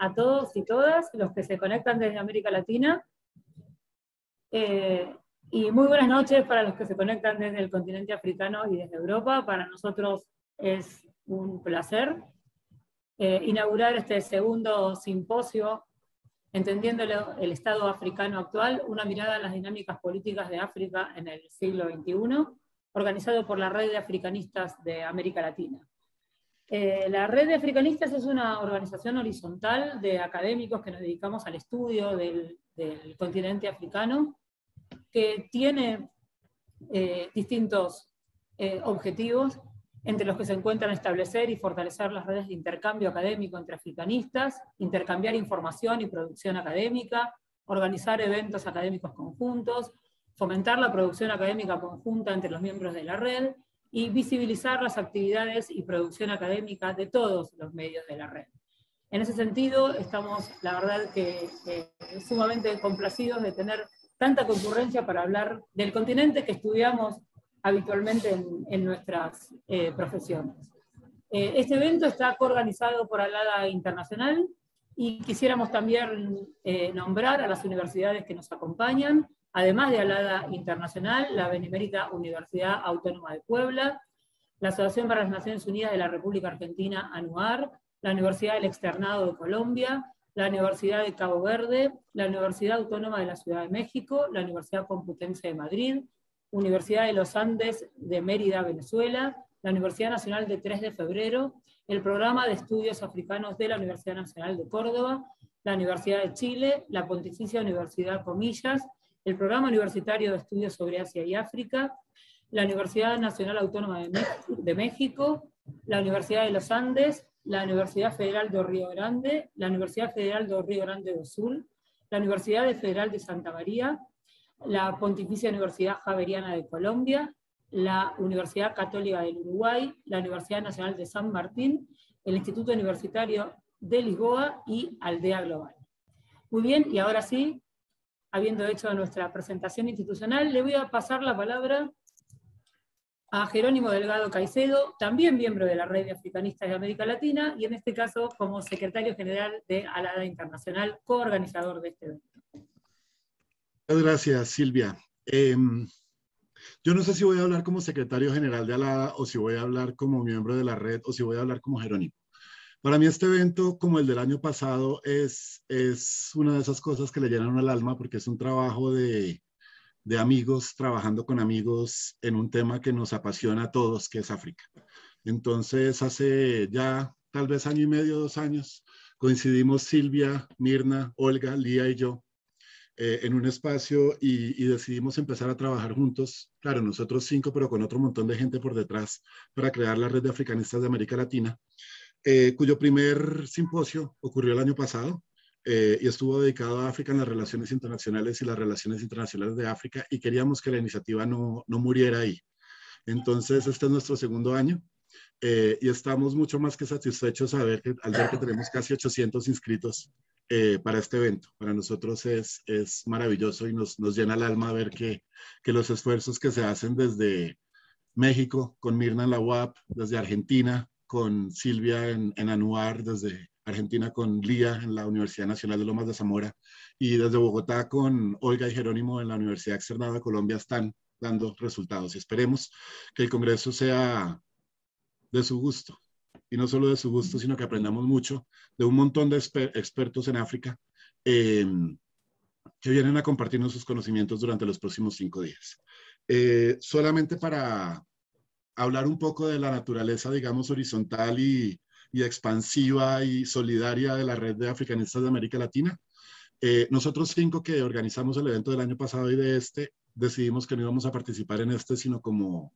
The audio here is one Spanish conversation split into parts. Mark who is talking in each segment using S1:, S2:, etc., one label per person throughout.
S1: a todos y todas los que se conectan desde América Latina. Eh, y muy buenas noches para los que se conectan desde el continente africano y desde Europa. Para nosotros es un placer eh, inaugurar este segundo simposio, entendiendo el Estado africano actual, una mirada a las dinámicas políticas de África en el siglo XXI, organizado por la Red de Africanistas de América Latina. Eh, la Red de Africanistas es una organización horizontal de académicos que nos dedicamos al estudio del, continente africano, que tiene eh, distintos eh, objetivos, entre los que se encuentran establecer y fortalecer las redes de intercambio académico entre africanistas, intercambiar información y producción académica, organizar eventos académicos conjuntos, fomentar la producción académica conjunta entre los miembros de la red y visibilizar las actividades y producción académica de todos los medios de la red. En ese sentido, estamos, la verdad, que sumamente complacidos de tener tanta concurrencia para hablar del continente que estudiamos habitualmente en, nuestras eh, profesiones. Eh, este evento está organizado por Alada Internacional y quisiéramos también eh, nombrar a las universidades que nos acompañan, además de Alada Internacional, la Benemérita Universidad Autónoma de Puebla, la Asociación para las Naciones Unidas de la República Argentina, ANUAR, la Universidad del Externado de Colombia, la Universidad de Cabo Verde, la Universidad Autónoma de la Ciudad de México, la Universidad Complutense de Madrid, Universidad de los Andes de Mérida, Venezuela, la Universidad Nacional de 3 de Febrero, el Programa de Estudios Africanos de la Universidad Nacional de Córdoba, la Universidad de Chile, la Pontificia Universidad Comillas, el Programa Universitario de Estudios sobre Asia y África, la Universidad Nacional Autónoma de México, la Universidad de los Andes, la Universidad Federal de Río Grande, la Universidad Federal de Río Grande do Sul, la Universidad Federal de Santa María, la Pontificia Universidad Javeriana de Colombia, la Universidad Católica del Uruguay, la Universidad Nacional de San Martín, el Instituto Universitario de Lisboa y Aldea Global. Muy bien, y ahora sí, habiendo hecho nuestra presentación institucional, le voy a pasar la palabra a Jerónimo Delgado Caicedo, también miembro de la Red de Africanistas de América Latina, y en este caso como secretario general de Alada Internacional, coorganizador de este evento.
S2: Muchas gracias, Silvia. Em, yo no sé si voy a hablar como secretario general de Alada, o si voy a hablar como miembro de la red, o si voy a hablar como Jerónimo. Para mí este evento, como el del año pasado, es, es una de esas cosas que le llenan el alma porque es un trabajo de, amigos, trabajando con amigos en un tema que nos apasiona a todos, que es África. Entonces, hace ya tal vez año y medio, dos años, coincidimos Silvia, Mirna, Olga, Lía y yo eh, en un espacio y, decidimos empezar a trabajar juntos, claro, nosotros cinco, pero con otro montón de gente por detrás para crear la red de africanistas de América Latina. Eh, cuyo primer simposio ocurrió el año pasado eh, y estuvo dedicado a África en las relaciones internacionales y las relaciones internacionales de África y queríamos que la iniciativa no, muriera ahí. Entonces, este es nuestro segundo año eh, y estamos mucho más que satisfechos a ver que, al ver que tenemos casi 800 inscritos para este evento. Para nosotros es, maravilloso y nos, llena el alma ver que, que, los esfuerzos que se hacen desde México, con Mirna en la UAP, desde Argentina, con Silvia en, Anuar, desde Argentina con Lía en la Universidad Nacional de Lomas de Zamora y desde Bogotá con Olga y Jerónimo en la Universidad Externada de Colombia están dando resultados y esperemos que el Congreso sea de su gusto y no solo de su gusto, sino que aprendamos mucho de un montón de expertos en África em, que vienen a compartirnos sus conocimientos durante los próximos cinco días. Eh, solamente para hablar un poco de la naturaleza, digamos, horizontal y, expansiva y solidaria de la red de africanistas de América Latina. Eh, nosotros cinco que organizamos el evento del año pasado y de este, decidimos que no íbamos a participar en este, sino como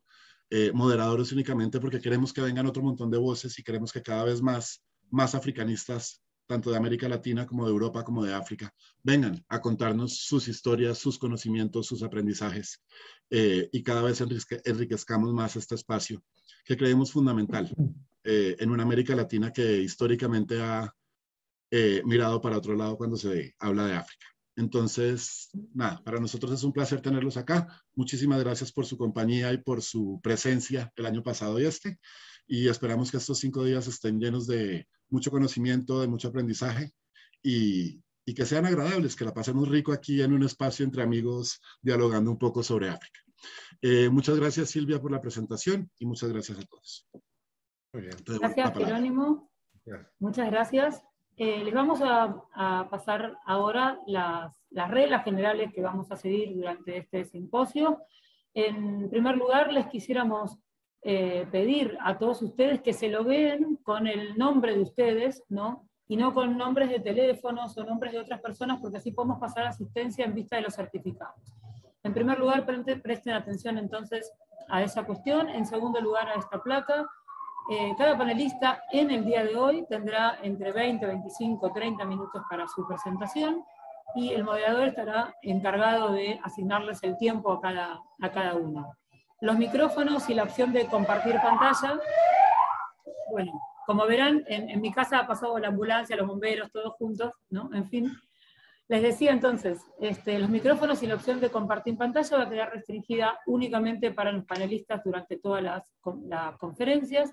S2: eh, moderadores únicamente porque queremos que vengan otro montón de voces y queremos que cada vez más, más africanistas tanto de América Latina como de Europa como de África, vengan a contarnos sus historias, sus conocimientos, sus aprendizajes eh, y cada vez enriquezcamos más este espacio que creemos fundamental eh, en una América Latina que históricamente ha eh, mirado para otro lado cuando se habla de África. Entonces, nada, para nosotros es un placer tenerlos acá. Muchísimas gracias por su compañía y por su presencia el año pasado y este y esperamos que estos cinco días estén llenos de mucho conocimiento, de mucho aprendizaje y, que sean agradables, que la pasemos rico aquí en un espacio entre amigos dialogando un poco sobre África. Eh, muchas gracias Silvia por la presentación y muchas gracias a todos. Muy
S1: gracias Jerónimo. Muchas gracias. Eh, les vamos a, pasar ahora las, las, reglas generales que vamos a seguir durante este simposio. En primer lugar, les quisiéramos eh, pedir a todos ustedes que se lo vean con el nombre de ustedes, ¿no? Y no con nombres de teléfonos o nombres de otras personas, porque así podemos pasar asistencia en vista de los certificados. En primer lugar, presten atención entonces a esa cuestión. En segundo lugar, a esta placa. Eh, cada panelista en el día de hoy tendrá entre 20, 25, 30 minutos para su presentación y el moderador estará encargado de asignarles el tiempo a cada, a cada uno los micrófonos y la opción de compartir pantalla. Bueno, como verán, en, mi casa ha pasado la ambulancia, los bomberos, todos juntos, ¿no? En fin. Les decía entonces, este, los micrófonos y la opción de compartir pantalla va a quedar restringida únicamente para los panelistas durante todas las conferencias.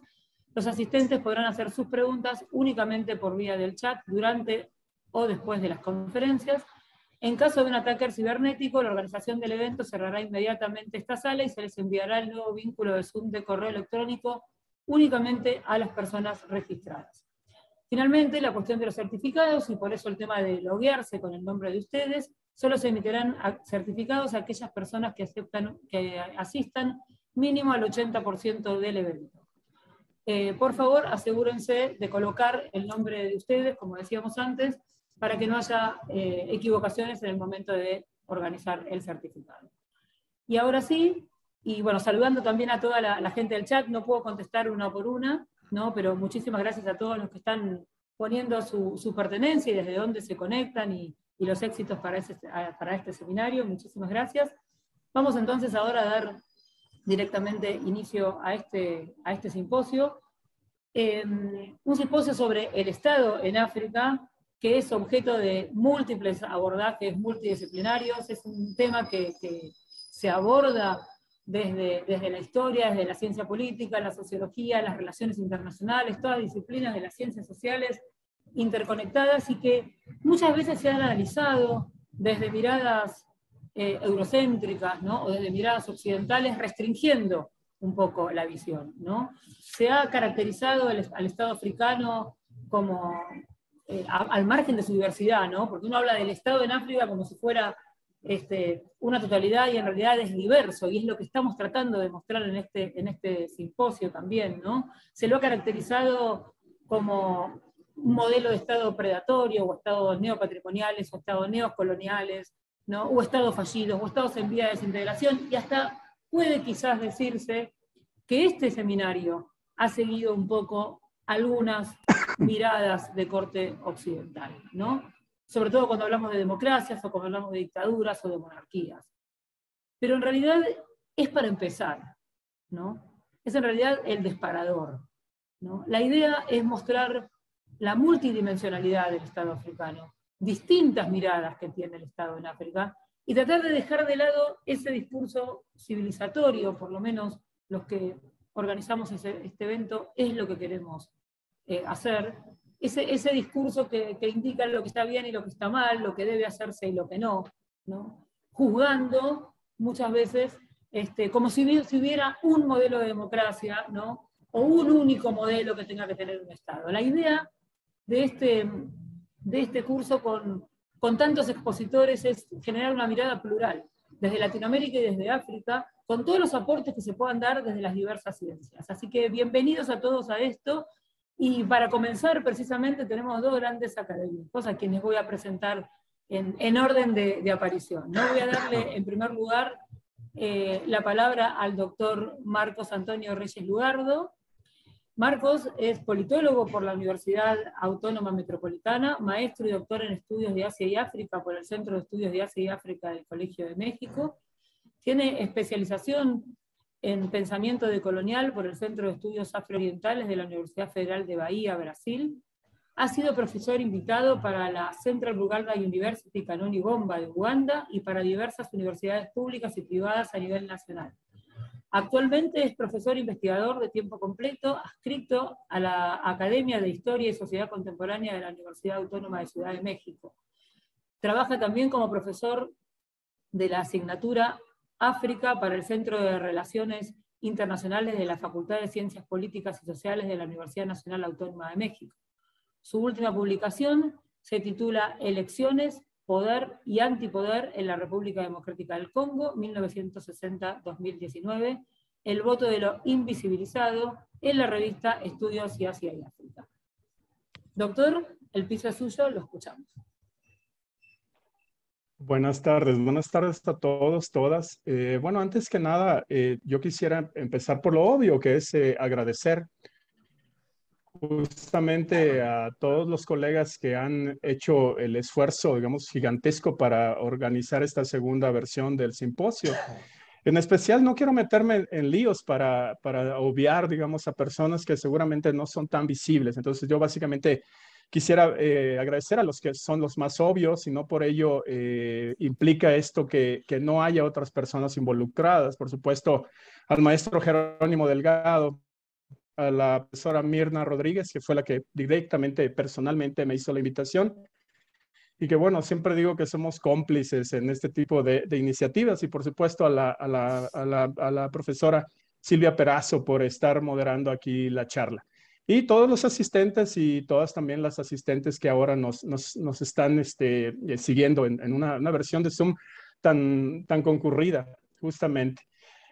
S1: Los asistentes podrán hacer sus preguntas únicamente por vía del chat durante o después de las conferencias. En caso de un ataque cibernético, la organización del evento cerrará inmediatamente esta sala y se les enviará el nuevo vínculo de Zoom de correo electrónico únicamente a las personas registradas. Finalmente, la cuestión de los certificados, y por eso el tema de loguearse con el nombre de ustedes, solo se emitirán certificados a aquellas personas que, aceptan, que asistan mínimo al 80% del evento. Eh, por favor, asegúrense de colocar el nombre de ustedes, como decíamos antes, para que no haya eh, equivocaciones en el momento de organizar el certificado. Y ahora sí, y bueno, saludando también a toda la, gente del chat, no puedo contestar una por una, ¿no? pero muchísimas gracias a todos los que están poniendo su, pertenencia y desde dónde se conectan y, los éxitos para, para este seminario. Muchísimas gracias. Vamos entonces ahora a dar directamente inicio a este, a este simposio. Eh, un simposio sobre el Estado en África, que es objeto de múltiples abordajes multidisciplinarios, es un tema que, se aborda desde, desde, la historia, desde la ciencia política, la sociología, las relaciones internacionales, todas disciplinas de las ciencias sociales interconectadas y que muchas veces se han analizado desde miradas eh, eurocéntricas ¿no? o desde miradas occidentales, restringiendo un poco la visión. ¿no? Se ha caracterizado al Estado africano como, eh, al margen de su diversidad, Porque uno habla del Estado en África como si fuera este, una totalidad y en realidad es diverso y es lo que estamos tratando de mostrar en este, en este simposio también, ¿no? Se lo ha caracterizado como un modelo de Estado predatorio o estados neopatrimoniales o estados neocoloniales, ¿no? o estados fallidos o estados en vía de desintegración y hasta puede quizás decirse que este seminario ha seguido un poco algunas miradas de corte occidental, ¿no? Sobre todo cuando hablamos de democracias o cuando hablamos de dictaduras o de monarquías. Pero en realidad es para empezar, ¿no? Es en realidad el disparador. ¿no? La idea es mostrar la multidimensionalidad del Estado africano, distintas miradas que tiene el Estado en África, y tratar de dejar de lado ese discurso civilizatorio, por lo menos los que organizamos este evento, es lo que queremos eh, hacer, ese, discurso que, indica lo que está bien y lo que está mal, lo que debe hacerse y lo que no, ¿no? juzgando muchas veces este, como si, si hubiera un modelo de democracia o un único modelo que tenga que tener un Estado. La idea de este, de este curso con, con tantos expositores es generar una mirada plural, desde Latinoamérica y desde África, con todos los aportes que se puedan dar desde las diversas ciencias. Así que bienvenidos a todos a esto y para comenzar, precisamente, tenemos dos grandes académicos que les voy a presentar en, orden de, aparición. ¿no? Voy a darle, en primer lugar, eh, la palabra al doctor Marcos Antonio Reyes Lugardo. Marcos es politólogo por la Universidad Autónoma Metropolitana, maestro y doctor en estudios de Asia y África por el Centro de Estudios de Asia y África del Colegio de México. Tiene especialización en Pensamiento de colonial por el Centro de Estudios Afroorientales de la Universidad Federal de Bahía, Brasil. Ha sido profesor invitado para la Central Buganda University y Bomba de Uganda y para diversas universidades públicas y privadas a nivel nacional. Actualmente es profesor investigador de tiempo completo, adscrito a la Academia de Historia y Sociedad Contemporánea de la Universidad Autónoma de Ciudad de México. Trabaja también como profesor de la asignatura África para el Centro de Relaciones Internacionales de la Facultad de Ciencias Políticas y Sociales de la Universidad Nacional Autónoma de México. Su última publicación se titula Elecciones, Poder y Antipoder en la República Democrática del Congo, 1960-2019, El voto de lo invisibilizado, en la revista Estudios y Asia y África. Doctor, el piso es suyo, lo escuchamos.
S3: Buenas tardes, buenas tardes a todos, todas. Eh, bueno, antes que nada, eh, yo quisiera empezar por lo obvio, que es eh, agradecer justamente a todos los colegas que han hecho el esfuerzo, digamos, gigantesco para organizar esta segunda versión del simposio. En especial, no quiero meterme en líos para, para obviar, digamos, a personas que seguramente no son tan visibles. Entonces, yo básicamente Quisiera eh, agradecer a los que son los más obvios y no por ello eh, implica esto que, no haya otras personas involucradas. Por supuesto, al maestro Jerónimo Delgado, a la profesora Mirna Rodríguez, que fue la que directamente, personalmente me hizo la invitación. Y que bueno, siempre digo que somos cómplices en este tipo de, iniciativas y por supuesto a la profesora Silvia Perazo por estar moderando aquí la charla. Y todos los asistentes y todas también las asistentes que ahora nos, nos, están este, eh, siguiendo en, una, una, versión de Zoom tan, tan concurrida, justamente.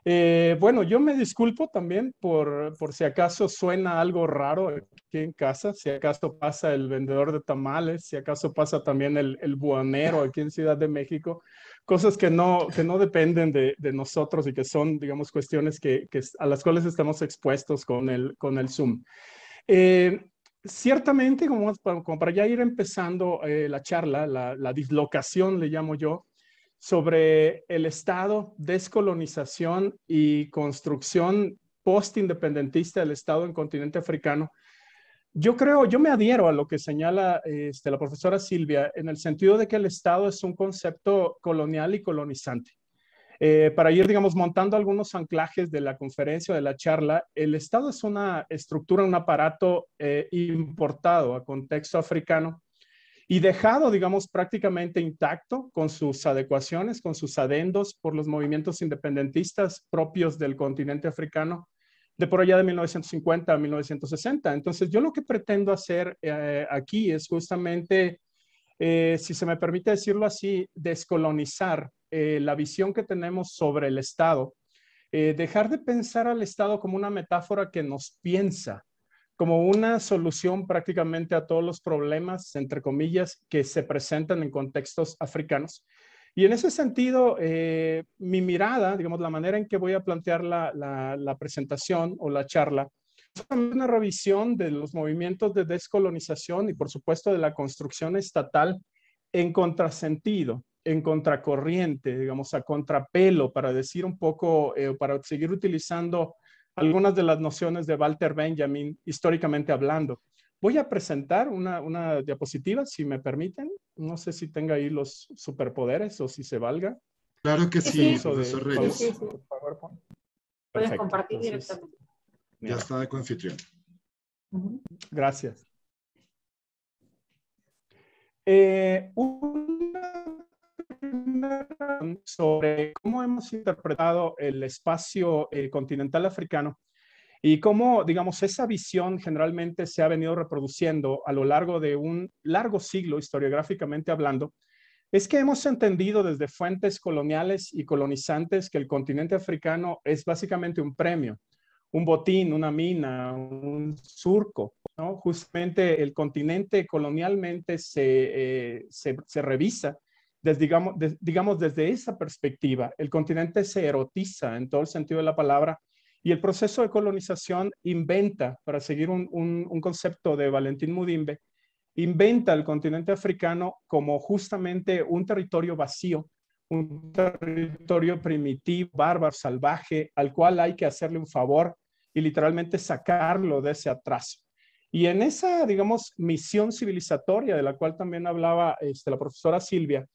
S3: Eh, bueno, yo me disculpo también por, por si acaso suena algo raro aquí en casa, si acaso pasa el vendedor de tamales, si acaso pasa también el, el buanero aquí en Ciudad de México, cosas que no, que no dependen de, nosotros y que son, digamos, cuestiones que, que, a las cuales estamos expuestos con el, con el Zoom. Eh, ciertamente, como, para ya ir empezando eh, la charla, la, dislocación le llamo yo, sobre el Estado, descolonización y construcción post-independentista del Estado en continente africano. Yo creo, yo me adhiero a lo que señala este, la profesora Silvia en el sentido de que el Estado es un concepto colonial y colonizante. Eh, para ir, digamos, montando algunos anclajes de la conferencia de la charla, el Estado es una estructura, un aparato eh, importado a contexto africano y dejado, digamos, prácticamente intacto con sus adecuaciones, con sus adendos por los movimientos independentistas propios del continente africano de por allá de 1950 a 1960. Entonces, yo lo que pretendo hacer eh, aquí es justamente, si se me permite decirlo así, descolonizar eh, la visión que tenemos sobre el Estado, eh, dejar de pensar al Estado como una metáfora que nos piensa, como una solución prácticamente a todos los problemas, entre comillas, que se presentan en contextos africanos. Y en ese sentido, eh, mi mirada, digamos, la manera en que voy a plantear la presentación o la charla, es una revisión de los movimientos de descolonización y, por supuesto, de la construcción estatal en contrasentido en contracorriente, digamos, a contrapelo, para decir un poco, eh, para seguir utilizando algunas de las nociones de Walter Benjamin históricamente hablando. Voy a presentar una, una diapositiva, si me permiten. No sé si tenga ahí los superpoderes o si se valga. Claro que sí, profesor Sí,
S1: Puedes compartir directamente.
S3: Ya está de confitrión. Gracias. Eh, una sobre cómo hemos interpretado el espacio eh, continental africano y cómo, digamos, esa visión generalmente se ha venido reproduciendo a lo largo de un largo siglo, historiográficamente hablando, es que hemos entendido desde fuentes coloniales y colonizantes que el continente africano es básicamente un premio, un botín, una mina, un surco. Justamente el continente colonialmente se eh, revisa desde, digamos, desde esa perspectiva, el continente se erotiza en todo el sentido de la palabra y el proceso de colonización inventa, para seguir un, concepto de Valentín Mudimbe, inventa el continente africano como justamente un territorio vacío, un territorio primitivo, bárbaro, salvaje, al cual hay que hacerle un favor y literalmente sacarlo de ese atraso. Y en esa, digamos, misión civilizatoria de la cual también hablaba este, la profesora Silvia,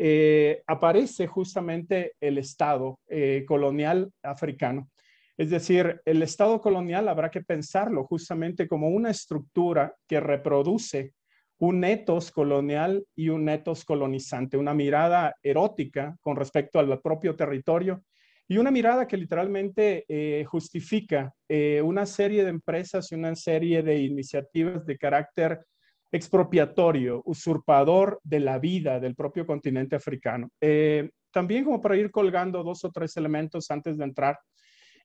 S3: eh, aparece justamente el Estado eh, colonial africano. Es decir, el Estado colonial habrá que pensarlo justamente como una estructura que reproduce un etos colonial y un etos colonizante, una mirada erótica con respecto al propio territorio y una mirada que literalmente eh, justifica una serie de empresas y una serie de iniciativas de carácter expropiatorio, usurpador de la vida del propio continente africano. Eh, también como para ir colgando dos o tres elementos antes de entrar,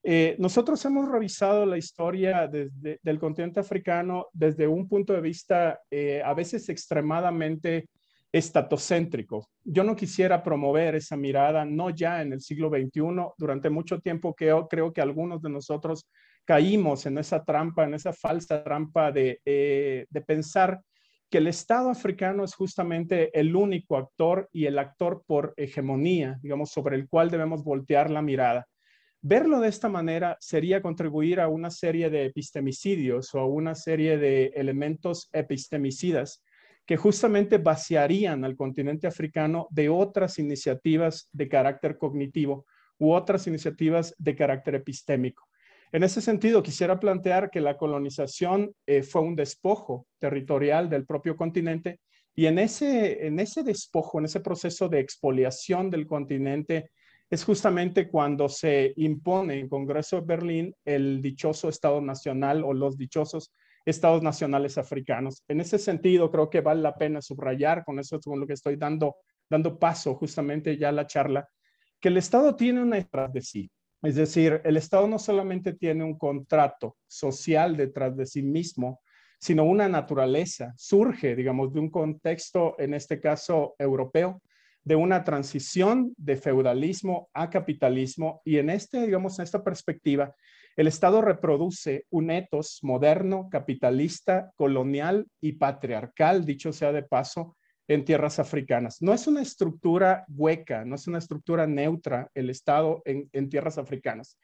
S3: eh, nosotros hemos revisado la historia del continente africano desde un punto de vista eh, a veces extremadamente estatocéntrico. Yo no quisiera promover esa mirada, no ya en el siglo XXI, durante mucho tiempo que creo que algunos de nosotros caímos en esa trampa, en esa falsa trampa de, de pensar que el Estado africano es justamente el único actor y el actor por hegemonía, digamos, sobre el cual debemos voltear la mirada. Verlo de esta manera sería contribuir a una serie de epistemicidios o a una serie de elementos epistemicidas que justamente vaciarían al continente africano de otras iniciativas de carácter cognitivo u otras iniciativas de carácter epistémico. En ese sentido, quisiera plantear que la colonización eh, fue un despojo territorial del propio continente y en ese, en ese despojo, en ese proceso de expoliación del continente, es justamente cuando se impone en Congreso de Berlín el dichoso Estado Nacional o los dichosos Estados Nacionales Africanos. En ese sentido, creo que vale la pena subrayar, con eso con lo que estoy dando, dando paso justamente ya a la charla, que el Estado tiene una detrás de sí. Es decir, el Estado no solamente tiene un contrato social detrás de sí mismo, sino una naturaleza, surge, digamos, de un contexto, en este caso europeo, de una transición de feudalismo a capitalismo y en este, digamos, en esta perspectiva, el Estado reproduce un etos moderno, capitalista, colonial y patriarcal, dicho sea de paso, en tierras africanas. No es una estructura hueca, no es una estructura neutra el Estado en, tierras africanas.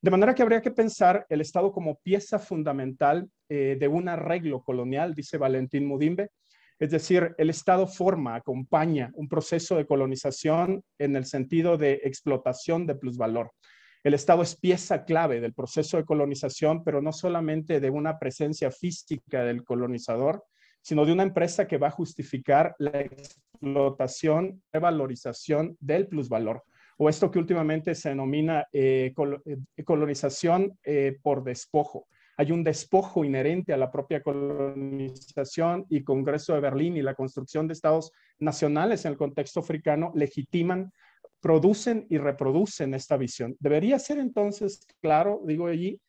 S3: De manera que habría que pensar el Estado como pieza fundamental eh, de un arreglo colonial, dice Valentín Mudimbe. Es decir, el Estado forma, acompaña un proceso de colonización en el sentido de explotación de plusvalor. El Estado es pieza clave del proceso de colonización, pero no solamente de una presencia física del colonizador, sino de una empresa que va a justificar la explotación, revalorización del plusvalor, o esto que últimamente se denomina eh, eh, colonización eh, por despojo. Hay un despojo inherente a la propia colonización y Congreso de Berlín y la construcción de estados nacionales en el contexto africano legitiman producen y reproducen esta visión. Debería ser entonces claro, digo allí,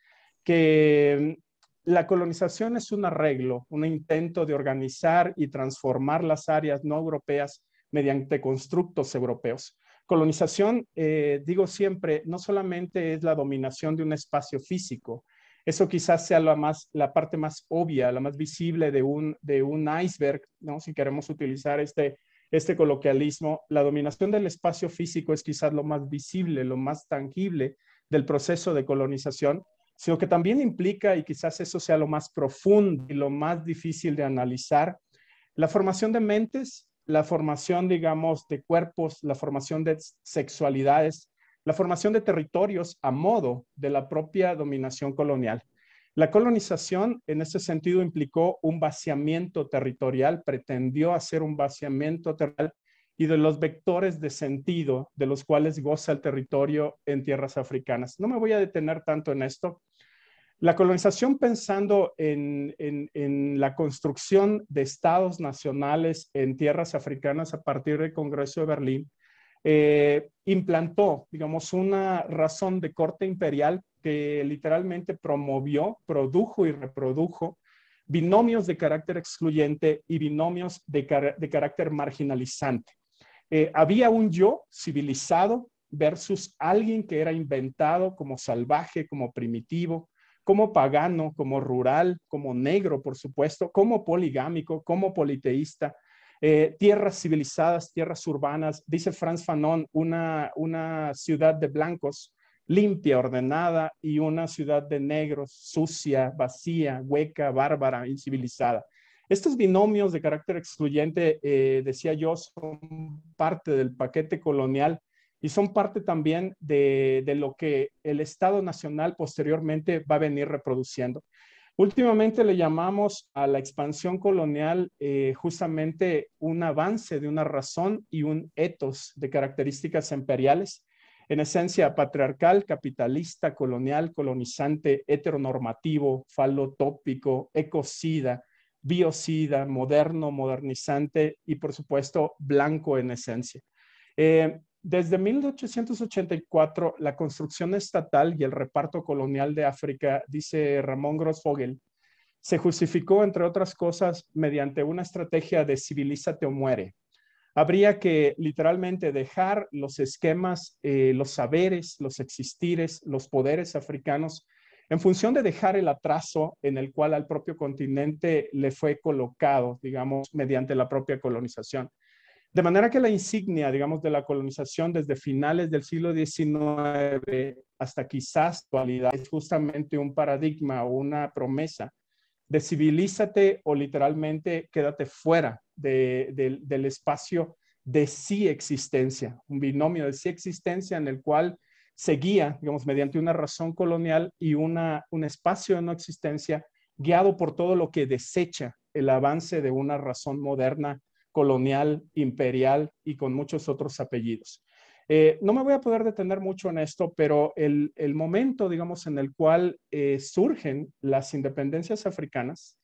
S3: que la colonización es un arreglo, un intento de organizar y transformar las áreas no europeas mediante constructos europeos. Colonización, eh, digo siempre, no solamente es la dominación de un espacio físico, eso quizás sea la, más, la parte más obvia, la más visible de un, de un iceberg, ¿no? si queremos utilizar este, este coloquialismo. La dominación del espacio físico es quizás lo más visible, lo más tangible del proceso de colonización, sino que también implica, y quizás eso sea lo más profundo y lo más difícil de analizar, la formación de mentes, la formación, digamos, de cuerpos, la formación de sexualidades, la formación de territorios a modo de la propia dominación colonial. La colonización en ese sentido implicó un vaciamiento territorial, pretendió hacer un vaciamiento territorial y de los vectores de sentido de los cuales goza el territorio en tierras africanas. No me voy a detener tanto en esto. La colonización pensando en, la construcción de estados nacionales en tierras africanas a partir del Congreso de Berlín eh, implantó, digamos, una razón de corte imperial que literalmente promovió, produjo y reprodujo binomios de carácter excluyente y binomios de carácter marginalizante. Eh, había un yo civilizado versus alguien que era inventado como salvaje, como primitivo, como pagano, como rural, como negro, por supuesto, como poligámico, como politeísta. Eh, tierras civilizadas, tierras urbanas, dice Franz Fanon, una, una ciudad de blancos limpia, ordenada y una ciudad de negros sucia, vacía, hueca, bárbara, incivilizada. Estos binomios de carácter excluyente, eh, decía yo, son parte del paquete colonial y son parte también de, lo que el Estado Nacional posteriormente va a venir reproduciendo. Últimamente le llamamos a la expansión colonial eh, justamente un avance de una razón y un etos de características imperiales, en esencia patriarcal, capitalista, colonial, colonizante, heteronormativo, falotópico, ecocida, biocida, moderno, modernizante y por supuesto blanco en esencia. Eh, desde 1884, la construcción estatal y el reparto colonial de África, dice Ramón Grossvogel, se justificó, entre otras cosas, mediante una estrategia de civilízate o muere. Habría que literalmente dejar los esquemas, eh, los saberes, los existires, los poderes africanos en función de dejar el atraso en el cual al propio continente le fue colocado, digamos, mediante la propia colonización. De manera que la insignia, digamos, de la colonización desde finales del siglo XIX hasta quizás actualidad es justamente un paradigma o una promesa de civilízate o literalmente quédate fuera del espacio de sí existencia, un binomio de sí existencia en el cual se guía, digamos, mediante una razón colonial y una, un espacio de no existencia guiado por todo lo que desecha el avance de una razón moderna, colonial, imperial y con muchos otros apellidos. Eh, no me voy a poder detener mucho en esto, pero el, el momento, digamos, en el cual eh, surgen las independencias africanas,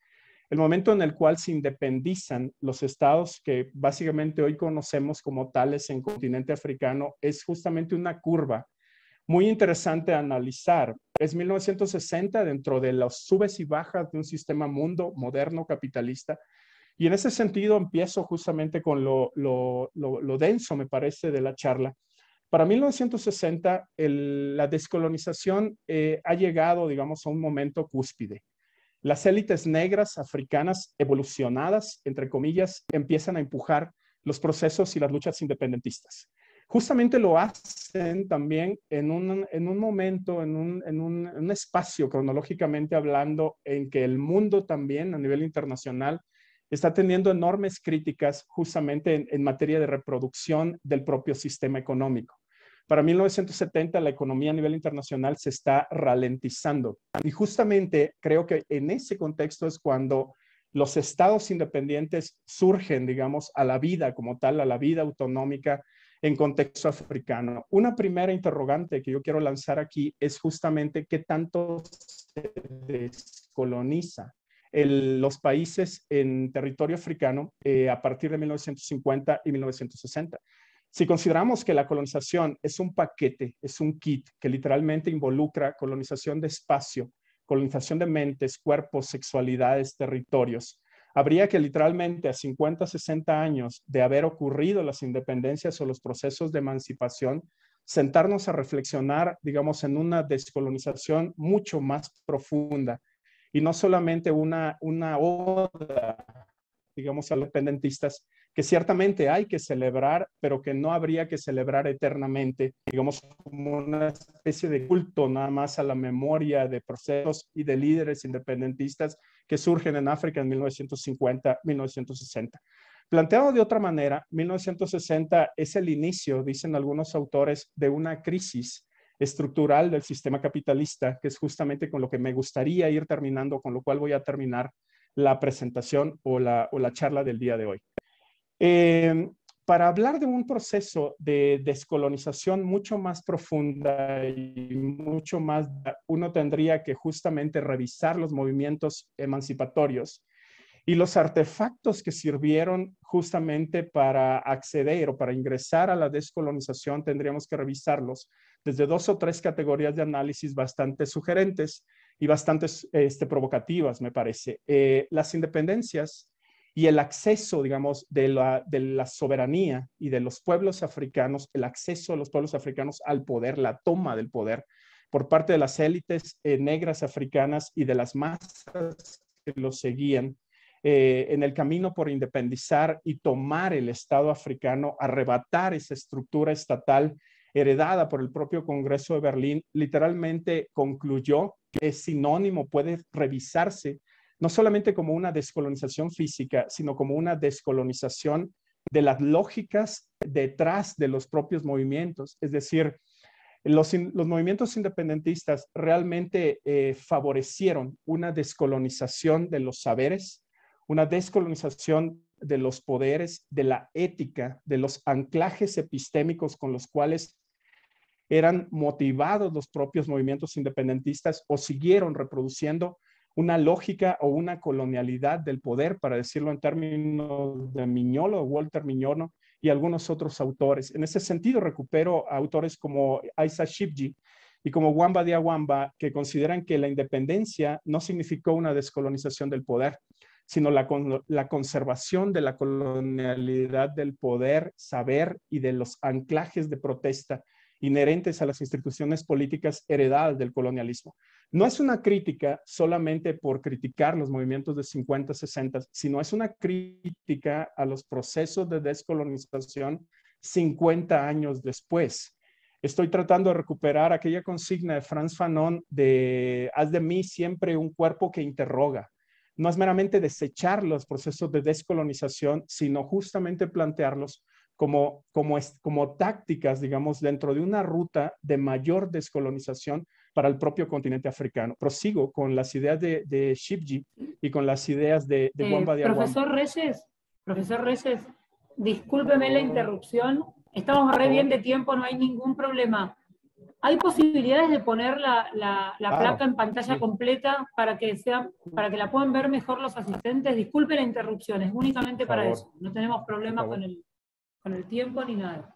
S3: el momento en el cual se independizan los estados que básicamente hoy conocemos como tales en continente africano, es justamente una curva muy interesante analizar. Es 1960 dentro de las subes y bajas de un sistema mundo moderno capitalista. Y en ese sentido empiezo justamente con lo, denso, me parece, de la charla. Para 1960, la descolonización eh, ha llegado, digamos, a un momento cúspide. Las élites negras africanas evolucionadas, entre comillas, empiezan a empujar los procesos y las luchas independentistas justamente lo hacen también en un, momento, en un, en un, espacio cronológicamente hablando, en que el mundo también a nivel internacional está teniendo enormes críticas justamente en, materia de reproducción del propio sistema económico. Para 1970 la economía a nivel internacional se está ralentizando y justamente creo que en ese contexto es cuando los estados independientes surgen, digamos, a la vida como tal, a la vida autonómica en contexto africano. Una primera interrogante que yo quiero lanzar aquí es justamente qué tanto se descoloniza los países en territorio africano eh, a partir de 1950 y 1960. Si consideramos que la colonización es un paquete, es un kit que literalmente involucra colonización de espacio, colonización de mentes, cuerpos, sexualidades, territorios, habría que literalmente a 50, 60 años de haber ocurrido las independencias o los procesos de emancipación, sentarnos a reflexionar, digamos, en una descolonización mucho más profunda y no solamente una, una oda, digamos, a los independentistas, que ciertamente hay que celebrar, pero que no habría que celebrar eternamente, digamos, como una especie de culto nada más a la memoria de procesos y de líderes independentistas que surgen en África en 1950, 1960. Planteado de otra manera, 1960 es el inicio, dicen algunos autores, de una crisis estructural del sistema capitalista, que es justamente con lo que me gustaría ir terminando, con lo cual voy a terminar la presentación o la, o la charla del día de hoy. Em, para hablar de un proceso de descolonización mucho más profunda y mucho más, uno tendría que justamente revisar los movimientos emancipatorios y los artefactos que sirvieron justamente para acceder o para ingresar a la descolonización, tendríamos que revisarlos desde dos o tres categorías de análisis bastante sugerentes y bastante este, provocativas, me parece. Eh, las independencias y el acceso, digamos, de la, soberanía y de los pueblos africanos, el acceso de los pueblos africanos al poder, la toma del poder por parte de las élites eh, negras africanas y de las masas que lo seguían eh, en el camino por independizar y tomar el Estado africano, arrebatar esa estructura estatal heredada por el propio Congreso de Berlín, literalmente concluyó que es sinónimo, puede revisarse no solamente como una descolonización física, sino como una descolonización de las lógicas detrás de los propios movimientos. Es decir, los, movimientos independentistas realmente eh, favorecieron una descolonización de los saberes, una descolonización de los poderes, de la ética, de los anclajes epistémicos con los cuales eran motivados los propios movimientos independentistas o siguieron reproduciendo una lógica o una colonialidad del poder, para decirlo en términos de Miñolo, Walter Miñolo y algunos otros autores. En ese sentido, recupero autores como Isaac Shipji y como Wamba Diawamba, que consideran que la independencia no significó una descolonización del poder, sino la conservación de la colonialidad del poder, saber y de los anclajes de protesta inherentes a las instituciones políticas heredadas del colonialismo. No es una crítica solamente por criticar los movimientos de 50, 60, sino es una crítica a los procesos de descolonización 50 años después. Estoy tratando de recuperar aquella consigna de Franz Fanon de haz de mí siempre un cuerpo que interroga. No es meramente desechar los procesos de descolonización, sino justamente plantearlos como, como, como tácticas, digamos, dentro de una ruta de mayor descolonización para el propio continente africano. Prosigo con las ideas de, de Shipji y con las ideas de, de eh, de Profesor
S1: Reyes, profesor Reyes, discúlpeme la interrupción. Estamos bien de tiempo, no hay ningún problema. ¿Hay posibilidades de poner la, placa en pantalla completa para que, sea, para que la puedan ver mejor los asistentes? Disculpen la interrupción, es únicamente para eso. No tenemos problema con el, con el tiempo ni nada.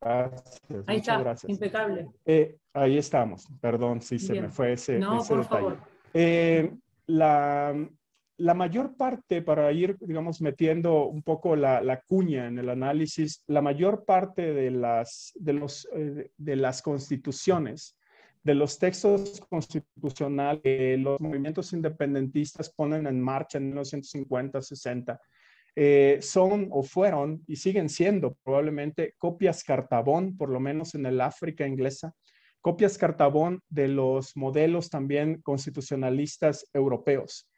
S3: Gracias. Ahí está, impecable. Eh, ahí estamos, perdón si se me fue ese, no, por Favor. Eh, la, mayor parte, para ir, digamos, metiendo un poco la, cuña en el análisis, la mayor parte de las, de los, eh, de las constituciones, de los textos constitucionales que los movimientos independentistas ponen en marcha en 1950, 60, eh, son o fueron y siguen siendo probablemente copias cartabón, por lo menos en el África inglesa, copias cartabón de los modelos también constitucionalistas europeos.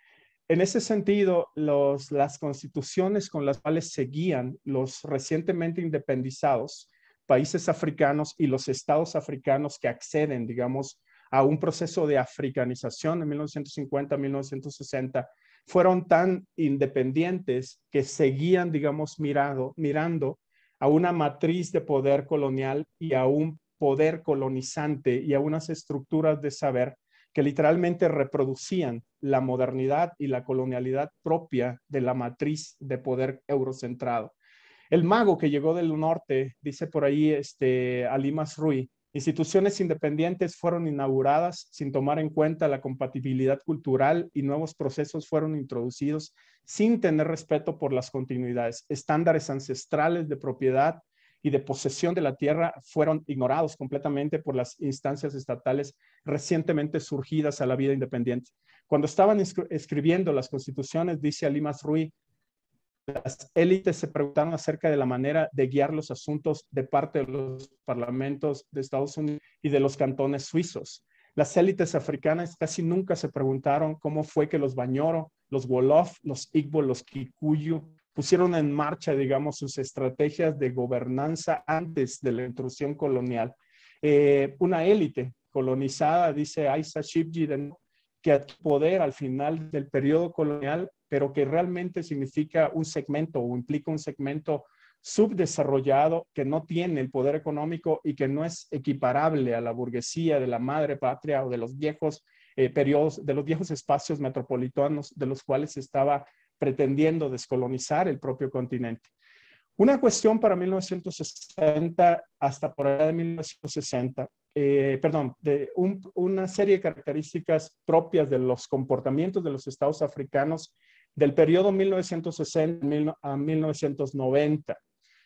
S3: En ese sentido, las constituciones con las cuales seguían los recientemente independizados países africanos y los estados africanos que acceden, digamos, a un proceso de africanización en 1950-1960 fueron tan independientes que seguían, digamos, mirando a una matriz de poder colonial y a un poder colonizante y a unas estructuras de saber que literalmente reproducían la modernidad y la colonialidad propia de la matriz de poder eurocentrado. El mago que llegó del norte, dice por ahí este, Alimas Rui, Instituciones independientes fueron inauguradas sin tomar en cuenta la compatibilidad cultural y nuevos procesos fueron introducidos sin tener respeto por las continuidades. Estándares ancestrales de propiedad y de posesión de la tierra fueron ignorados completamente por las instancias estatales recientemente surgidas a la vida independiente. Cuando estaban escribiendo las constituciones, dice Alimas Ruiz, las élites se preguntaron acerca de la manera de guiar los asuntos de parte de los parlamentos de Estados Unidos y de los cantones suizos. Las élites africanas casi nunca se preguntaron cómo fue que los Bañoro, los Wolof, los Igbo, los Kikuyu pusieron en marcha, digamos, sus estrategias de gobernanza antes de la intrusión colonial. Eh, una élite colonizada, dice Aisha Shibji, que al poder al final del periodo colonial pero que realmente significa un segmento o implica un segmento subdesarrollado que no tiene el poder económico y que no es equiparable a la burguesía de la madre patria o de los viejos eh, periodos, de los viejos espacios metropolitanos de los cuales estaba pretendiendo descolonizar el propio continente. Una cuestión para 1960 hasta por allá de 1960, eh, perdón, de una serie de características propias de los comportamientos de los estados africanos del periodo 1960 a 1990,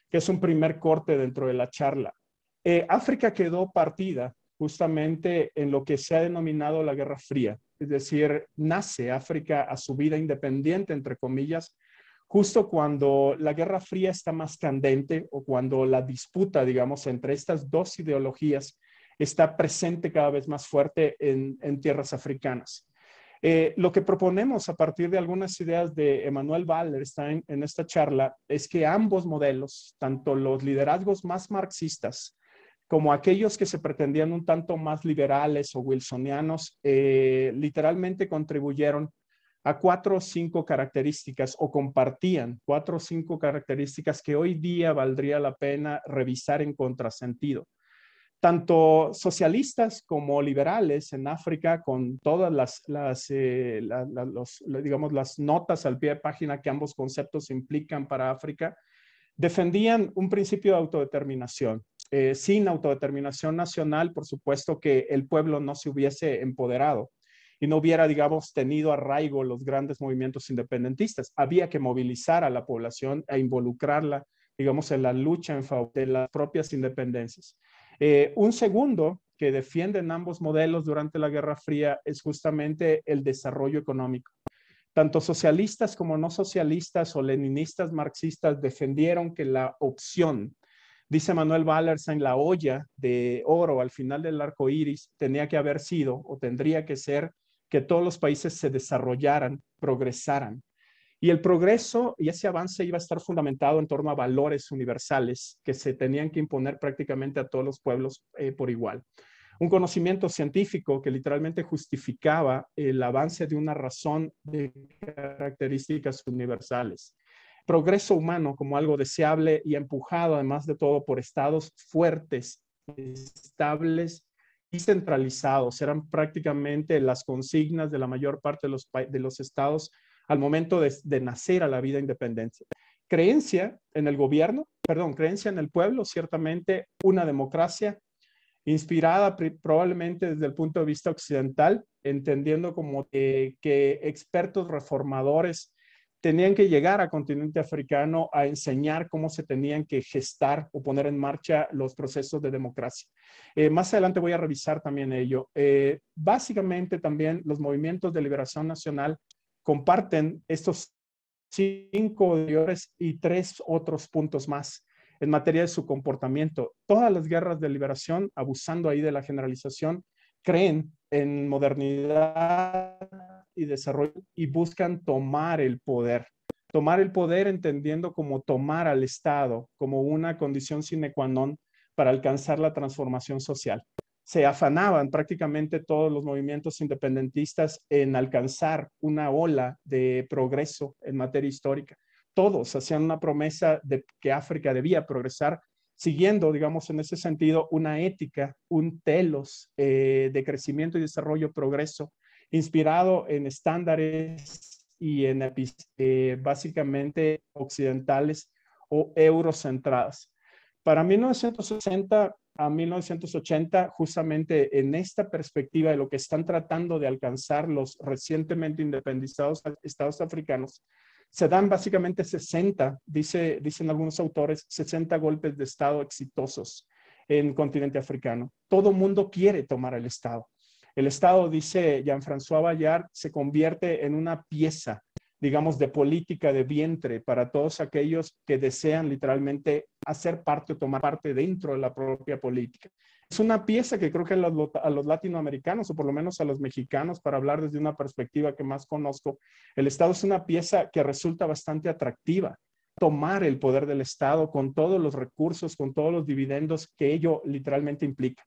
S3: que es un primer corte dentro de la charla. Eh, África quedó partida justamente en lo que se ha denominado la Guerra Fría, es decir, nace África a su vida independiente, entre comillas, justo cuando la Guerra Fría está más candente o cuando la disputa, digamos, entre estas dos ideologías está presente cada vez más fuerte en tierras africanas. Eh, lo que proponemos a partir de algunas ideas de Emanuel Wallerstein en esta charla es que ambos modelos, tanto los liderazgos más marxistas como aquellos que se pretendían un tanto más liberales o wilsonianos, eh, literalmente contribuyeron a cuatro o cinco características o compartían cuatro o cinco características que hoy día valdría la pena revisar en contrasentido tanto socialistas como liberales en África, con todas las, eh, digamos, las notas al pie de página que ambos conceptos implican para África, defendían un principio de autodeterminación. Eh, sin autodeterminación nacional, por supuesto que el pueblo no se hubiese empoderado y no hubiera, digamos, tenido arraigo los grandes movimientos independentistas. Había que movilizar a la población e involucrarla, digamos, en la lucha en favor de las propias independencias. Eh, un segundo que defienden ambos modelos durante la Guerra Fría es justamente el desarrollo económico. Tanto socialistas como no socialistas o leninistas marxistas defendieron que la opción, dice Manuel en la olla de oro al final del arco iris tenía que haber sido o tendría que ser que todos los países se desarrollaran, progresaran. Y el progreso y ese avance iba a estar fundamentado en torno a valores universales que se tenían que imponer prácticamente a todos los pueblos eh, por igual. Un conocimiento científico que literalmente justificaba el avance de una razón de características universales progreso humano como algo deseable y empujado, además de todo, por estados fuertes, estables y centralizados. Eran prácticamente las consignas de la mayor parte de los, de los estados al momento de, nacer a la vida independencia. Creencia en el gobierno, perdón, creencia en el pueblo, ciertamente una democracia inspirada probablemente desde el punto de vista occidental, entendiendo como que, expertos reformadores tenían que llegar al continente africano a enseñar cómo se tenían que gestar o poner en marcha los procesos de democracia. Eh, más adelante voy a revisar también ello. Eh, básicamente también los movimientos de liberación nacional comparten estos cinco diores y tres otros puntos más en materia de su comportamiento. Todas las guerras de liberación, abusando ahí de la generalización, creen en modernidad y desarrollo y buscan tomar el poder. Tomar el poder entendiendo como tomar al Estado, como una condición sine qua non para alcanzar la transformación social se afanaban prácticamente todos los movimientos independentistas en alcanzar una ola de progreso en materia histórica. Todos hacían una promesa de que África debía progresar siguiendo, digamos, en ese sentido, una ética, un telos eh, de crecimiento y desarrollo, progreso, inspirado en estándares y en eh, básicamente occidentales o eurocentradas. Para 1960 a 1980 justamente en esta perspectiva de lo que están tratando de alcanzar los recientemente independizados estados africanos, se dan básicamente 60, dice, dicen algunos autores, 60 golpes de Estado exitosos en el continente africano. Todo mundo quiere tomar el Estado. El Estado, dice Jean-François Bayard, se convierte en una pieza, digamos, de política de vientre para todos aquellos que desean literalmente hacer parte o tomar parte dentro de la propia política. Es una pieza que creo que a los, latinoamericanos, o por lo menos a los mexicanos, para hablar desde una perspectiva que más conozco, el Estado es una pieza que resulta bastante atractiva. Tomar el poder del Estado con todos los recursos, con todos los dividendos que ello literalmente implica.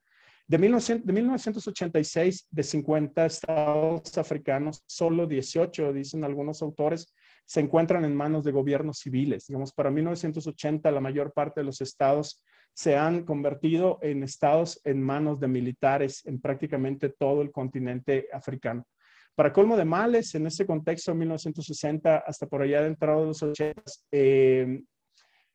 S3: De, de 1986, de 50 estados africanos, solo 18, dicen algunos autores, se encuentran en manos de gobiernos civiles. Digamos, para 1980 la mayor parte de los estados se han convertido en estados en manos de militares en prácticamente todo el continente africano. Para colmo de males, en ese contexto, 1960 hasta por allá de entrada de los 80, eh,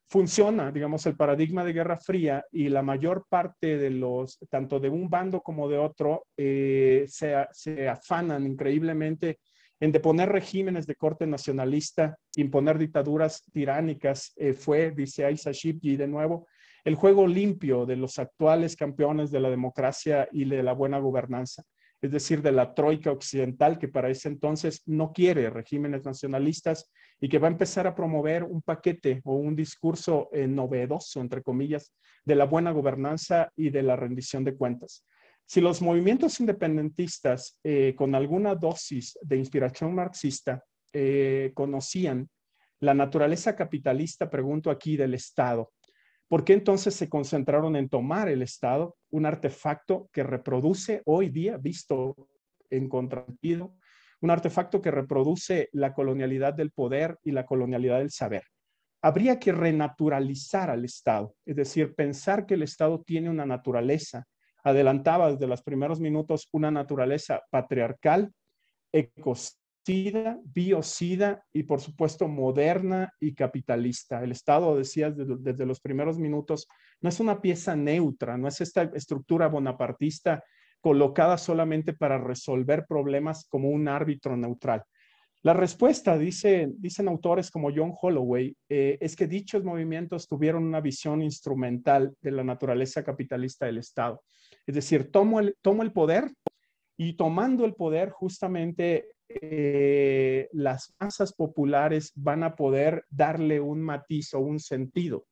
S3: funciona, digamos, el paradigma de Guerra Fría y la mayor parte de los, tanto de un bando como de otro, eh, se afanan increíblemente en deponer regímenes de corte nacionalista, imponer dictaduras tiránicas, eh, fue, dice Aisha Shibji de nuevo, el juego limpio de los actuales campeones de la democracia y de la buena gobernanza, es decir, de la troika occidental que para ese entonces no quiere regímenes nacionalistas y que va a empezar a promover un paquete o un discurso eh, novedoso, entre comillas, de la buena gobernanza y de la rendición de cuentas. Si los movimientos independentistas, eh, con alguna dosis de inspiración marxista, eh, conocían la naturaleza capitalista, pregunto aquí, del Estado, ¿por qué entonces se concentraron en tomar el Estado, un artefacto que reproduce hoy día, visto en contrapido, un artefacto que reproduce la colonialidad del poder y la colonialidad del saber? habría que renaturalizar al Estado, es decir, pensar que el Estado tiene una naturaleza adelantaba desde los primeros minutos una naturaleza patriarcal, ecocida, biocida y por supuesto moderna y capitalista. El Estado, decía desde, los primeros minutos, no es una pieza neutra, no es esta estructura bonapartista colocada solamente para resolver problemas como un árbitro neutral. La respuesta, dicen autores como John Holloway, eh, es que dichos movimientos tuvieron una visión instrumental de la naturaleza capitalista del Estado. Es decir, tomo el, poder y tomando el poder justamente eh, las masas populares van a poder darle un matiz o un sentido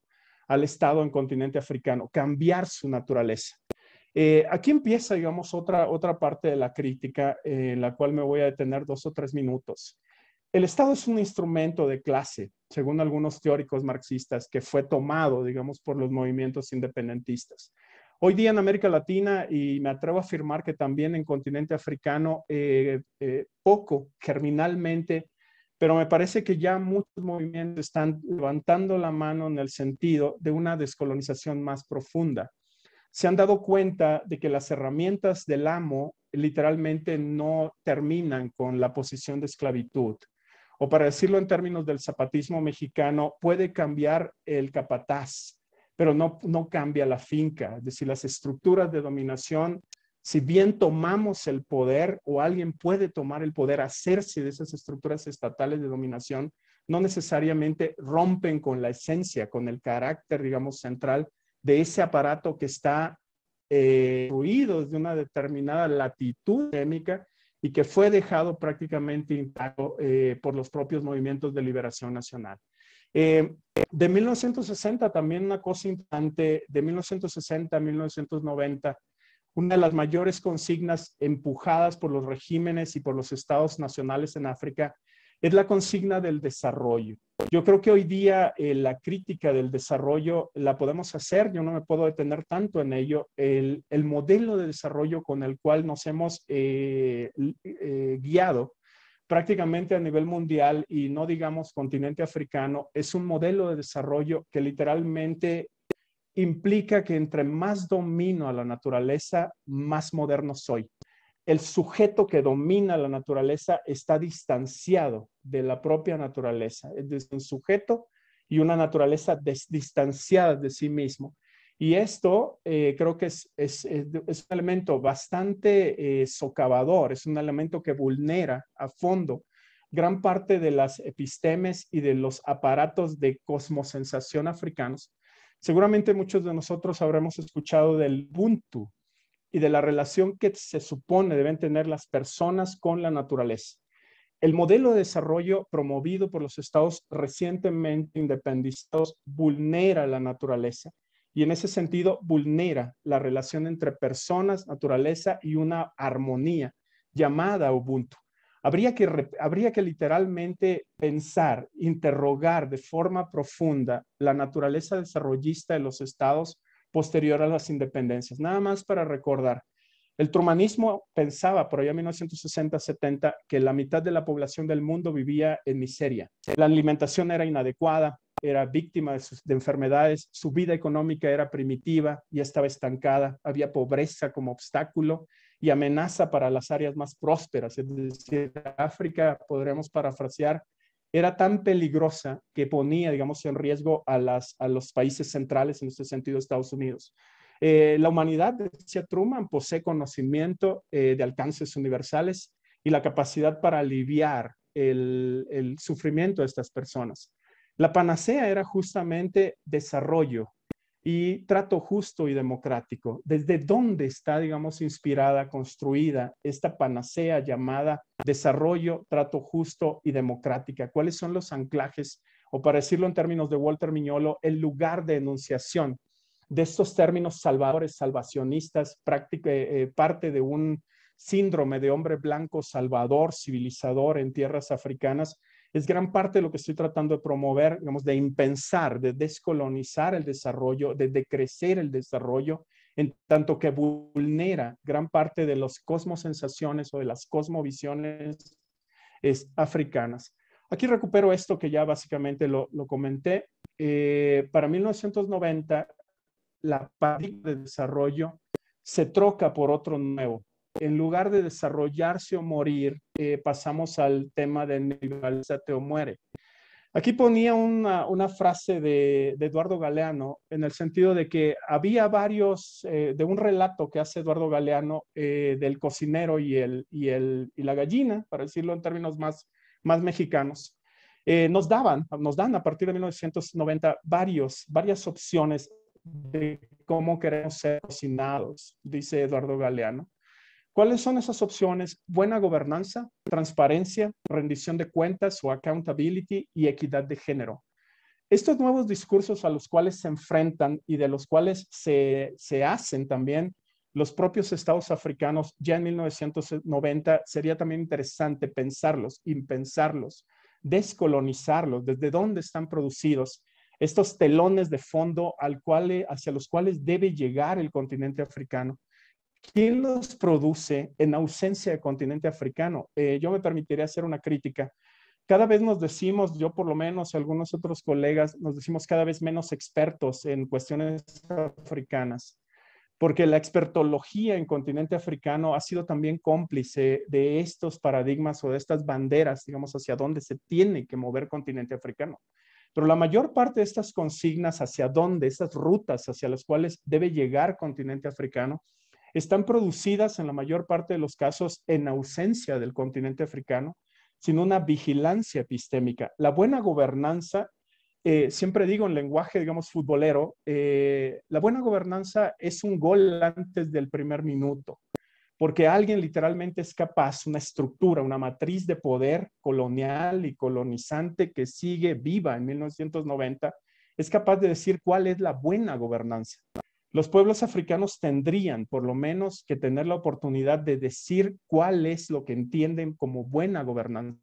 S3: al Estado en continente africano, cambiar su naturaleza. Eh, aquí empieza, digamos, otra, otra parte de la crítica eh, en la cual me voy a detener dos o tres minutos. El Estado es un instrumento de clase, según algunos teóricos marxistas, que fue tomado, digamos, por los movimientos independentistas. Hoy día en América Latina, y me atrevo a afirmar que también en continente africano, eh, eh, poco germinalmente, pero me parece que ya muchos movimientos están levantando la mano en el sentido de una descolonización más profunda. Se han dado cuenta de que las herramientas del amo literalmente no terminan con la posición de esclavitud. O para decirlo en términos del zapatismo mexicano, puede cambiar el capataz, pero no, cambia la finca. Es decir, las estructuras de dominación, si bien tomamos el poder o alguien puede tomar el poder, hacerse de esas estructuras estatales de dominación, no necesariamente rompen con la esencia, con el carácter, digamos, central de ese aparato que está eh, de una determinada latitud étnica y que fue dejado prácticamente intacto eh, por los propios movimientos de liberación nacional. Eh, de 1960 también una cosa importante, de 1960 a 1990, una de las mayores consignas empujadas por los regímenes y por los estados nacionales en África es la consigna del desarrollo. Yo creo que hoy día eh, la crítica del desarrollo la podemos hacer, yo no me puedo detener tanto en ello, el, modelo de desarrollo con el cual nos hemos eh, guiado prácticamente a nivel mundial y no digamos continente africano, es un modelo de desarrollo que literalmente implica que entre más domino a la naturaleza, más moderno soy. El sujeto que domina la naturaleza está distanciado de la propia naturaleza, es un sujeto y una naturaleza distanciada de sí mismo. Y esto eh, creo que es, un elemento bastante eh, socavador, es un elemento que vulnera a fondo gran parte de las epistemes y de los aparatos de cosmosensación africanos. Seguramente muchos de nosotros habremos escuchado del Ubuntu y de la relación que se supone deben tener las personas con la naturaleza. El modelo de desarrollo promovido por los estados recientemente independizados vulnera la naturaleza y en ese sentido vulnera la relación entre personas, naturaleza y una armonía llamada Ubuntu. Habría que, habría que literalmente pensar, interrogar de forma profunda la naturaleza desarrollista de los estados posterior a las independencias. Nada más para recordar, el trumanismo pensaba por allá en 1960-70 que la mitad de la población del mundo vivía en miseria. La alimentación era inadecuada, era víctima de, enfermedades, su vida económica era primitiva, y estaba estancada, había pobreza como obstáculo y amenaza para las áreas más prósperas, es decir, África, podríamos parafrasear, era tan peligrosa que ponía, digamos, en riesgo a, los países centrales, en este sentido Estados Unidos. Eh, la humanidad, decía Truman, posee conocimiento eh, de alcances universales y la capacidad para aliviar el sufrimiento de estas personas. La panacea era justamente desarrollo y trato justo y democrático. ¿Desde dónde está, digamos, inspirada, construida esta panacea llamada desarrollo, trato justo y democrática? ¿Cuáles son los anclajes, o para decirlo en términos de Walter Miñolo, el lugar de enunciación de estos términos salvadores, salvacionistas, eh, eh, parte de un síndrome de hombre blanco, salvador, civilizador en tierras africanas, es gran parte de lo que estoy tratando de promover, digamos, de impensar, de descolonizar el desarrollo, de decrecer el desarrollo, en tanto que vulnera gran parte de las cosmosensaciones o de las cosmovisiones es, africanas. Aquí recupero esto que ya básicamente lo, comenté. Eh, para 1990, la paradigma de desarrollo se troca por otro nuevo, en lugar de desarrollarse o morir, eh, pasamos al tema de te o muere. Aquí ponía una, frase de, Eduardo Galeano en el sentido de que había varios, eh, de un relato que hace Eduardo Galeano eh, del cocinero y, el, y, el, y la gallina, para decirlo en términos más, más mexicanos. nos daban, nos dan a partir de 1990 varios, varias opciones de cómo queremos ser cocinados, dice Eduardo Galeano. ¿Cuáles son esas opciones? Buena gobernanza, transparencia, rendición de cuentas o accountability y equidad de género. Estos nuevos discursos a los cuales se enfrentan y de los cuales se, hacen también los propios estados africanos ya en 1990, sería también interesante pensarlos, impensarlos, descolonizarlos, desde dónde están producidos estos telones de fondo al cual, hacia los cuales debe llegar el continente africano. ¿Quién los produce en ausencia de continente africano? Eh, yo me permitiría hacer una crítica. Cada vez nos decimos, yo por lo menos, algunos otros colegas, nos decimos cada vez menos expertos en cuestiones africanas, porque la expertología en continente africano ha sido también cómplice de estos paradigmas o de estas banderas, digamos, hacia dónde se tiene que mover continente africano. Pero la mayor parte de estas consignas hacia dónde, estas rutas hacia las cuales debe llegar continente africano, están producidas en la mayor parte de los casos en ausencia del continente africano, sino una vigilancia epistémica. La buena gobernanza, eh, siempre digo en lenguaje, digamos, futbolero, eh, la buena gobernanza es un gol antes del primer minuto, porque alguien literalmente es capaz, una estructura, una matriz de poder colonial y colonizante que sigue viva en 1990, es capaz de decir cuál es la buena gobernanza los pueblos africanos tendrían por lo menos que tener la oportunidad de decir cuál es lo que entienden como buena gobernanza.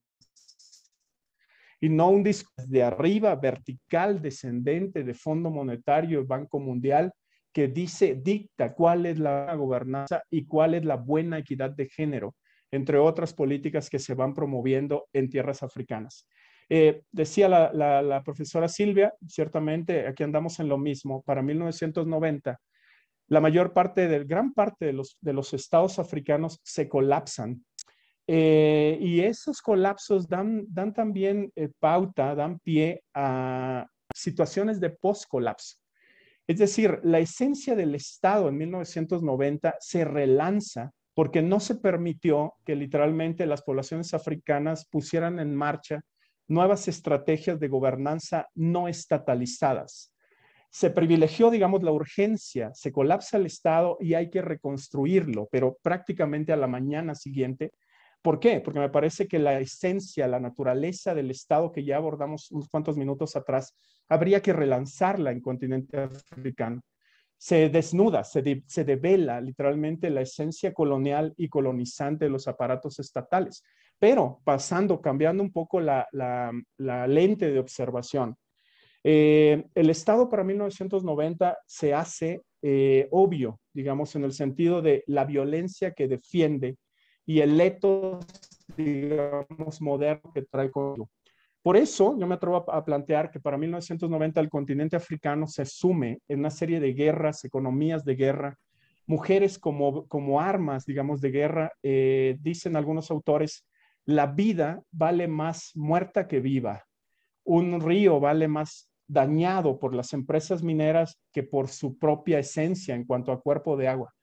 S3: Y no un discurso de arriba, vertical, descendente de Fondo Monetario y Banco Mundial que dice, dicta cuál es la gobernanza y cuál es la buena equidad de género, entre otras políticas que se van promoviendo en tierras africanas. Eh, decía la, profesora Silvia, ciertamente aquí andamos en lo mismo, para 1990 la mayor parte, del, gran parte de los, estados africanos se colapsan. Eh, y esos colapsos dan, dan también eh, pauta, dan pie a situaciones de post-colapso. Es decir, la esencia del Estado en 1990 se relanza porque no se permitió que literalmente las poblaciones africanas pusieran en marcha nuevas estrategias de gobernanza no estatalizadas. Se privilegió, digamos, la urgencia, se colapsa el Estado y hay que reconstruirlo, pero prácticamente a la mañana siguiente. ¿Por qué? Porque me parece que la esencia, la naturaleza del Estado que ya abordamos unos cuantos minutos atrás, habría que relanzarla en continente africano se desnuda, se, devela literalmente la esencia colonial y colonizante de los aparatos estatales. Pero pasando, cambiando un poco la, lente de observación, eh, el Estado para 1990 se hace eh, obvio, digamos, en el sentido de la violencia que defiende y el leto, digamos, moderno que trae con por eso yo me atrevo a, plantear que para 1990 el continente africano se sume en una serie de guerras, economías de guerra, mujeres como, como armas, digamos, de guerra. Eh, dicen algunos autores, la vida vale más muerta que viva. Un río vale más dañado por las empresas mineras que por su propia esencia en cuanto a cuerpo de agua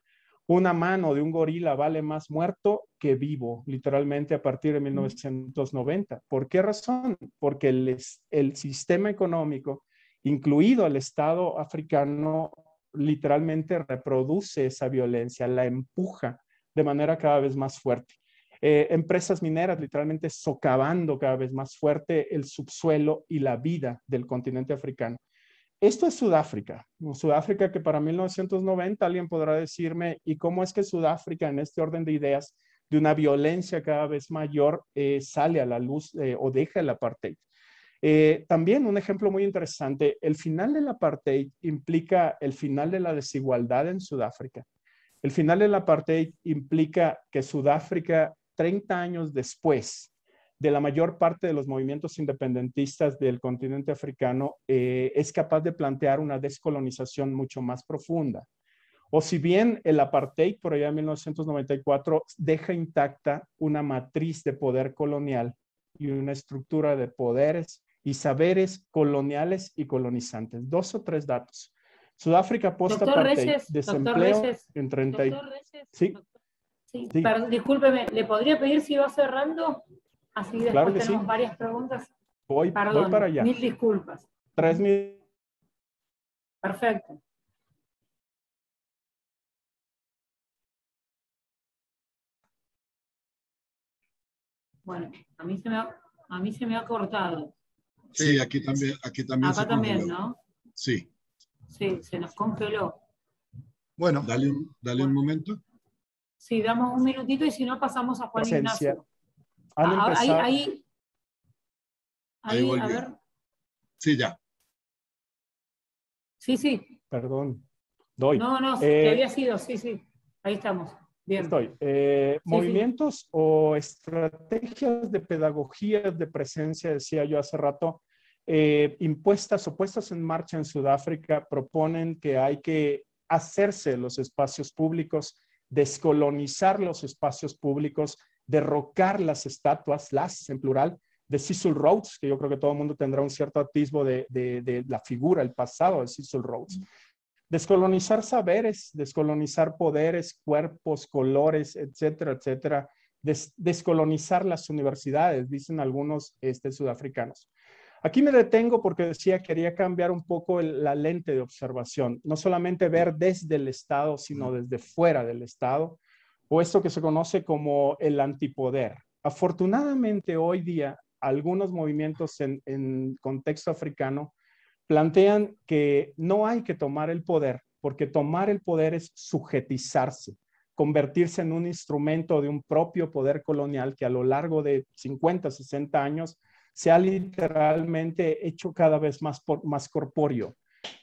S3: una mano de un gorila vale más muerto que vivo, literalmente a partir de 1990. ¿Por qué razón? Porque el, sistema económico, incluido el Estado africano, literalmente reproduce esa violencia, la empuja de manera cada vez más fuerte. Eh, empresas mineras literalmente socavando cada vez más fuerte el subsuelo y la vida del continente africano. Esto es Sudáfrica. Sudáfrica que para 1990 alguien podrá decirme, ¿y cómo es que Sudáfrica en este orden de ideas de una violencia cada vez mayor eh, sale a la luz eh, o deja el apartheid? Eh, también un ejemplo muy interesante, el final del apartheid implica el final de la desigualdad en Sudáfrica. El final del apartheid implica que Sudáfrica, 30 años después, de la mayor parte de los movimientos independentistas del continente africano eh, es capaz de plantear una descolonización mucho más profunda. O si bien el apartheid por allá en 1994 deja intacta una matriz de poder colonial y una estructura de poderes y saberes coloniales y colonizantes. Dos o tres datos. Sudáfrica post-apartheid, desempleo en 30... ¿Sí? sí. discúlpeme,
S1: ¿le podría pedir si va cerrando? Así después tenemos varias preguntas.
S3: Voy, para allá. Mil
S1: disculpas.
S3: Tres mil.
S1: Perfecto.
S3: Bueno, a mí se me ha, a mí se me ha cortado.
S2: Sí, aquí también. Aquí también Acá también, ¿no? Sí.
S1: Sí, se nos congeló.
S2: Bueno, dale, un momento.
S1: Sí, damos un minutito y si no pasamos a Juan Ignacio. Ah, ahí, ahí, ahí, Sí, ya. Sí, sí.
S2: Perdón.
S3: Doy. No, no, eh, que había
S1: sido, sí, sí. Ahí estamos.
S3: Bien. Estoy. Eh, movimientos o estrategias de pedagogía de presencia, decía yo hace rato, eh, impuestas o puestas en marcha en Sudáfrica proponen que hay que hacerse los espacios públicos, descolonizar los espacios públicos derrocar las estatuas, las en plural, de Cecil Rhodes, que yo creo que todo el mundo tendrá un cierto atisbo de, la figura, el pasado de Cecil Rhodes. Descolonizar saberes, descolonizar poderes, cuerpos, colores, etcétera, etcétera. descolonizar las universidades, dicen algunos este, sudafricanos. Aquí me detengo porque decía quería cambiar un poco la lente de observación, no solamente ver desde el Estado, sino desde fuera del Estado, o esto que se conoce como el antipoder. Afortunadamente hoy día algunos movimientos en, contexto africano plantean que no hay que tomar el poder, porque tomar el poder es sujetizarse, convertirse en un instrumento de un propio poder colonial que a lo largo de 50, 60 años se ha literalmente hecho cada vez más, más corpóreo.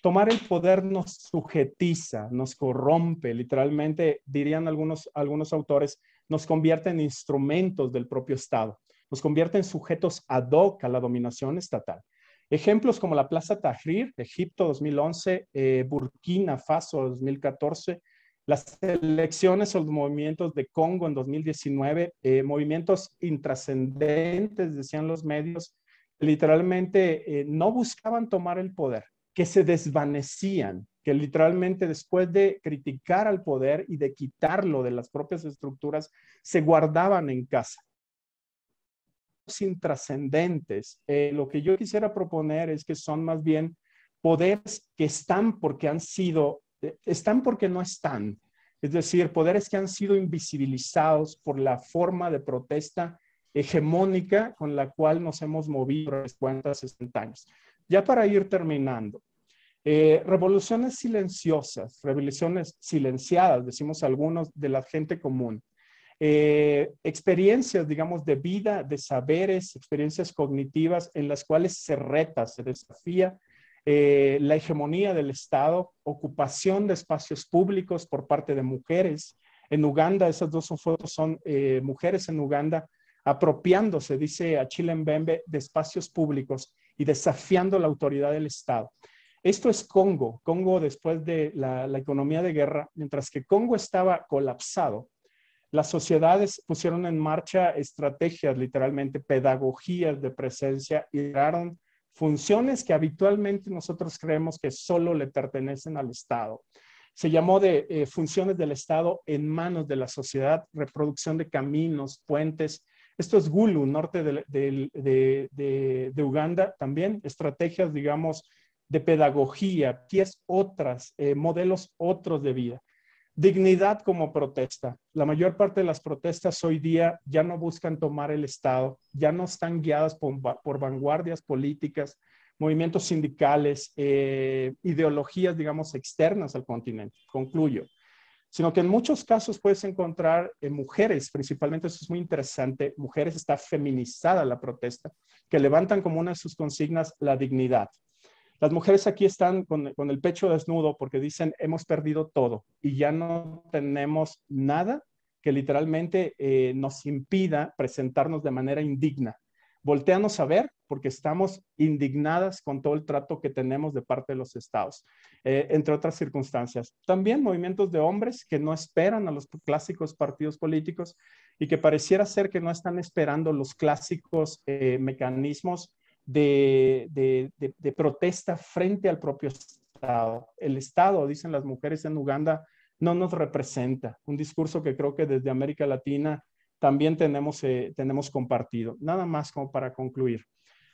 S3: Tomar el poder nos sujetiza, nos corrompe, literalmente, dirían algunos, algunos autores, nos convierte en instrumentos del propio Estado, nos convierte en sujetos ad hoc a la dominación estatal. Ejemplos como la Plaza Tahrir, Egipto 2011, eh, Burkina Faso 2014, las elecciones o los movimientos de Congo en 2019, eh, movimientos intrascendentes, decían los medios, literalmente eh, no buscaban tomar el poder, que se desvanecían, que literalmente después de criticar al poder y de quitarlo de las propias estructuras, se guardaban en casa intrascendentes. Eh, lo que yo quisiera proponer es que son más bien poderes que están porque han sido, eh, están porque no están. Es decir, poderes que han sido invisibilizados por la forma de protesta hegemónica con la cual nos hemos movido las 50, 60 años. Ya para ir terminando, eh, revoluciones silenciosas, revoluciones silenciadas, decimos algunos de la gente común. Eh, experiencias, digamos, de vida, de saberes, experiencias cognitivas en las cuales se reta, se desafía eh, la hegemonía del Estado, ocupación de espacios públicos por parte de mujeres. En Uganda, esas dos fotos son mujeres en Uganda apropiándose, dice Achille Mbembe, de espacios públicos y desafiando la autoridad del Estado. Esto es Congo, Congo después de la, economía de guerra, mientras que Congo estaba colapsado, las sociedades pusieron en marcha estrategias, literalmente pedagogías de presencia y crearon funciones que habitualmente nosotros creemos que solo le pertenecen al Estado. Se llamó de eh, funciones del Estado en manos de la sociedad, reproducción de caminos, puentes. Esto es Gulu, norte de Uganda también, estrategias, digamos, de pedagogía, pies otras, eh, modelos otros de vida. Dignidad como protesta. La mayor parte de las protestas hoy día ya no buscan tomar el Estado, ya no están guiadas por, vanguardias políticas, movimientos sindicales, eh, ideologías, digamos, externas al continente. Concluyo sino que en muchos casos puedes encontrar en eh, mujeres, principalmente eso es muy interesante, mujeres está feminizada la protesta, que levantan como una de sus consignas la dignidad. Las mujeres aquí están con, el pecho desnudo porque dicen, hemos perdido todo y ya no tenemos nada que literalmente eh, nos impida presentarnos de manera indigna. Volteanos a ver porque estamos indignadas con todo el trato que tenemos de parte de los estados, eh, entre otras circunstancias. También movimientos de hombres que no esperan a los clásicos partidos políticos y que pareciera ser que no están esperando los clásicos eh, mecanismos de, protesta frente al propio Estado. El Estado, dicen las mujeres en Uganda, no nos representa. Un discurso que creo que desde América Latina también tenemos, eh, tenemos compartido. Nada más como para concluir.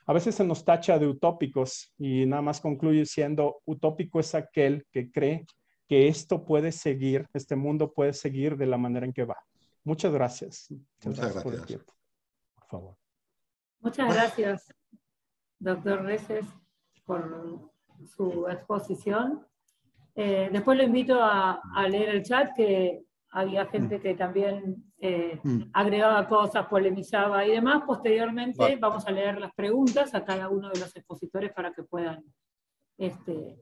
S3: A veces se nos tacha de utópicos y nada más concluye siendo utópico es aquel que cree que esto puede seguir, este mundo puede seguir de la manera en que va. Muchas gracias. Muchas, gracias, Por favor.
S1: Muchas gracias doctor Reces, por su exposición. Eh, después lo invito a, leer el chat, que había gente que también eh, mm. agregaba cosas, polemizaba y demás. Posteriormente vamos a leer las preguntas a cada uno de los expositores para que puedan este,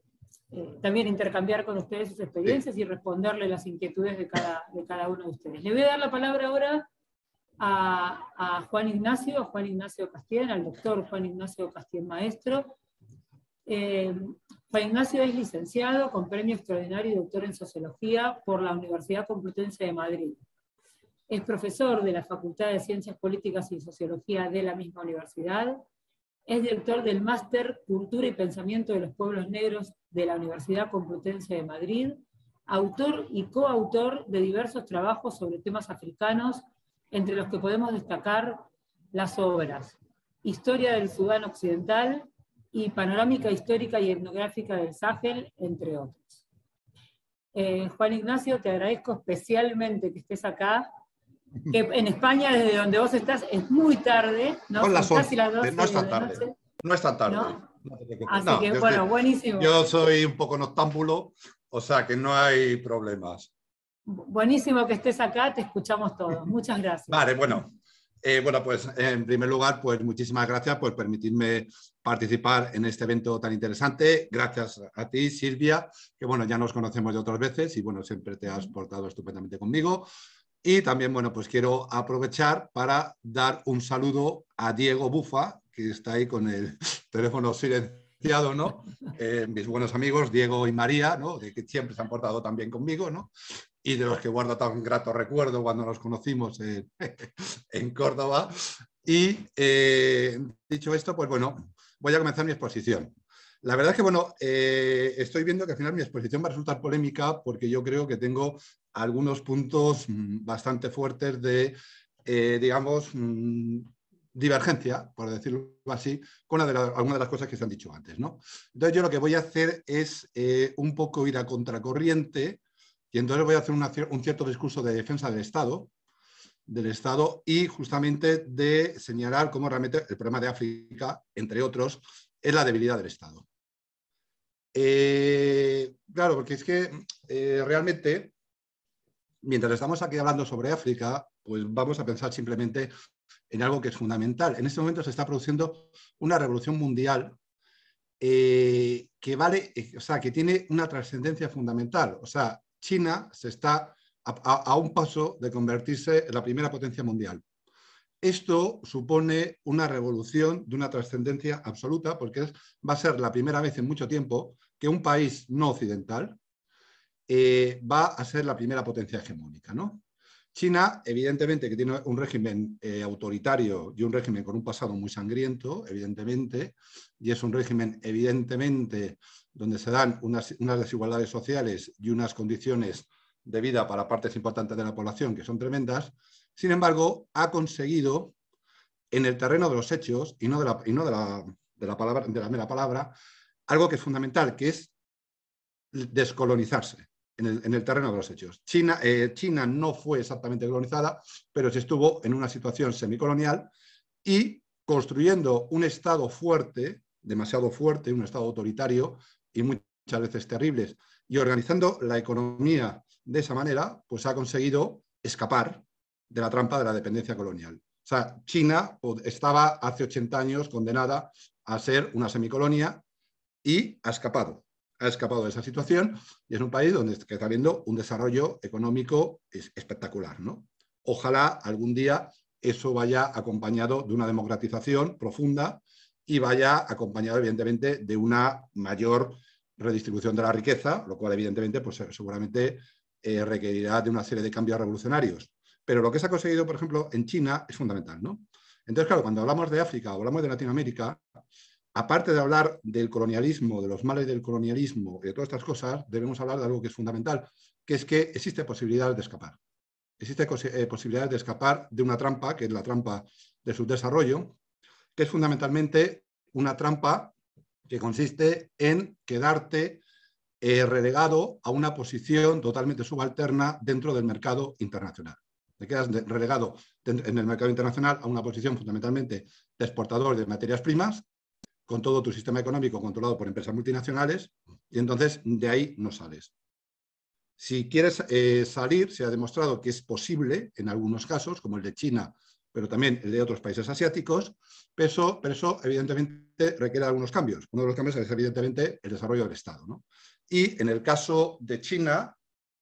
S1: eh, también intercambiar con ustedes sus experiencias y responderle las inquietudes de cada, de cada uno de ustedes. Le voy a dar la palabra ahora a, Juan Ignacio, Juan Ignacio al doctor Juan Ignacio Castien Maestro. Eh, Juan Ignacio es licenciado con premio extraordinario y doctor en sociología por la Universidad Complutense de Madrid. Es profesor de la Facultad de Ciencias Políticas y Sociología de la misma universidad. Es director del Máster Cultura y Pensamiento de los Pueblos Negros de la Universidad Complutense de Madrid. Autor y coautor de diversos trabajos sobre temas africanos entre los que podemos destacar las obras Historia del Sudán Occidental y Panorámica Histórica y Etnográfica del Sahel, entre otros. Eh, Juan Ignacio, te agradezco especialmente que estés acá, que en España, desde donde vos estás, es muy tarde, ¿no? no es tan tarde,
S4: no es tan tarde. Yo soy un poco noctámbulo, o sea que no hay problemas.
S1: Buenísimo que estés acá, te escuchamos todos. Muchas gracias. Vale,
S4: bueno. Eh, bueno, pues en primer lugar, pues muchísimas gracias por permitirme participar en este evento tan interesante. Gracias a ti, Silvia, que bueno, ya nos conocemos de otras veces y bueno, siempre te has portado estupendamente conmigo. Y también, bueno, pues quiero aprovechar para dar un saludo a Diego Bufa, que está ahí con el teléfono silenciado, ¿no? Eh, mis buenos amigos Diego y María, ¿no? que siempre se han portado también conmigo, ¿no? y de los que guardo tan grato recuerdo cuando nos conocimos en, Córdoba. Y eh, dicho esto, pues bueno, voy a comenzar mi exposición. La verdad es que, bueno, eh, estoy viendo que al final mi exposición va a resultar polémica porque yo creo que tengo algunos puntos mm, bastante fuertes de, eh, digamos, mm, divergencia, por decirlo así, con algunas de alguna de las cosas que se han dicho antes, ¿no? Entonces yo lo que voy a hacer es un poco ir a contracorriente y entonces voy a hacer un cierto discurso de defensa del Estado, del Estado y justamente de señalar cómo realmente el problema de África, entre otros, es la debilidad del Estado. Eh, claro, porque es que eh, realmente, mientras estamos aquí hablando sobre África, pues vamos a pensar simplemente en algo que es fundamental. En este momento se está produciendo una revolución mundial eh, que vale, o sea, que tiene una trascendencia fundamental. O sea, China se está a, un paso de convertirse en la primera potencia mundial. Esto supone una revolución de una trascendencia absoluta porque va a ser la primera vez en mucho tiempo que un país no occidental eh, va a ser la primera potencia hegemónica. China, evidentemente, que tiene un régimen eh, autoritario y un régimen con un pasado muy sangriento, evidentemente, y es un régimen, evidentemente, donde se dan unas, desigualdades sociales y unas condiciones de vida para partes importantes de la población que son tremendas, sin embargo, ha conseguido en el terreno de los hechos y no de la, de la, palabra, de la mera palabra, algo que es fundamental, que es descolonizarse en el, terreno de los hechos. China, eh, China no fue exactamente colonizada, pero se estuvo en una situación semicolonial y construyendo un Estado fuerte, demasiado fuerte, un Estado autoritario, y muchas veces terribles. Y organizando la economía de esa manera, pues ha conseguido escapar de la trampa de la dependencia colonial. O sea, China estaba hace 80 años condenada a ser una semicolonia y ha escapado. Ha escapado de esa situación y es un país donde está viendo un desarrollo económico espectacular. ¿no? Ojalá algún día eso vaya acompañado de una democratización profunda y vaya acompañado, evidentemente, de una mayor redistribución de la riqueza, lo cual, evidentemente, pues, eh, seguramente eh, requerirá de una serie de cambios revolucionarios. Pero lo que se ha conseguido, por ejemplo, en China es fundamental. ¿no? Entonces, claro, cuando hablamos de África o hablamos de Latinoamérica, aparte de hablar del colonialismo, de los males del colonialismo y de todas estas cosas, debemos hablar de algo que es fundamental, que es que existe posibilidad de escapar. Existe eh, posibilidad de escapar de una trampa, que es la trampa de subdesarrollo, que es fundamentalmente una trampa que consiste en quedarte eh, relegado a una posición totalmente subalterna dentro del mercado internacional. Te quedas relegado en el mercado internacional a una posición fundamentalmente de exportador de materias primas, con todo tu sistema económico controlado por empresas multinacionales, y entonces de ahí no sales. Si quieres eh, salir, se ha demostrado que es posible en algunos casos, como el de China, pero también el de otros países asiáticos, pero eso, evidentemente requiere algunos cambios. Uno de los cambios es evidentemente el desarrollo del Estado. Y en el caso de China,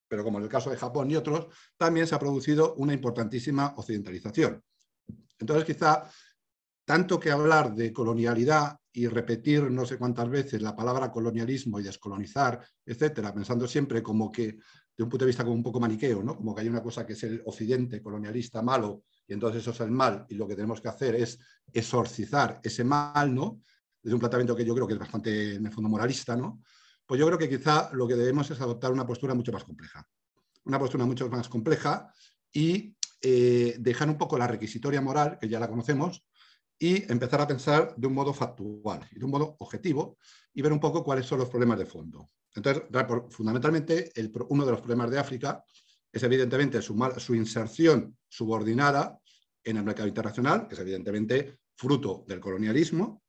S4: pero como en el caso de Japón y otros, también se ha producido una importantísima occidentalización. Entonces, quizá tanto que hablar de colonialidad y repetir no sé cuántas veces la palabra colonialismo y descolonizar, etcétera, pensando siempre como que de un punto de vista como un poco maniqueo, ¿no? como que hay una cosa que es el occidente colonialista malo y entonces eso es el mal y lo que tenemos que hacer es exorcizar ese mal, ¿no? desde un planteamiento que yo creo que es bastante en el fondo moralista, ¿no? pues yo creo que quizá lo que debemos es adoptar una postura mucho más compleja, una postura mucho más compleja y eh, dejar un poco la requisitoria moral, que ya la conocemos, y empezar a pensar de un modo factual y de un modo objetivo y ver un poco cuáles son los problemas de fondo. Entonces, fundamentalmente, uno de los problemas de África es evidentemente su, inserción subordinada en el mercado internacional, que es evidentemente fruto del colonialismo,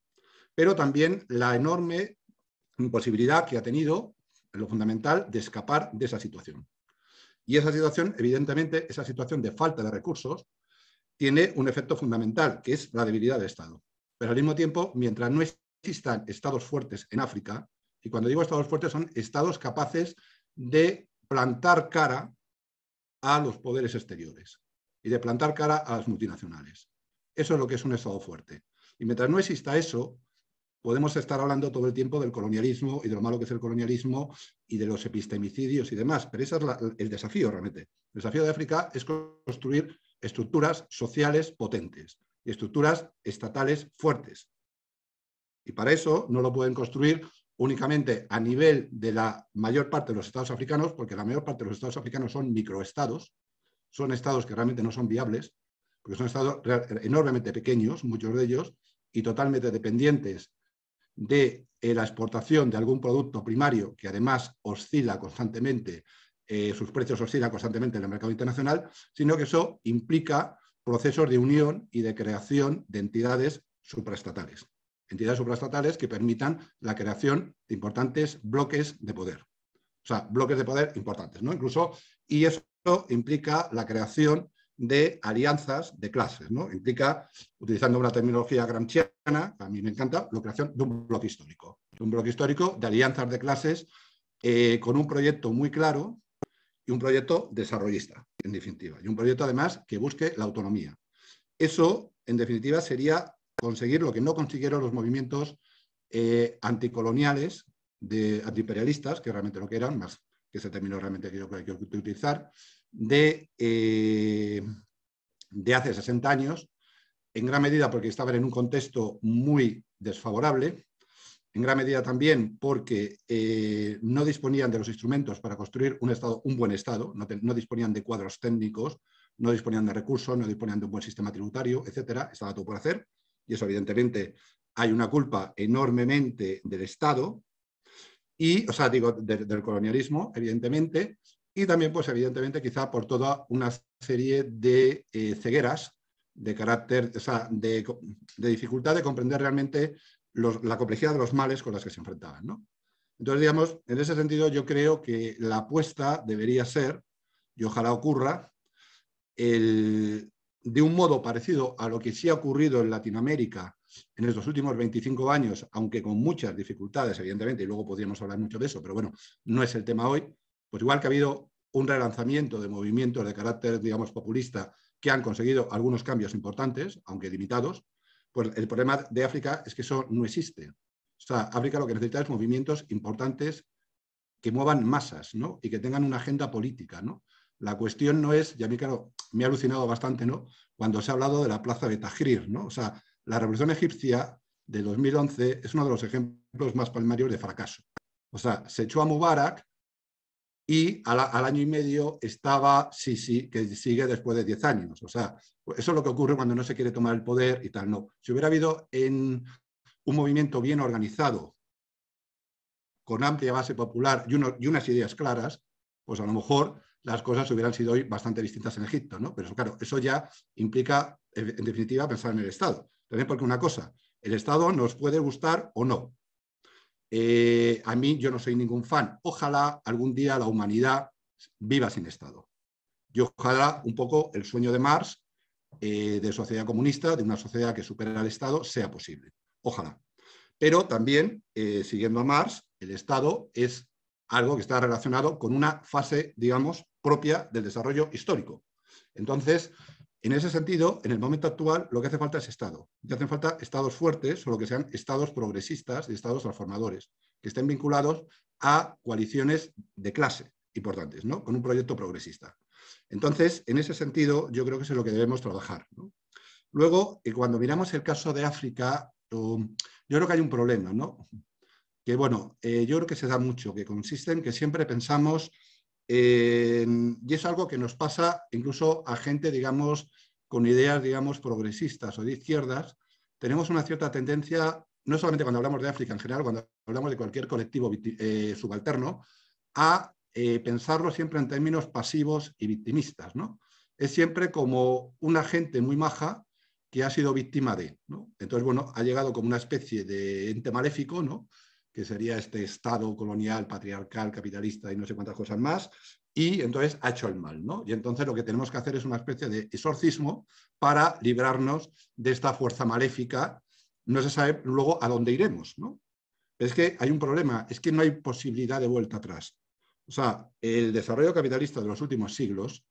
S4: pero también la enorme imposibilidad que ha tenido, lo fundamental, de escapar de esa situación. Y esa situación, evidentemente, esa situación de falta de recursos, tiene un efecto fundamental, que es la debilidad de Estado. Pero al mismo tiempo, mientras no existan estados fuertes en África, y cuando digo estados fuertes son estados capaces de plantar cara a los poderes exteriores y de plantar cara a las multinacionales. Eso es lo que es un estado fuerte. Y mientras no exista eso, podemos estar hablando todo el tiempo del colonialismo y de lo malo que es el colonialismo y de los epistemicidios y demás, pero ese es el desafío realmente. El desafío de África es construir estructuras sociales potentes y estructuras estatales fuertes. Y para eso no lo pueden construir únicamente a nivel de la mayor parte de los estados africanos, porque la mayor parte de los estados africanos son microestados, son estados que realmente no son viables, porque son estados enormemente pequeños, muchos de ellos, y totalmente dependientes de eh, la exportación de algún producto primario que además oscila constantemente eh, sus precios oscilan constantemente en el mercado internacional, sino que eso implica procesos de unión y de creación de entidades supraestatales. Entidades supraestatales que permitan la creación de importantes bloques de poder. O sea, bloques de poder importantes, ¿no? Incluso, y eso implica la creación de alianzas de clases, ¿no? Implica, utilizando una terminología gramsciana, a mí me encanta, la creación de un bloque histórico. Un bloque histórico de alianzas de clases eh, con un proyecto muy claro y un proyecto desarrollista, en definitiva, y un proyecto además que busque la autonomía. Eso, en definitiva, sería conseguir lo que no consiguieron los movimientos eh, anticoloniales, de antiimperialistas, que realmente lo que eran, más que ese término realmente que yo que hay que utilizar, de, eh, de hace 60 años, en gran medida porque estaban en un contexto muy desfavorable, en gran medida también porque eh, no disponían de los instrumentos para construir un, estado, un buen Estado, no, disponían de cuadros técnicos, no disponían de recursos, no disponían de un buen sistema tributario, etcétera. Estaba todo por hacer y eso evidentemente hay una culpa enormemente del Estado y, o sea, digo, del colonialismo, evidentemente, y también, pues, evidentemente, quizá por toda una serie de eh, cegueras de carácter, o sea, de, dificultad de comprender realmente la complejidad de los males con los que se enfrentaban. ¿no? Entonces, digamos, en ese sentido yo creo que la apuesta debería ser, y ojalá ocurra, de un modo parecido a lo que sí ha ocurrido en Latinoamérica en estos últimos 25 años, aunque con muchas dificultades, evidentemente, y luego podríamos hablar mucho de eso, pero bueno, no es el tema hoy, pues igual que ha habido un relanzamiento de movimientos de carácter, digamos, populista que han conseguido algunos cambios importantes, aunque limitados, pues el problema de África es que eso no existe. O sea, África lo que necesita es movimientos importantes que muevan masas, ¿no? Y que tengan una agenda política, ¿no? La cuestión no es, y a mí, claro, me ha alucinado bastante, ¿no? Cuando se ha hablado de la plaza de Tahrir, ¿no? O sea, la revolución egipcia de 2011 es uno de los ejemplos más palmarios de fracaso. O sea, se echó a Mubarak y al, año y medio estaba sí, sí, que sigue después de 10 años. O sea, pues eso es lo que ocurre cuando no se quiere tomar el poder y tal. No, si hubiera habido en un movimiento bien organizado, con amplia base popular y, unas ideas claras, pues a lo mejor las cosas hubieran sido hoy bastante distintas en Egipto, ¿no? Pero claro, eso ya implica, en definitiva, pensar en el Estado. También porque una cosa, el Estado nos puede gustar o no, eh, a mí yo no soy ningún fan. Ojalá algún día la humanidad viva sin Estado. Y ojalá un poco el sueño de Marx, eh, de sociedad comunista, de una sociedad que supera al Estado, sea posible. Ojalá. Pero también, eh, siguiendo a Marx, el Estado es algo que está relacionado con una fase, digamos, propia del desarrollo histórico. Entonces, en ese sentido, en el momento actual, lo que hace falta es Estado. Y hacen falta estados fuertes o lo que sean estados progresistas y estados transformadores, que estén vinculados a coaliciones de clase importantes, ¿no? con un proyecto progresista. Entonces, en ese sentido, yo creo que es lo que debemos trabajar. Luego, eh, cuando miramos el caso de África, yo creo que hay un problema, ¿no? que bueno, eh, yo creo que se da mucho, que consiste en que siempre pensamos eh, y es algo que nos pasa incluso a gente, digamos, con ideas, digamos, progresistas o de izquierdas. Tenemos una cierta tendencia, no solamente cuando hablamos de África en general, cuando hablamos de cualquier colectivo eh, subalterno, a eh, pensarlo siempre en términos pasivos y victimistas, ¿no? Es siempre como una gente muy maja que ha sido víctima de, ¿no? Entonces, bueno, ha llegado como una especie de ente maléfico, ¿no? que sería este Estado colonial, patriarcal, capitalista y no sé cuántas cosas más, y entonces ha hecho el mal, ¿no? Y entonces lo que tenemos que hacer es una especie de exorcismo para librarnos de esta fuerza maléfica. No se sabe luego a dónde iremos, ¿no? es que hay un problema, es que no hay posibilidad de vuelta atrás. O sea, el desarrollo capitalista de los últimos siglos,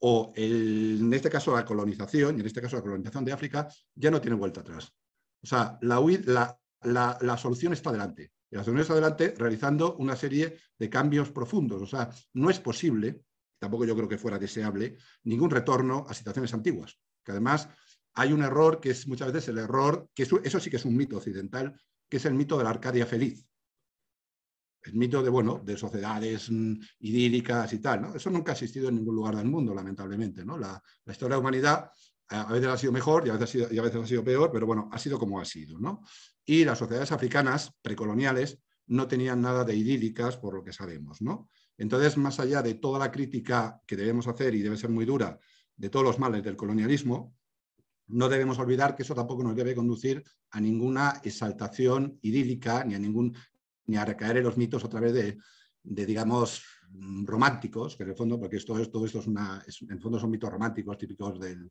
S4: o en este caso la colonización, y en este caso la colonización de África, ya no tiene vuelta atrás. O sea, la, la, solución está delante y las uniones adelante realizando una serie de cambios profundos. O sea, no es posible, tampoco yo creo que fuera deseable, ningún retorno a situaciones antiguas. Que además hay un error que es muchas veces el error, que eso sí que es un mito occidental, que es el mito de la Arcadia feliz. El mito de, bueno, de sociedades mm, idílicas y tal, Eso nunca ha existido en ningún lugar del mundo, lamentablemente, ¿no? la historia de la humanidad a veces ha sido mejor y a, veces ha sido, peor, pero bueno, ha sido como ha sido. ¿no? Y las sociedades africanas precoloniales no tenían nada de idílicas, por lo que sabemos. ¿no? Entonces, más allá de toda la crítica que debemos hacer y debe ser muy dura de todos los males del colonialismo, no debemos olvidar que eso tampoco nos debe conducir a ninguna exaltación idílica ni a, ningún, ni a recaer en los mitos a través de, digamos, románticos, que en el fondo, porque esto, todo esto es una, en el fondo son mitos románticos típicos del,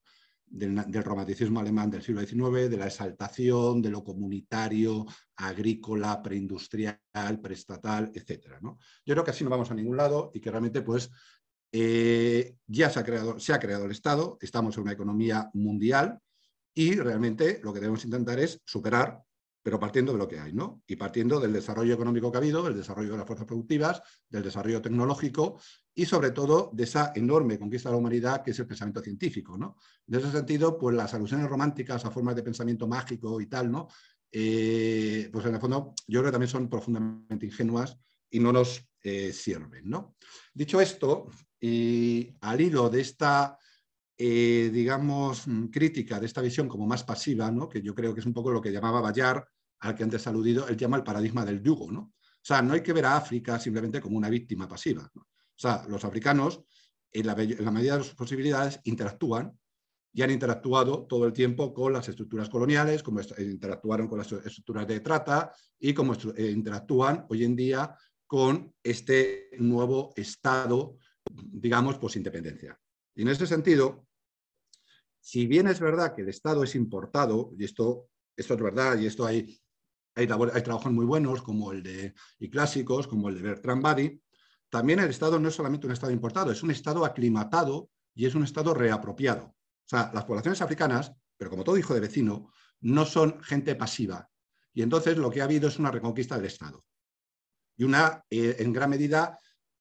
S4: del, romanticismo alemán del siglo XIX, de la exaltación de lo comunitario, agrícola, preindustrial, preestatal, etc. ¿no? Yo creo que así no vamos a ningún lado y que realmente pues, eh, ya se ha, creado, se ha creado el Estado, estamos en una economía mundial y realmente lo que debemos intentar es superar pero partiendo de lo que hay, ¿no? Y partiendo del desarrollo económico que ha habido, del desarrollo de las fuerzas productivas, del desarrollo tecnológico y sobre todo de esa enorme conquista de la humanidad que es el pensamiento científico, ¿no? En ese sentido, pues las alusiones románticas a formas de pensamiento mágico y tal, ¿no? Eh, pues en el fondo yo creo que también son profundamente ingenuas y no nos eh, sirven, ¿no? Dicho esto, y al hilo de esta eh, digamos, mm, crítica de esta visión como más pasiva, que yo creo que es un poco lo que llamaba Bayar, al que antes aludido, él llama el paradigma del yugo. ¿no? O sea, no hay que ver a África simplemente como una víctima pasiva. O sea, los africanos, en la, medida de sus posibilidades, interactúan y han interactuado todo el tiempo con las estructuras coloniales, como interactuaron con las estructuras de trata y como eh, interactúan hoy en día con este nuevo Estado, digamos, post-independencia. Y en ese sentido, si bien es verdad que el Estado es importado, y esto, es verdad, y esto hay, hay, trabajos muy buenos como el de, y clásicos como el de Bertrand Badi, también el Estado no es solamente un Estado importado, es un Estado aclimatado y es un Estado reapropiado. O sea, las poblaciones africanas, pero como todo hijo de vecino, no son gente pasiva. Y entonces lo que ha habido es una reconquista del Estado. Y una, eh, en gran medida,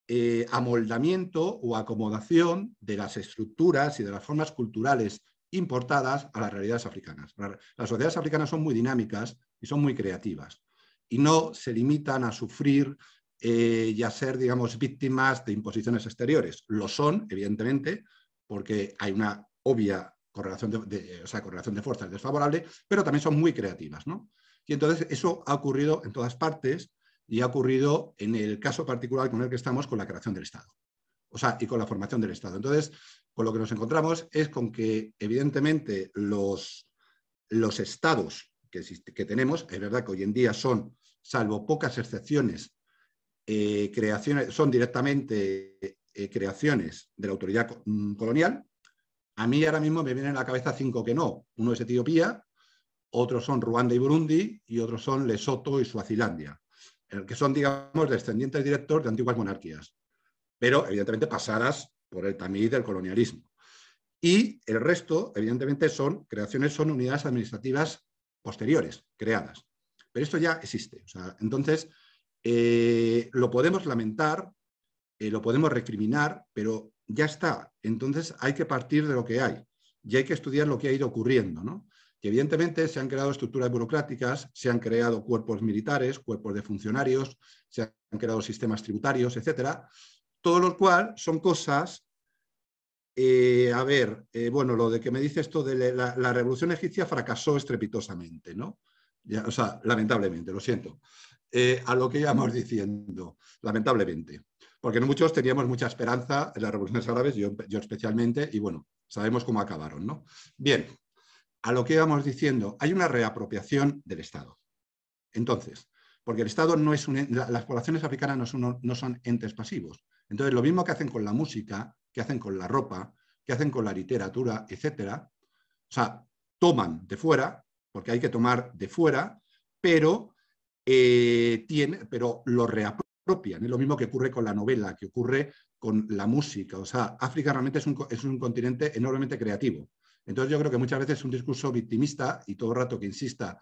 S4: eh, amoldamiento o acomodación de las estructuras y de las formas culturales importadas a las realidades africanas. Las sociedades africanas son muy dinámicas y son muy creativas y no se limitan a sufrir eh, y a ser, digamos, víctimas de imposiciones exteriores. Lo son, evidentemente, porque hay una obvia correlación de, correlación de fuerzas desfavorable, pero también son muy creativas. Y entonces eso ha ocurrido en todas partes y ha ocurrido en el caso particular con el que estamos con la creación del Estado o sea, y con la formación del Estado. Entonces, con lo que nos encontramos es con que, evidentemente, los, los estados que, tenemos, es verdad que hoy en día son, salvo pocas excepciones, eh, creaciones, son directamente eh, creaciones de la autoridad mm, colonial. A mí ahora mismo me vienen a la cabeza cinco que no. Uno es Etiopía, otros son Ruanda y Burundi y otros son Lesoto y Suazilandia, eh, que son, digamos, descendientes directos de antiguas monarquías pero evidentemente pasadas por el tamiz del colonialismo. Y el resto, evidentemente, son creaciones, son unidades administrativas posteriores, creadas. Pero esto ya existe. entonces, eh, lo podemos lamentar, eh, lo podemos recriminar, pero ya está. Entonces hay que partir de lo que hay y hay que estudiar lo que ha ido ocurriendo. Que evidentemente se han creado estructuras burocráticas, se han creado cuerpos militares, cuerpos de funcionarios, se han creado sistemas tributarios, etcétera, todo lo cual son cosas, eh, a ver, eh, bueno, lo de que me dice esto de la, revolución egipcia fracasó estrepitosamente, ¿no? o sea, lamentablemente, lo siento. Eh, a lo que íbamos diciendo, lamentablemente. Porque muchos teníamos mucha esperanza en las revoluciones árabes, yo, especialmente, y bueno, sabemos cómo acabaron, ¿no? Bien, a lo que íbamos diciendo, hay una reapropiación del Estado. Entonces, porque el Estado no es un, las poblaciones africanas no son entes pasivos, entonces, lo mismo que hacen con la música, que hacen con la ropa, que hacen con la literatura, etcétera, o sea, toman de fuera, porque hay que tomar de fuera, pero, eh, tiene, pero lo reapropian. Es lo mismo que ocurre con la novela, que ocurre con la música. O sea, África realmente es un, continente enormemente creativo. Entonces yo creo que muchas veces un discurso victimista y todo el rato que insista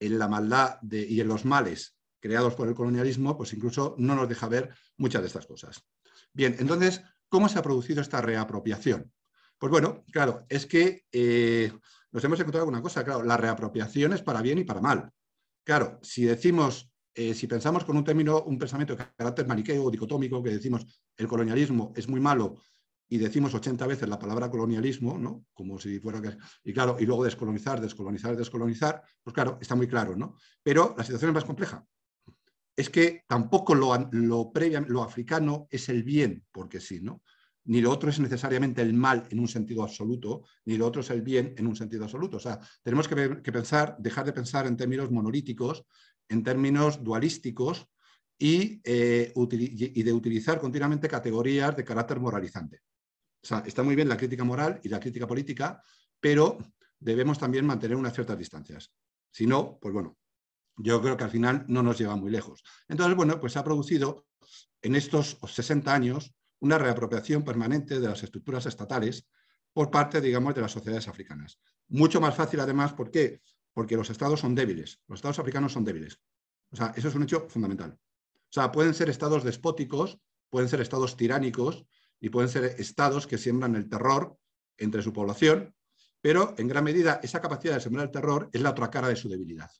S4: en la maldad de, y en los males creados por el colonialismo, pues incluso no nos deja ver muchas de estas cosas. Bien, entonces, ¿cómo se ha producido esta reapropiación? Pues bueno, claro, es que eh, nos hemos encontrado con una cosa, claro, la reapropiación es para bien y para mal. Claro, si decimos, eh, si pensamos con un término, un pensamiento de carácter maniqueo o dicotómico, que decimos el colonialismo es muy malo y decimos 80 veces la palabra colonialismo, ¿no? Como si fuera que... Y claro, y luego descolonizar, descolonizar, descolonizar, pues claro, está muy claro, ¿no? Pero la situación es más compleja es que tampoco lo, lo africano es el bien, porque sí, ¿no? Ni lo otro es necesariamente el mal en un sentido absoluto, ni lo otro es el bien en un sentido absoluto. O sea, tenemos que, pensar, dejar de pensar en términos monolíticos, en términos dualísticos eh, y, y de utilizar continuamente categorías de carácter moralizante. O sea, está muy bien la crítica moral y la crítica política, pero debemos también mantener unas ciertas distancias. Si no, pues bueno, yo creo que al final no nos lleva muy lejos. Entonces, bueno, pues se ha producido en estos 60 años una reapropiación permanente de las estructuras estatales por parte, digamos, de las sociedades africanas. Mucho más fácil, además, ¿por qué? Porque los estados son débiles, los estados africanos son débiles. O sea, eso es un hecho fundamental. O sea, pueden ser estados despóticos, pueden ser estados tiránicos y pueden ser estados que siembran el terror entre su población, pero en gran medida esa capacidad de sembrar el terror es la otra cara de su debilidad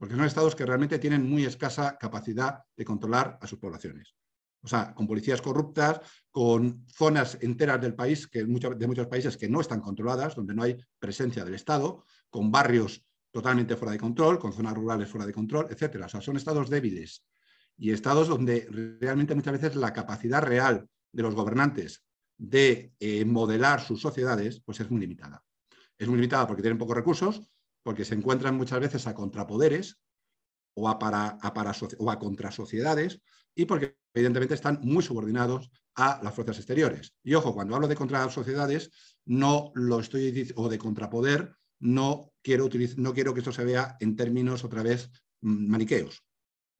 S4: porque son estados que realmente tienen muy escasa capacidad de controlar a sus poblaciones. O sea, con policías corruptas, con zonas enteras del país, que de muchos países que no están controladas, donde no hay presencia del Estado, con barrios totalmente fuera de control, con zonas rurales fuera de control, etcétera. O sea, son estados débiles y estados donde realmente muchas veces la capacidad real de los gobernantes de eh, modelar sus sociedades pues es muy limitada. Es muy limitada porque tienen pocos recursos, porque se encuentran muchas veces a contrapoderes o a, para, a para, o a contrasociedades y porque evidentemente están muy subordinados a las fuerzas exteriores. Y ojo, cuando hablo de contrasociedades, no lo estoy o de contrapoder, no quiero, utilizar, no quiero que esto se vea en términos otra vez mm, maniqueos.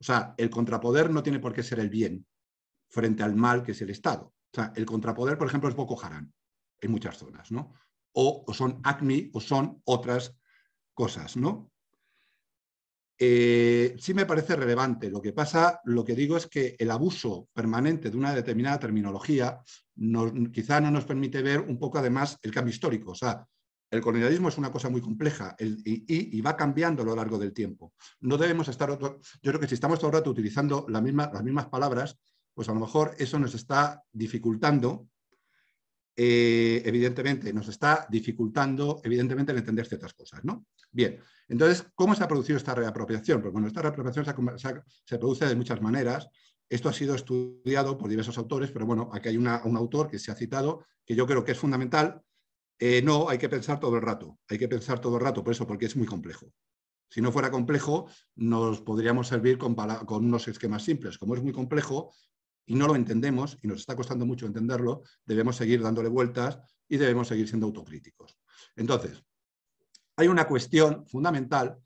S4: O sea, el contrapoder no tiene por qué ser el bien frente al mal que es el Estado. O sea, el contrapoder, por ejemplo, es Boko Haram en muchas zonas, ¿no? O, o son ACMI o son otras cosas, ¿no? Eh, sí me parece relevante. Lo que pasa, lo que digo es que el abuso permanente de una determinada terminología quizá no nos permite ver un poco además el cambio histórico. O sea, el colonialismo es una cosa muy compleja y, va cambiando a lo largo del tiempo. No debemos estar... Otro, yo creo que si estamos todo el rato utilizando las mismas palabras, pues a lo mejor eso nos está dificultando eh, evidentemente nos está dificultando, evidentemente, el entender ciertas cosas, ¿no? Bien, entonces, ¿cómo se ha producido esta reapropiación? Pues bueno, esta reapropiación se, se produce de muchas maneras. Esto ha sido estudiado por diversos autores, pero bueno, aquí hay un autor que se ha citado, que yo creo que es fundamental. Eh, no, hay que pensar todo el rato, hay que pensar todo el rato, por eso, porque es muy complejo. Si no fuera complejo, nos podríamos servir con, con unos esquemas simples. Como es muy complejo, y no lo entendemos y nos está costando mucho entenderlo, debemos seguir dándole vueltas y debemos seguir siendo autocríticos. Entonces, hay una cuestión fundamental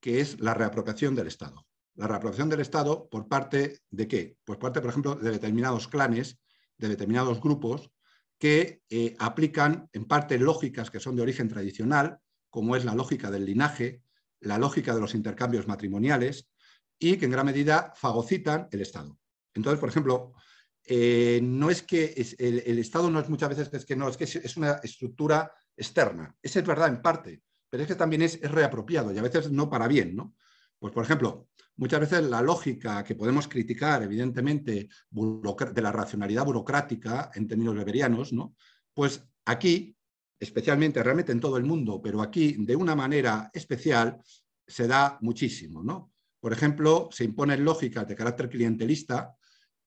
S4: que es la reapropiación del Estado. La reapropiación del Estado por parte de qué? Pues por parte, por ejemplo, de determinados clanes, de determinados grupos que eh, aplican en parte lógicas que son de origen tradicional, como es la lógica del linaje, la lógica de los intercambios matrimoniales, y que en gran medida fagocitan el Estado. Entonces, por ejemplo, eh, no es que el, Estado no es muchas veces es que no, es que es, una estructura externa. Eso es verdad en parte, pero es que también es, reapropiado y a veces no para bien, ¿no? Pues, por ejemplo, muchas veces la lógica que podemos criticar, evidentemente, de la racionalidad burocrática en términos beberianos, ¿no? Pues aquí, especialmente, realmente en todo el mundo, pero aquí de una manera especial, se da muchísimo, ¿no? Por ejemplo, se imponen lógicas de carácter clientelista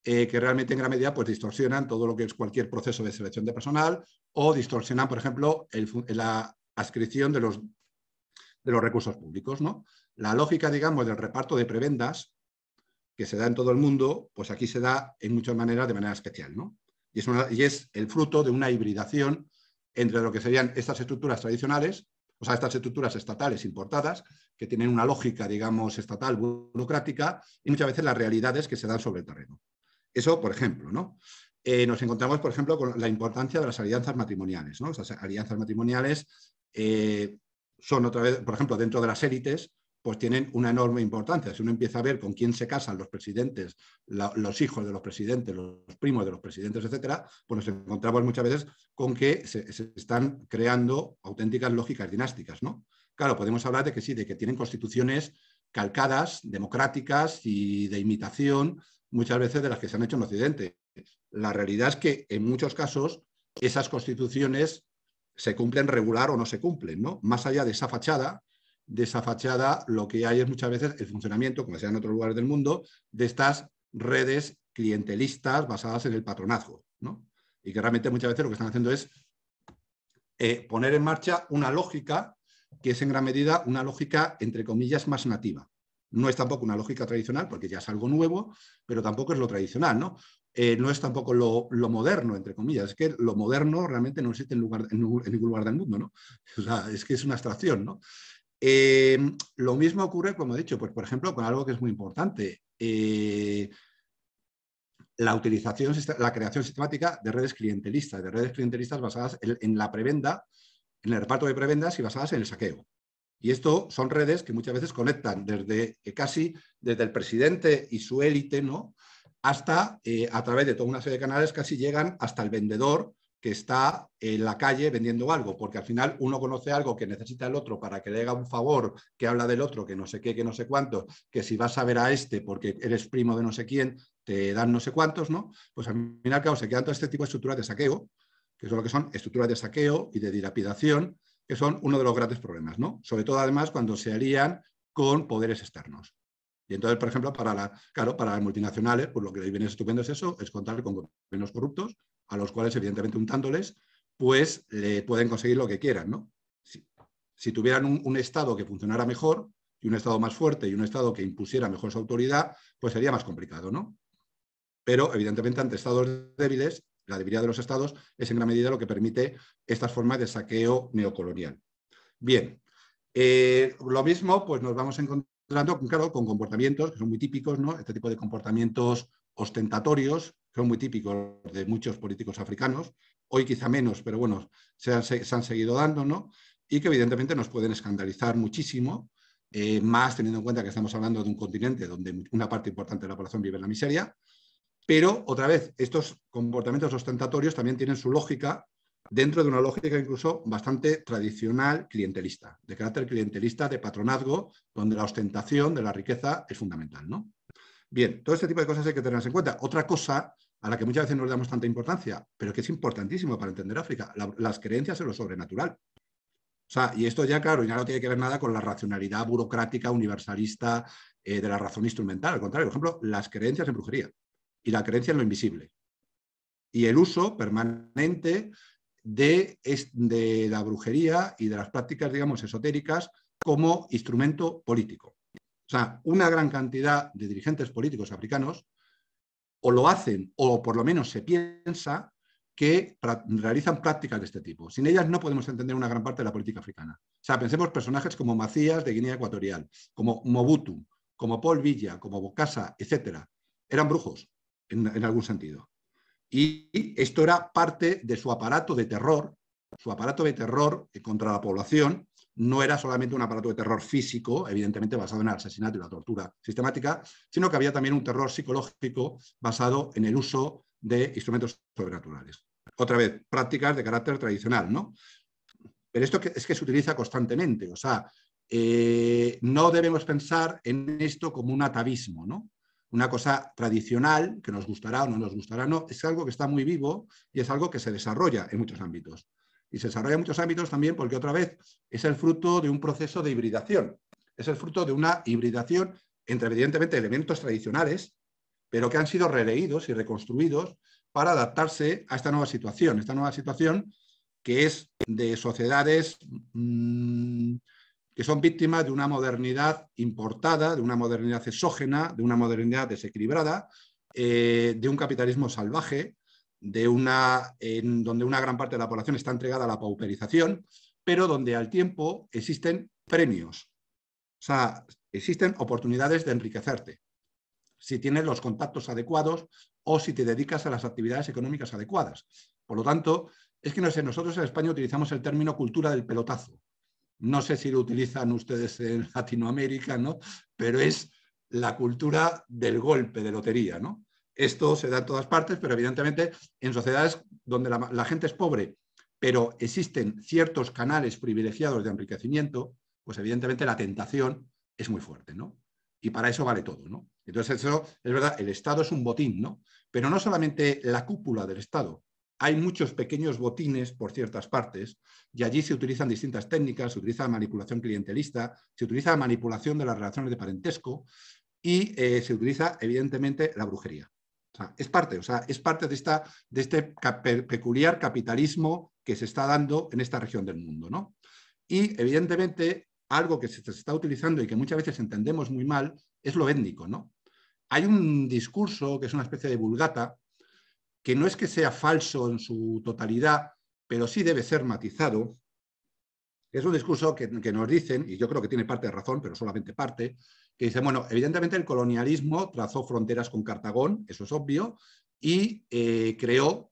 S4: eh, que realmente en gran medida pues, distorsionan todo lo que es cualquier proceso de selección de personal o distorsionan, por ejemplo, la adscripción de los, de los recursos públicos. ¿no? La lógica, digamos, del reparto de prebendas que se da en todo el mundo, pues aquí se da en muchas maneras de manera especial. ¿no? Y, es y es el fruto de una hibridación entre lo que serían estas estructuras tradicionales, o sea, estas estructuras estatales importadas, que tienen una lógica, digamos, estatal burocrática, y muchas veces las realidades que se dan sobre el terreno. Eso, por ejemplo, ¿no? Eh, nos encontramos, por ejemplo, con la importancia de las alianzas matrimoniales. ¿no? alianzas matrimoniales eh, son otra vez, por ejemplo, dentro de las élites, pues tienen una enorme importancia. Si uno empieza a ver con quién se casan los presidentes, los hijos de los presidentes, los primos de los presidentes, etcétera, pues nos encontramos muchas veces con que se, están creando auténticas lógicas dinásticas, ¿no? Claro, podemos hablar de que sí, de que tienen constituciones calcadas, democráticas y de imitación, muchas veces de las que se han hecho en Occidente. La realidad es que en muchos casos esas constituciones se cumplen regular o no se cumplen, ¿no? Más allá de esa fachada, de esa fachada lo que hay es muchas veces el funcionamiento, como sea en otros lugares del mundo, de estas redes clientelistas basadas en el patronazgo, Y que realmente muchas veces lo que están haciendo es eh, poner en marcha una lógica que es en gran medida una lógica, entre comillas, más nativa. No es tampoco una lógica tradicional, porque ya es algo nuevo, pero tampoco es lo tradicional, ¿no? Eh, no es tampoco lo, moderno, entre comillas, es que lo moderno realmente no existe en, lugar, en, ningún lugar del mundo, ¿no? O sea, es que es una abstracción, ¿no? Eh, lo mismo ocurre, como he dicho, pues, por ejemplo, con algo que es muy importante, eh, la utilización, la creación sistemática de redes clientelistas, de redes clientelistas basadas en, en la prebenda, en el reparto de prebendas y basadas en el saqueo. Y esto son redes que muchas veces conectan desde casi desde el presidente y su élite, ¿no? Hasta eh, a través de toda una serie de canales casi llegan hasta el vendedor que está en la calle vendiendo algo, porque al final uno conoce algo que necesita el otro para que le haga un favor, que habla del otro, que no sé qué, que no sé cuánto. que si vas a ver a este porque eres primo de no sé quién, te dan no sé cuántos, ¿no? Pues al final, claro, se quedan todo este tipo de estructuras de saqueo, que son lo que son estructuras de saqueo y de dilapidación, que son uno de los grandes problemas, ¿no? Sobre todo, además, cuando se harían con poderes externos. Y entonces, por ejemplo, para, la, claro, para las multinacionales, pues lo que les viene estupendo es eso, es contar con gobiernos corruptos, a los cuales, evidentemente, untándoles, pues le pueden conseguir lo que quieran, ¿no? Si, tuvieran un, un, Estado que funcionara mejor, y un Estado más fuerte, y un Estado que impusiera mejor su autoridad, pues sería más complicado, ¿no? Pero, evidentemente, ante Estados débiles, la debilidad de los estados es en gran medida lo que permite estas formas de saqueo neocolonial. Bien, eh, lo mismo, pues nos vamos encontrando, claro, con comportamientos que son muy típicos, ¿no? Este tipo de comportamientos ostentatorios, que son muy típicos de muchos políticos africanos, hoy quizá menos, pero bueno, se han, seguido dando, Y que evidentemente nos pueden escandalizar muchísimo, eh, más teniendo en cuenta que estamos hablando de un continente donde una parte importante de la población vive en la miseria, pero, otra vez, estos comportamientos ostentatorios también tienen su lógica dentro de una lógica incluso bastante tradicional clientelista, de carácter clientelista de patronazgo, donde la ostentación de la riqueza es fundamental. ¿no? Bien, todo este tipo de cosas hay que tenerlas en cuenta. Otra cosa a la que muchas veces no le damos tanta importancia, pero que es importantísimo para entender África, las creencias en lo sobrenatural. O sea, y esto ya, claro, ya no tiene que ver nada con la racionalidad burocrática, universalista, eh, de la razón instrumental. Al contrario, por ejemplo, las creencias en brujería y la creencia en lo invisible. Y el uso permanente de, de la brujería y de las prácticas, digamos, esotéricas como instrumento político. O sea, una gran cantidad de dirigentes políticos africanos o lo hacen o por lo menos se piensa que realizan prácticas de este tipo. Sin ellas no podemos entender una gran parte de la política africana. O sea, pensemos personajes como Macías de Guinea Ecuatorial, como Mobutu, como Paul Villa, como Bocasa, etc. Eran brujos en, algún sentido. Y esto era parte de su aparato de terror, su aparato de terror eh, contra la población, no era solamente un aparato de terror físico, evidentemente basado en el asesinato y la tortura sistemática, sino que había también un terror psicológico basado en el uso de instrumentos sobrenaturales. Otra vez, prácticas de carácter tradicional, ¿no? Pero esto es que se utiliza constantemente, o sea, eh, no debemos pensar en esto como un atavismo, ¿no? una cosa tradicional, que nos gustará o no nos gustará, no, es algo que está muy vivo y es algo que se desarrolla en muchos ámbitos. Y se desarrolla en muchos ámbitos también porque otra vez es el fruto de un proceso de hibridación, es el fruto de una hibridación entre evidentemente elementos tradicionales, pero que han sido releídos y reconstruidos para adaptarse a esta nueva situación, esta nueva situación que es de sociedades mm, que son víctimas de una modernidad importada, de una modernidad exógena, de una modernidad desequilibrada, eh, de un capitalismo salvaje, de una, en donde una gran parte de la población está entregada a la pauperización, pero donde al tiempo existen premios. O sea, existen oportunidades de enriquecerte si tienes los contactos adecuados o si te dedicas a las actividades económicas adecuadas. Por lo tanto, es que no sé, nosotros en España utilizamos el término cultura del pelotazo no sé si lo utilizan ustedes en Latinoamérica, ¿no? pero es la cultura del golpe de lotería. ¿no? Esto se da en todas partes, pero evidentemente en sociedades donde la, gente es pobre, pero existen ciertos canales privilegiados de enriquecimiento, pues evidentemente la tentación es muy fuerte, ¿no? Y para eso vale todo, ¿no? Entonces, eso es verdad, el Estado es un botín, ¿no? Pero no solamente la cúpula del Estado, hay muchos pequeños botines por ciertas partes y allí se utilizan distintas técnicas, se utiliza manipulación clientelista, se utiliza la manipulación de las relaciones de parentesco y eh, se utiliza evidentemente la brujería. es parte, o sea, es parte de, esta, de este peculiar capitalismo que se está dando en esta región del mundo. Y evidentemente algo que se está utilizando y que muchas veces entendemos muy mal es lo étnico. ¿no? Hay un discurso que es una especie de vulgata que no es que sea falso en su totalidad, pero sí debe ser matizado, es un discurso que, nos dicen, y yo creo que tiene parte de razón, pero solamente parte, que dice, bueno, evidentemente el colonialismo trazó fronteras con Cartagón, eso es obvio, y eh, creó,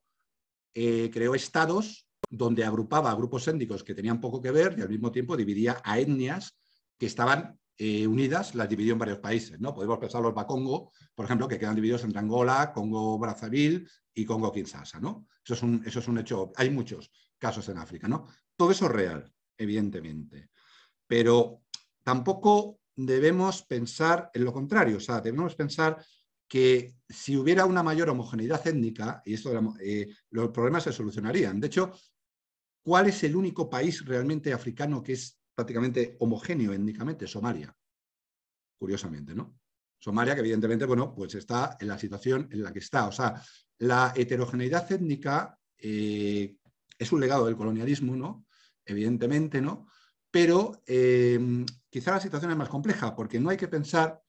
S4: eh, creó estados donde agrupaba a grupos étnicos que tenían poco que ver y al mismo tiempo dividía a etnias que estaban eh, unidas las dividió en varios países. ¿no? Podemos pensar los Bakongo, por ejemplo, que quedan divididos entre Angola, Congo Brazzaville y Congo Kinshasa. ¿no? Eso, es un, eso es un hecho, hay muchos casos en África. ¿no? Todo eso es real, evidentemente. Pero tampoco debemos pensar en lo contrario. O sea, debemos pensar que si hubiera una mayor homogeneidad étnica, y esto eh, los problemas se solucionarían. De hecho, ¿cuál es el único país realmente africano que es prácticamente homogéneo étnicamente, Somalia, curiosamente, ¿no? Somalia, que evidentemente, bueno, pues está en la situación en la que está. O sea, la heterogeneidad étnica eh, es un legado del colonialismo, ¿no? Evidentemente, ¿no? Pero eh, quizá la situación es más compleja, porque no hay que pensar,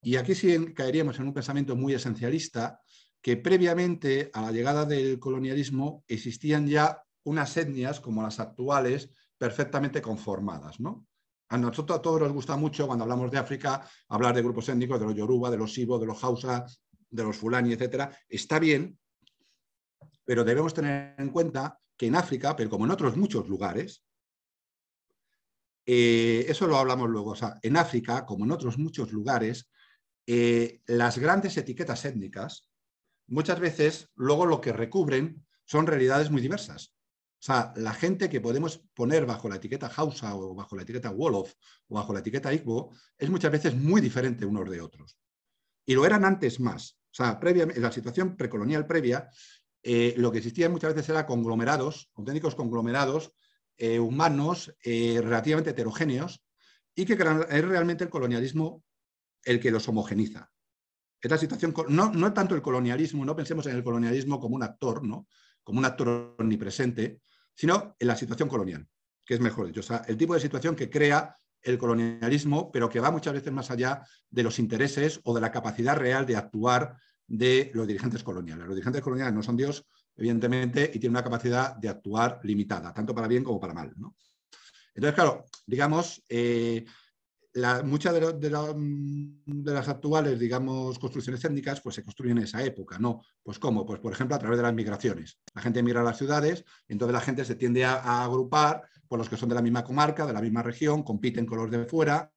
S4: y aquí sí caeríamos en un pensamiento muy esencialista, que previamente a la llegada del colonialismo existían ya unas etnias como las actuales perfectamente conformadas, ¿no? A nosotros a todos nos gusta mucho cuando hablamos de África hablar de grupos étnicos, de los yoruba, de los sibo, de los hausa, de los fulani, etcétera. Está bien, pero debemos tener en cuenta que en África, pero como en otros muchos lugares, eh, eso lo hablamos luego, o sea, en África, como en otros muchos lugares, eh, las grandes etiquetas étnicas muchas veces luego lo que recubren son realidades muy diversas. O sea, la gente que podemos poner bajo la etiqueta Hausa o bajo la etiqueta Wolof o bajo la etiqueta Igbo es muchas veces muy diferente unos de otros. Y lo eran antes más. O sea, previa, en la situación precolonial previa, eh, lo que existía muchas veces era conglomerados, auténticos conglomerados eh, humanos eh, relativamente heterogéneos y que es realmente el colonialismo el que los homogeniza. Esta situación, no, no tanto el colonialismo, no pensemos en el colonialismo como un actor, ¿no? como un actor omnipresente, sino en la situación colonial, que es mejor dicho, o sea, el tipo de situación que crea el colonialismo, pero que va muchas veces más allá de los intereses o de la capacidad real de actuar de los dirigentes coloniales. Los dirigentes coloniales no son Dios, evidentemente, y tienen una capacidad de actuar limitada, tanto para bien como para mal. Entonces, claro, digamos, eh, muchas mm, de, las actuales, digamos, construcciones étnicas, pues se construyen en esa época, ¿no? Pues cómo, pues por ejemplo a través de las migraciones. La gente migra a las ciudades, entonces la gente se tiende a, agrupar por los que son de la misma comarca, de la misma región, compiten con los de fuera,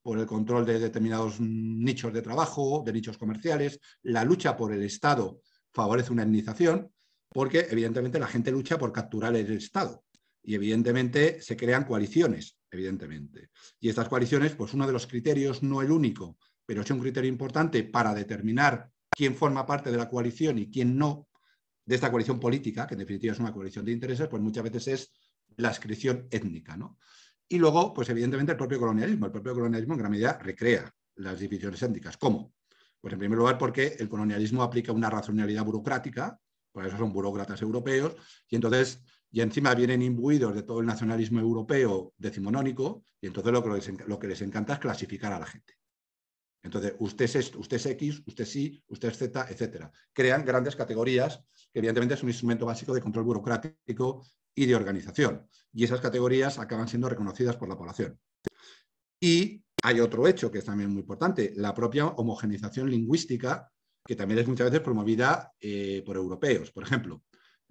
S4: por el control de determinados mm, nichos de trabajo, de nichos comerciales. La lucha por el Estado favorece una etnización, porque evidentemente la gente lucha por capturar el Estado y evidentemente se crean coaliciones evidentemente. Y estas coaliciones, pues uno de los criterios, no el único, pero es un criterio importante para determinar quién forma parte de la coalición y quién no, de esta coalición política, que en definitiva es una coalición de intereses, pues muchas veces es la ascripción étnica. ¿no? Y luego, pues evidentemente el propio colonialismo. El propio colonialismo en gran medida recrea las divisiones étnicas. ¿Cómo? Pues en primer lugar porque el colonialismo aplica una racionalidad burocrática, por pues eso son burócratas europeos, y entonces y encima vienen imbuidos de todo el nacionalismo europeo decimonónico, y entonces lo que les, encanta es clasificar a la gente. Entonces, usted es, usted X, usted sí usted es Z, etc. Crean grandes categorías, que evidentemente es un instrumento básico de control burocrático y de organización. Y esas categorías acaban siendo reconocidas por la población. Y hay otro hecho que es también muy importante, la propia homogenización lingüística, que también es muchas veces promovida eh, por europeos. Por ejemplo,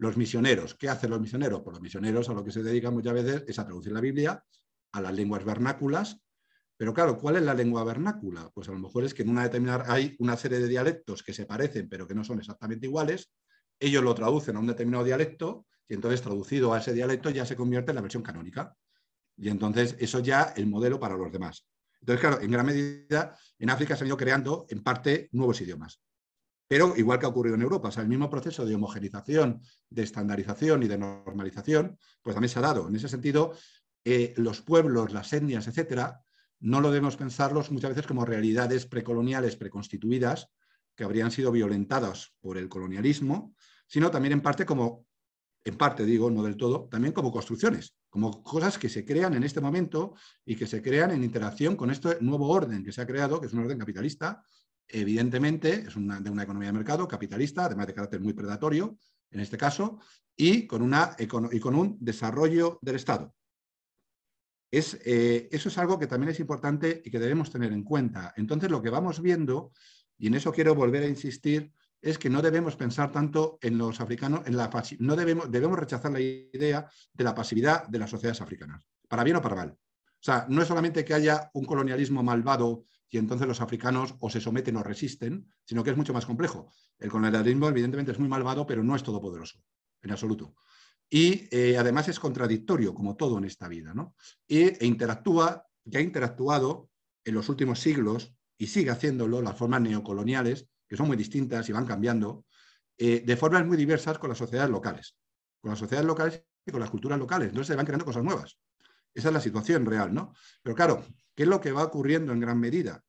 S4: los misioneros, ¿qué hacen los misioneros? Pues los misioneros a lo que se dedican muchas veces es a traducir la Biblia a las lenguas vernáculas, pero claro, ¿cuál es la lengua vernácula? Pues a lo mejor es que en una determinada hay una serie de dialectos que se parecen pero que no son exactamente iguales, ellos lo traducen a un determinado dialecto y entonces traducido a ese dialecto ya se convierte en la versión canónica. Y entonces eso ya el modelo para los demás. Entonces, claro, en gran medida en África se han ido creando en parte nuevos idiomas. Pero igual que ha ocurrido en Europa, o sea, el mismo proceso de homogenización, de estandarización y de normalización, pues también se ha dado. En ese sentido, eh, los pueblos, las etnias, etcétera, no lo debemos pensarlos muchas veces como realidades precoloniales preconstituidas que habrían sido violentadas por el colonialismo, sino también en parte como, en parte digo, no del todo, también como construcciones, como cosas que se crean en este momento y que se crean en interacción con este nuevo orden que se ha creado, que es un orden capitalista, evidentemente es una, de una economía de mercado capitalista, además de carácter muy predatorio, en este caso, y con, una, y con un desarrollo del Estado. Es, eh, eso es algo que también es importante y que debemos tener en cuenta. Entonces, lo que vamos viendo, y en eso quiero volver a insistir, es que no debemos pensar tanto en los africanos, en la no debemos, debemos rechazar la idea de la pasividad de las sociedades africanas, para bien o para mal. O sea, no es solamente que haya un colonialismo malvado y entonces los africanos o se someten o resisten, sino que es mucho más complejo. El colonialismo evidentemente es muy malvado, pero no es todopoderoso, en absoluto. Y eh, además es contradictorio, como todo en esta vida, ¿no? E, interactúa, ya ha interactuado en los últimos siglos y sigue haciéndolo las formas neocoloniales, que son muy distintas y van cambiando, eh, de formas muy diversas con las sociedades locales, con las sociedades locales y con las culturas locales. Entonces se van creando cosas nuevas. Esa es la situación real, ¿no? Pero claro, ¿Qué es lo que va ocurriendo en gran medida?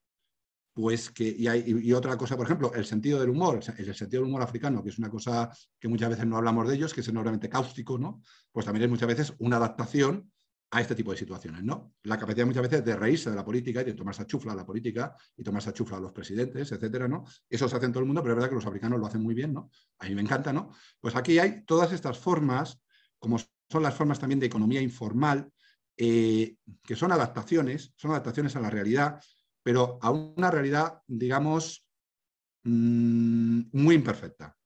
S4: Pues que, y, hay, otra cosa, por ejemplo, el sentido del humor, el, sentido del humor africano, que es una cosa que muchas veces no hablamos de ellos, que es enormemente cáustico, ¿no? Pues también es muchas veces una adaptación a este tipo de situaciones, ¿no? La capacidad muchas veces de reírse de la política y de tomarse a chufla a la política y tomarse a chufla a los presidentes, etcétera, ¿no? Eso se hace en todo el mundo, pero es verdad que los africanos lo hacen muy bien, ¿no? A mí me encanta, ¿no? Pues aquí hay todas estas formas, como son las formas también de economía informal, eh, que son adaptaciones, son adaptaciones a la realidad, pero a una realidad, digamos, mm, muy imperfecta.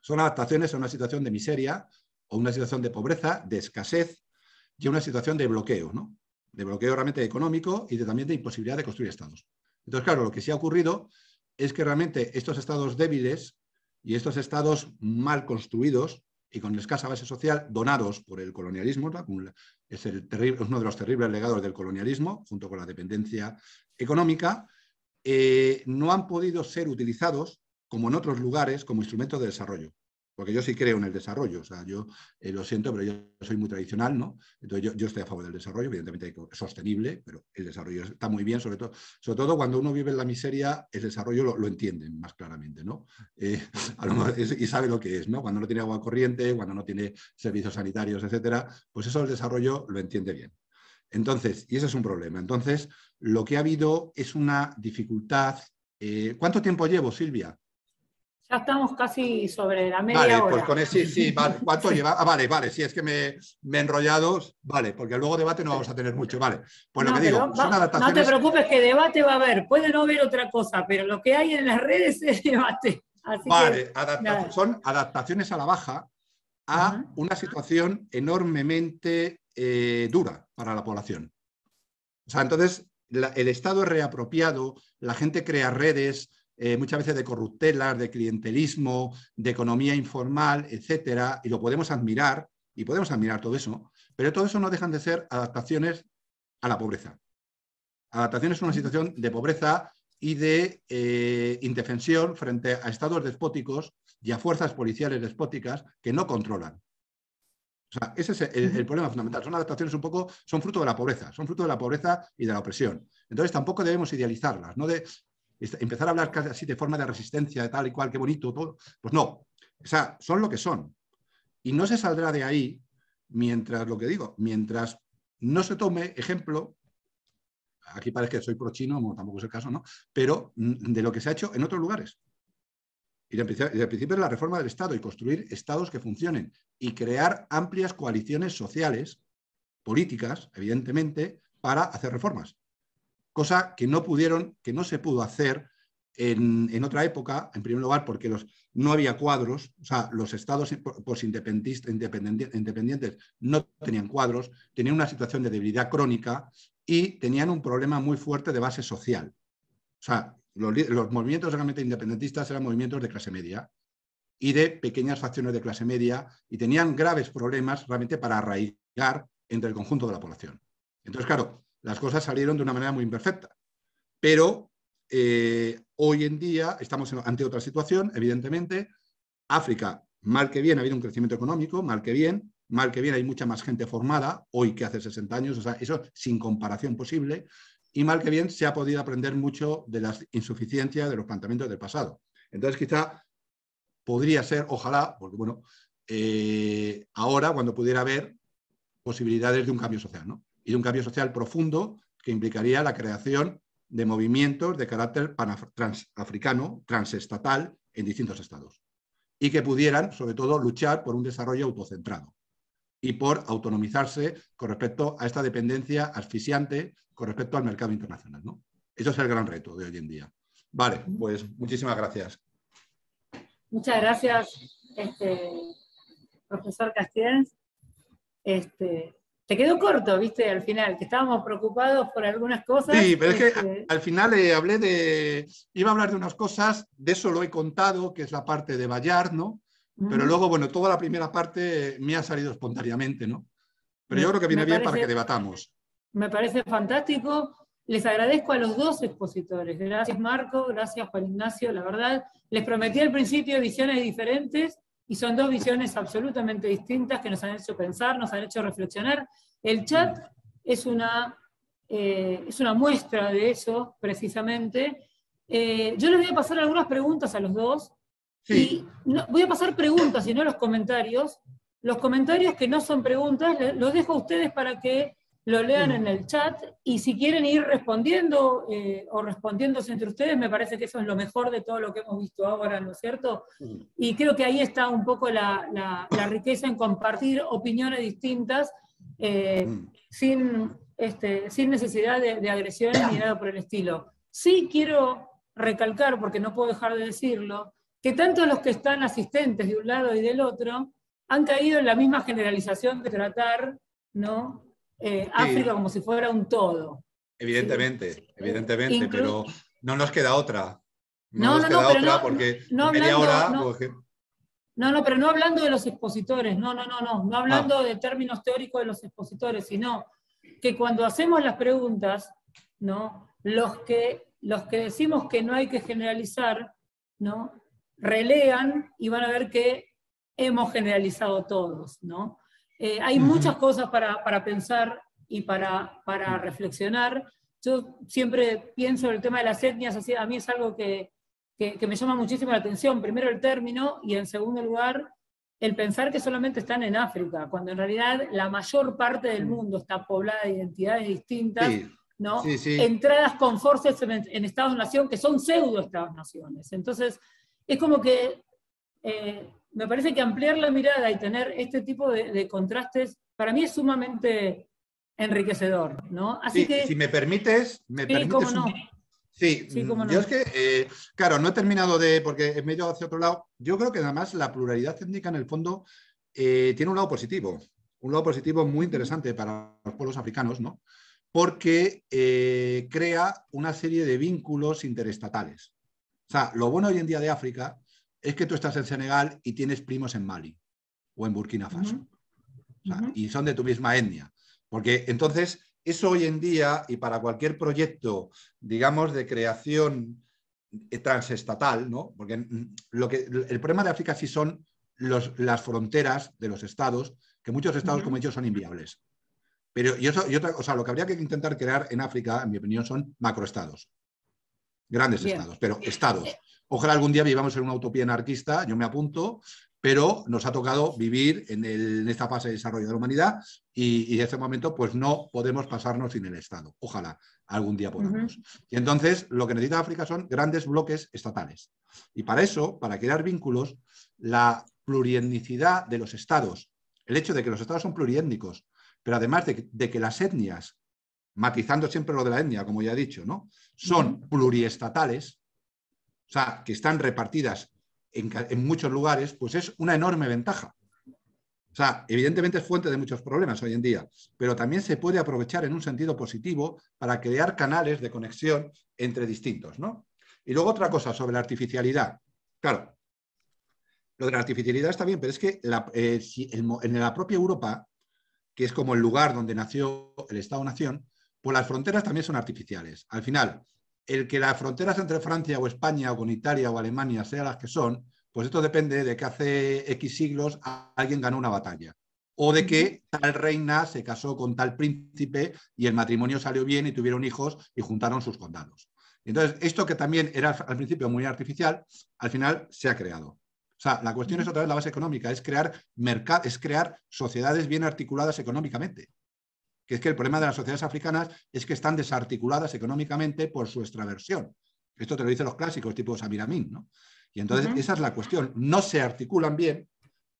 S4: Son adaptaciones a una situación de miseria o una situación de pobreza, de escasez y a una situación de bloqueo, ¿no? De bloqueo realmente económico y de, también de imposibilidad de construir estados. Entonces, claro, lo que sí ha ocurrido es que realmente estos estados débiles y estos estados mal construidos y con escasa base social donados por el colonialismo, es, uno de los terribles legados del colonialismo, junto con la dependencia económica, eh, no han podido ser utilizados, como en otros lugares, como instrumentos de desarrollo. Porque yo sí creo en el desarrollo, o sea, yo eh, lo siento, pero yo soy muy tradicional, ¿no? Entonces yo, estoy a favor del desarrollo, evidentemente sostenible, pero el desarrollo está muy bien, sobre todo, cuando uno vive en la miseria, el desarrollo lo, entienden más claramente, ¿no? Eh, y sabe lo que es, ¿no? Cuando no tiene agua corriente, cuando no tiene servicios sanitarios, etcétera, pues eso el desarrollo lo entiende bien. Entonces, y ese es un problema. Entonces, lo que ha habido es una dificultad. Eh, ¿Cuánto tiempo llevo, Silvia?
S1: Ya estamos casi sobre la media vale, Pues con
S4: eso sí, vale. ¿Cuánto lleva? Ah, vale, vale, si es que me, me he enrollado, vale, porque luego debate no vamos a tener mucho, vale. Pues lo que
S2: digo,
S1: son adaptaciones... No te preocupes que debate va a haber, puede no haber otra cosa, pero lo que hay en las redes es debate. vale, son adaptaciones a la baja a
S4: una situación enormemente eh, dura para la población. O sea, entonces el Estado es reapropiado, la gente crea redes, eh, muchas veces de corruptelas, de clientelismo, de economía informal, etcétera, y lo podemos admirar, y podemos admirar todo eso, pero todo eso no dejan de ser adaptaciones a la pobreza. Adaptaciones a una situación de pobreza y de eh, indefensión frente a estados despóticos y a fuerzas policiales despóticas que no controlan. O sea, ese es el, problema fundamental. Son adaptaciones un poco, son fruto de la pobreza, son fruto de la pobreza y de la opresión. Entonces tampoco debemos idealizarlas, no de empezar a hablar casi así de forma de resistencia, de tal y cual, qué bonito, todo. Pues no. O sea, son lo que son. Y no se saldrá de ahí mientras, lo que digo, mientras no se tome ejemplo, aquí parece que soy pro chino, tampoco es el caso, ¿no? Pero mm, de lo que se ha hecho en otros lugares. Y al principio es la reforma del Estado y construir estados que funcionen y crear amplias coaliciones sociales, políticas, evidentemente, para hacer reformas cosa que no pudieron, que no se pudo hacer en, otra época, en primer lugar, porque los, no había cuadros, o sea, los estados pues, independientes no tenían cuadros, tenían una situación de debilidad crónica y tenían un problema muy fuerte de base social. O sea, los, los movimientos realmente independentistas eran movimientos de clase media y de pequeñas facciones de clase media y tenían graves problemas realmente para arraigar entre el conjunto de la población. Entonces, claro, las cosas salieron de una manera muy imperfecta. Pero eh, hoy en día estamos ante otra situación, evidentemente. África, mal que bien, ha habido un crecimiento económico, mal que bien, mal que bien hay mucha más gente formada hoy que hace 60 años, o sea, eso sin comparación posible. Y mal que bien se ha podido aprender mucho de las insuficiencias de los planteamientos del pasado. Entonces, quizá podría ser, ojalá, porque bueno, eh, ahora cuando pudiera haber posibilidades de un cambio social, ¿no? y de un cambio social profundo que implicaría la creación de movimientos de carácter transafricano, transestatal, en distintos estados, y que pudieran, sobre todo, luchar por un desarrollo autocentrado y por autonomizarse con respecto a esta dependencia asfixiante con respecto al mercado internacional. ¿no? Eso es el gran reto de hoy en día. Vale, pues muchísimas gracias.
S1: Muchas gracias, este, profesor Castiens, Este, te quedó corto, viste, al final, que estábamos preocupados por algunas cosas. Sí, pero es que
S4: este, al final eh, hablé de, iba a hablar de unas cosas, de eso lo he contado, que es la parte de Bayard, ¿no? Pero luego, bueno, toda la primera parte me ha salido espontáneamente, ¿no?
S1: Pero yo creo que viene bien para que
S4: debatamos.
S1: Me parece fantástico. Les agradezco a los dos expositores. Gracias Marco, gracias Juan Ignacio, la verdad. Les prometí al principio visiones diferentes y son dos visiones absolutamente distintas que nos han hecho pensar, nos han hecho reflexionar. El chat es una, eh, es una muestra de eso, precisamente. Eh, yo les voy a pasar algunas preguntas a los dos. voy a pasar preguntas y no los comentarios. Los comentarios que no son preguntas los dejo a ustedes para que lo lean en el chat y si quieren ir respondiendo eh, o respondiéndose entre ustedes, me parece que eso es lo mejor de todo lo que hemos visto ahora, ¿no es cierto? Y creo que ahí está un poco la, riqueza en compartir opiniones distintas eh, sin, este, sin necesidad de, de agresiones ni nada por el estilo. Sí quiero recalcar, porque no puedo dejar de decirlo, que tanto los que están asistentes de un lado y del otro han caído en la misma generalización de tratar ¿no? Eh, áfrica como si fuera un todo.
S4: Evidentemente, evidentemente, pero no nos queda otra. No, no, nos no, queda otra porque
S1: no, media No, no, pero no hablando de los expositores, no, no, no, no, no hablando ah. de términos teóricos de los expositores, sino que cuando hacemos las preguntas, ¿no? Los que, los que decimos que no hay que generalizar, ¿no? Relean y van a ver que hemos generalizado todos, ¿no? Eh, hay muchas cosas para, pensar y para, reflexionar. Yo siempre pienso en el tema de las etnias, a mí es algo que, me llama muchísimo la atención. Primero el término y en segundo lugar el pensar que solamente están en África, cuando en realidad la mayor parte del mm. mundo está poblada de identidades distintas. ¿no? Entradas con forces en, Estados-nación que son pseudo-Estados-naciones. Entonces, es como que eh, me parece que ampliar la mirada y tener este tipo de, contrastes, para mí es sumamente enriquecedor, ¿no? Así que... Si me
S4: permites, me sí, permites... Sí, sí mm, no. yo es que, eh, claro, no he terminado de, porque he hacia otro lado. Yo creo que además la pluralidad técnica en el fondo eh, tiene un lado positivo, un lado positivo muy interesante para los pueblos africanos, ¿no? Porque eh, crea una serie de vínculos interestatales. O sea, lo bueno hoy en día de África es que tú estás en Senegal y tienes primos en Mali o en Burkina Faso. Y son de tu misma etnia. Porque entonces, eso hoy en día y para cualquier proyecto, digamos, de creación eh, transestatal, ¿no? Porque mm, mm, lo que, el problema de África sí son las fronteras de los estados, que muchos estados, como he dicho, son inviables. Pero yo, yo, o sea, lo que habría que intentar crear en África, en mi opinión, son macroestados. Grandes estados, pero eh, estados. Eh, Ojalá algún día vivamos en una utopía anarquista, yo me apunto, pero nos ha tocado vivir en, esta fase de desarrollo de la humanidad y, en este momento pues no podemos pasarnos sin el Estado. Ojalá algún día podamos. Y entonces lo que necesita África son grandes bloques estatales. Y para eso, para crear vínculos, la plurietnicidad de los Estados, el hecho de que los Estados son plurietnicos, pero además de, de que las etnias matizando siempre lo de la etnia, como ya he dicho, ¿no? Son pluriestatales, o sea, que están repartidas en, muchos lugares, pues es una enorme ventaja. O sea, evidentemente es fuente de muchos problemas hoy en día, pero también se puede aprovechar en un sentido positivo para crear canales de conexión entre distintos, ¿no? Y luego otra cosa sobre la artificialidad. Claro, lo de la artificialidad está bien, pero es que eh, en la propia Europa, que es como el lugar donde nació el Estado-Nación, pues las fronteras también son artificiales. Al final, el que las fronteras entre Francia o España o con Italia o Alemania sean las que son, pues esto depende de que hace X siglos alguien ganó una batalla. O de que tal reina se casó con tal príncipe y el matrimonio salió bien y tuvieron hijos y juntaron sus condados. Entonces, esto que también era al principio muy artificial, al final se ha creado. O sea, la cuestión es otra vez la base económica, es crear, es crear sociedades bien articuladas económicamente que es que el problema de las sociedades africanas es que están desarticuladas económicamente por su extraversión. Esto te lo dicen los clásicos, tipo Amin, ¿no? Y entonces esa es la cuestión. No se articulan bien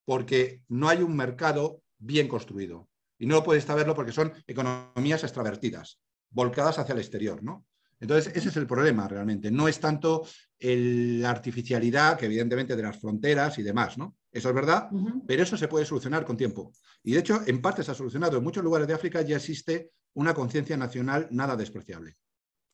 S4: porque no hay un mercado bien construido. Y no lo puedes saberlo porque son economías extravertidas, volcadas hacia el exterior, ¿no? Entonces, ese es el problema realmente. No es tanto la artificialidad, que evidentemente de las fronteras y demás, ¿no? Eso es verdad, pero eso se puede solucionar con tiempo. Y de hecho, en parte se ha solucionado. En muchos lugares de África ya existe una conciencia nacional nada despreciable.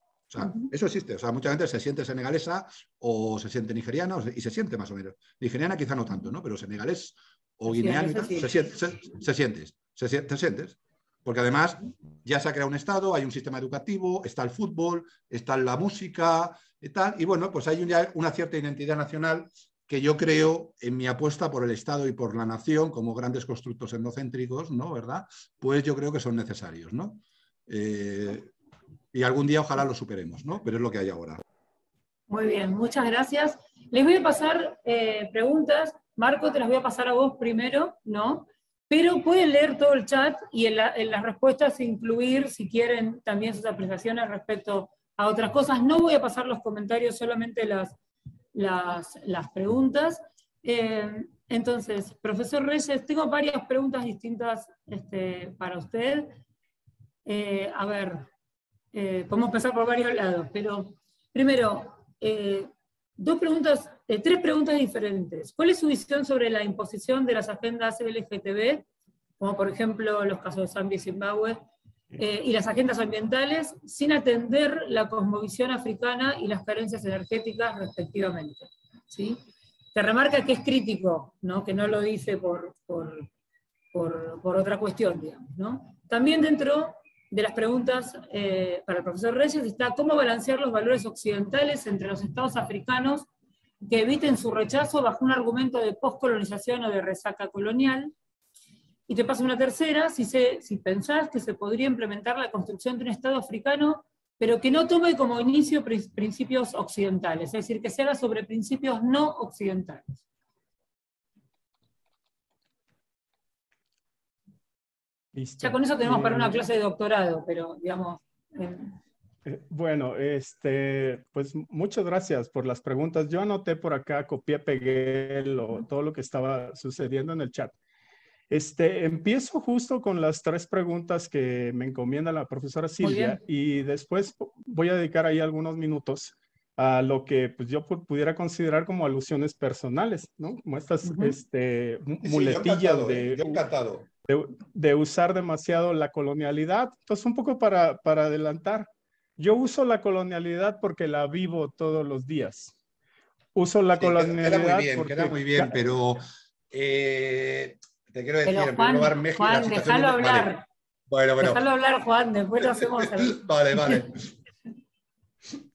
S4: O sea, eso existe. O sea, mucha gente se siente senegalesa o se siente nigeriana y se siente más o menos. Nigeriana quizá no tanto, ¿no? Pero senegalés o guineano se, siente, se, sientes. Se, sientes. Porque además ya se ha creado un Estado, hay un sistema educativo, está el fútbol, está la música y tal. Y bueno, pues hay una cierta identidad nacional que yo creo en mi apuesta por el Estado y por la nación como grandes constructos endocéntricos, ¿no? ¿Verdad? Pues yo creo que son necesarios, ¿no? Eh, y algún día ojalá lo superemos, ¿no? Pero es lo que hay ahora.
S1: Muy bien, muchas gracias. Les voy a pasar eh, preguntas. Marco, te las voy a pasar a vos primero, ¿no? Pero pueden leer todo el chat y en las respuestas incluir, si quieren, también sus apreciaciones respecto a otras cosas. No voy a pasar los comentarios, solamente las las, las preguntas. Eh, entonces, profesor Reyes, tengo varias preguntas distintas este, para usted. Eh, a ver, eh, podemos empezar por varios lados, pero primero, dos preguntas, tres preguntas diferentes. ¿Cuál es su visión sobre la imposición de las agendas LGTB, como por ejemplo los casos de Zambia y Zimbabue, eh, y las agendas ambientales sin atender la cosmovisión africana y las carencias energéticas respectivamente. ¿sí? Te remarca que es crítico, ¿no? que no lo dice por, otra cuestión. También dentro de las preguntas eh, para el profesor Reyes está cómo balancear los valores occidentales entre los estados africanos que eviten su rechazo bajo un argumento de poscolonización o de resaca colonial, y te pasa una tercera, si, se, si pensás que se podría implementar la construcción de un Estado africano, pero que no tome como inicio principios occidentales, es decir, que se haga sobre principios no occidentales.
S3: Ya con eso tenemos para una clase de
S1: doctorado, pero digamos... Eh,
S3: bueno, este, pues muchas gracias por las preguntas. Yo anoté por acá, copié, pegué todo lo que estaba sucediendo en el chat. Este, empiezo justo con las tres preguntas que me encomienda la profesora Silvia y después voy a dedicar ahí algunos minutos a lo que pues, yo pudiera considerar como alusiones personales, ¿no? Como estas este, muletillas eh, de, usar demasiado la colonialidad. Entonces, un poco para, para adelantar, yo uso la colonialidad porque la vivo todos los días. Uso la colonialidad. Queda, muy bien, porque... queda muy bien, pero
S4: eh,
S3: te quiero decir, Pero Juan,
S4: lugar, México. Juan, déjalo hablar.
S3: Bueno, bueno. Déjalo
S1: hablar, Juan, después lo hacemos. vale, vale.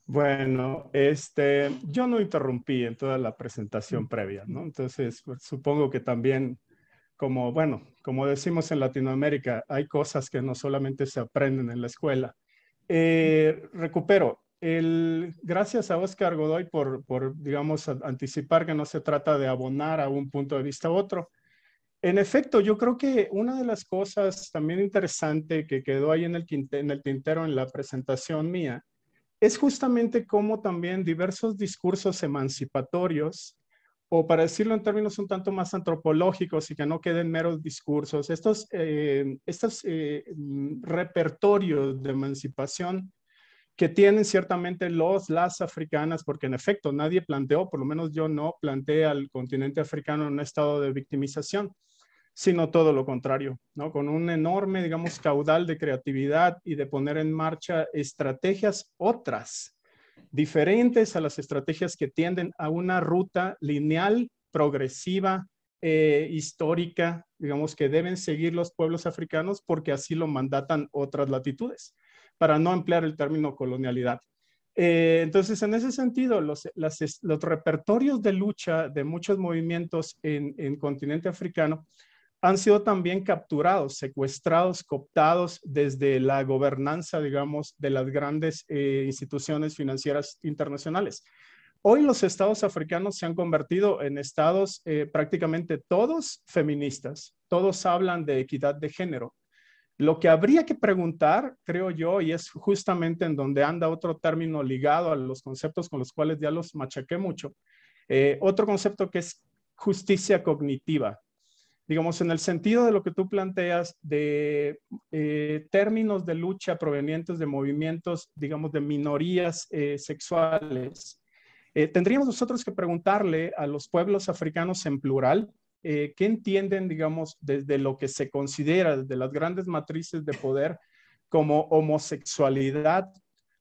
S3: Bueno, este, yo no interrumpí en toda la presentación previa, ¿no? Entonces, pues, supongo que también, como, bueno, como decimos en Latinoamérica, hay cosas que no solamente se aprenden en la escuela. Eh, recupero, el, gracias a Oscar Godoy por, por, digamos, anticipar que no se trata de abonar a un punto de vista u otro, en efecto, yo creo que una de las cosas también interesante que quedó ahí en el, tintero en la presentación mía es justamente cómo también diversos discursos emancipatorios, o para decirlo en términos un tanto más antropológicos y que no queden meros discursos, estos, eh, estos eh, repertorios de emancipación que tienen ciertamente los, las africanas, porque en efecto nadie planteó, por lo menos yo no planteé al continente africano en un estado de victimización sino todo lo contrario, ¿no? Con un enorme, digamos, caudal de creatividad y de poner en marcha estrategias otras, diferentes a las estrategias que tienden a una ruta lineal, progresiva, eh, histórica, digamos, que deben seguir los pueblos africanos porque así lo mandatan otras latitudes, para no emplear el término colonialidad. Eh, entonces, en ese sentido, los, repertorios de lucha de muchos movimientos en, en continente africano han sido también capturados, secuestrados, cooptados desde la gobernanza, digamos, de las grandes eh, instituciones financieras internacionales. Hoy los estados africanos se han convertido en estados eh, prácticamente todos feministas, todos hablan de equidad de género. Lo que habría que preguntar, creo yo, y es justamente en donde anda otro término ligado a los conceptos con los cuales ya los machaqué mucho, eh, otro concepto que es justicia cognitiva, digamos, en el sentido de lo que tú planteas de eh, términos de lucha provenientes de movimientos, digamos, de minorías eh, sexuales, eh, tendríamos nosotros que preguntarle a los pueblos africanos en plural qué entienden, digamos, desde lo que se considera, desde las grandes matrices de poder, como homosexualidad,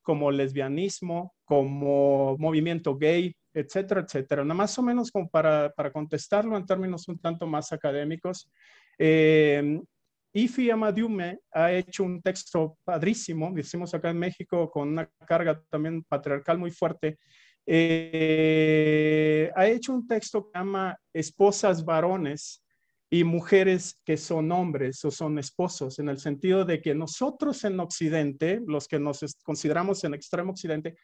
S3: como lesbianismo, como movimiento gay, etcétera, etcétera. Nada más o menos como para, para contestarlo en términos un tanto más académicos. Eh, Ifi Amadiume ha hecho un texto padrísimo, decimos acá en México, con una carga también patriarcal muy fuerte. Eh, ha hecho un texto que llama Esposas varones y mujeres que son hombres o son esposos, en el sentido de que nosotros en Occidente, los que nos consideramos en extremo Occidente,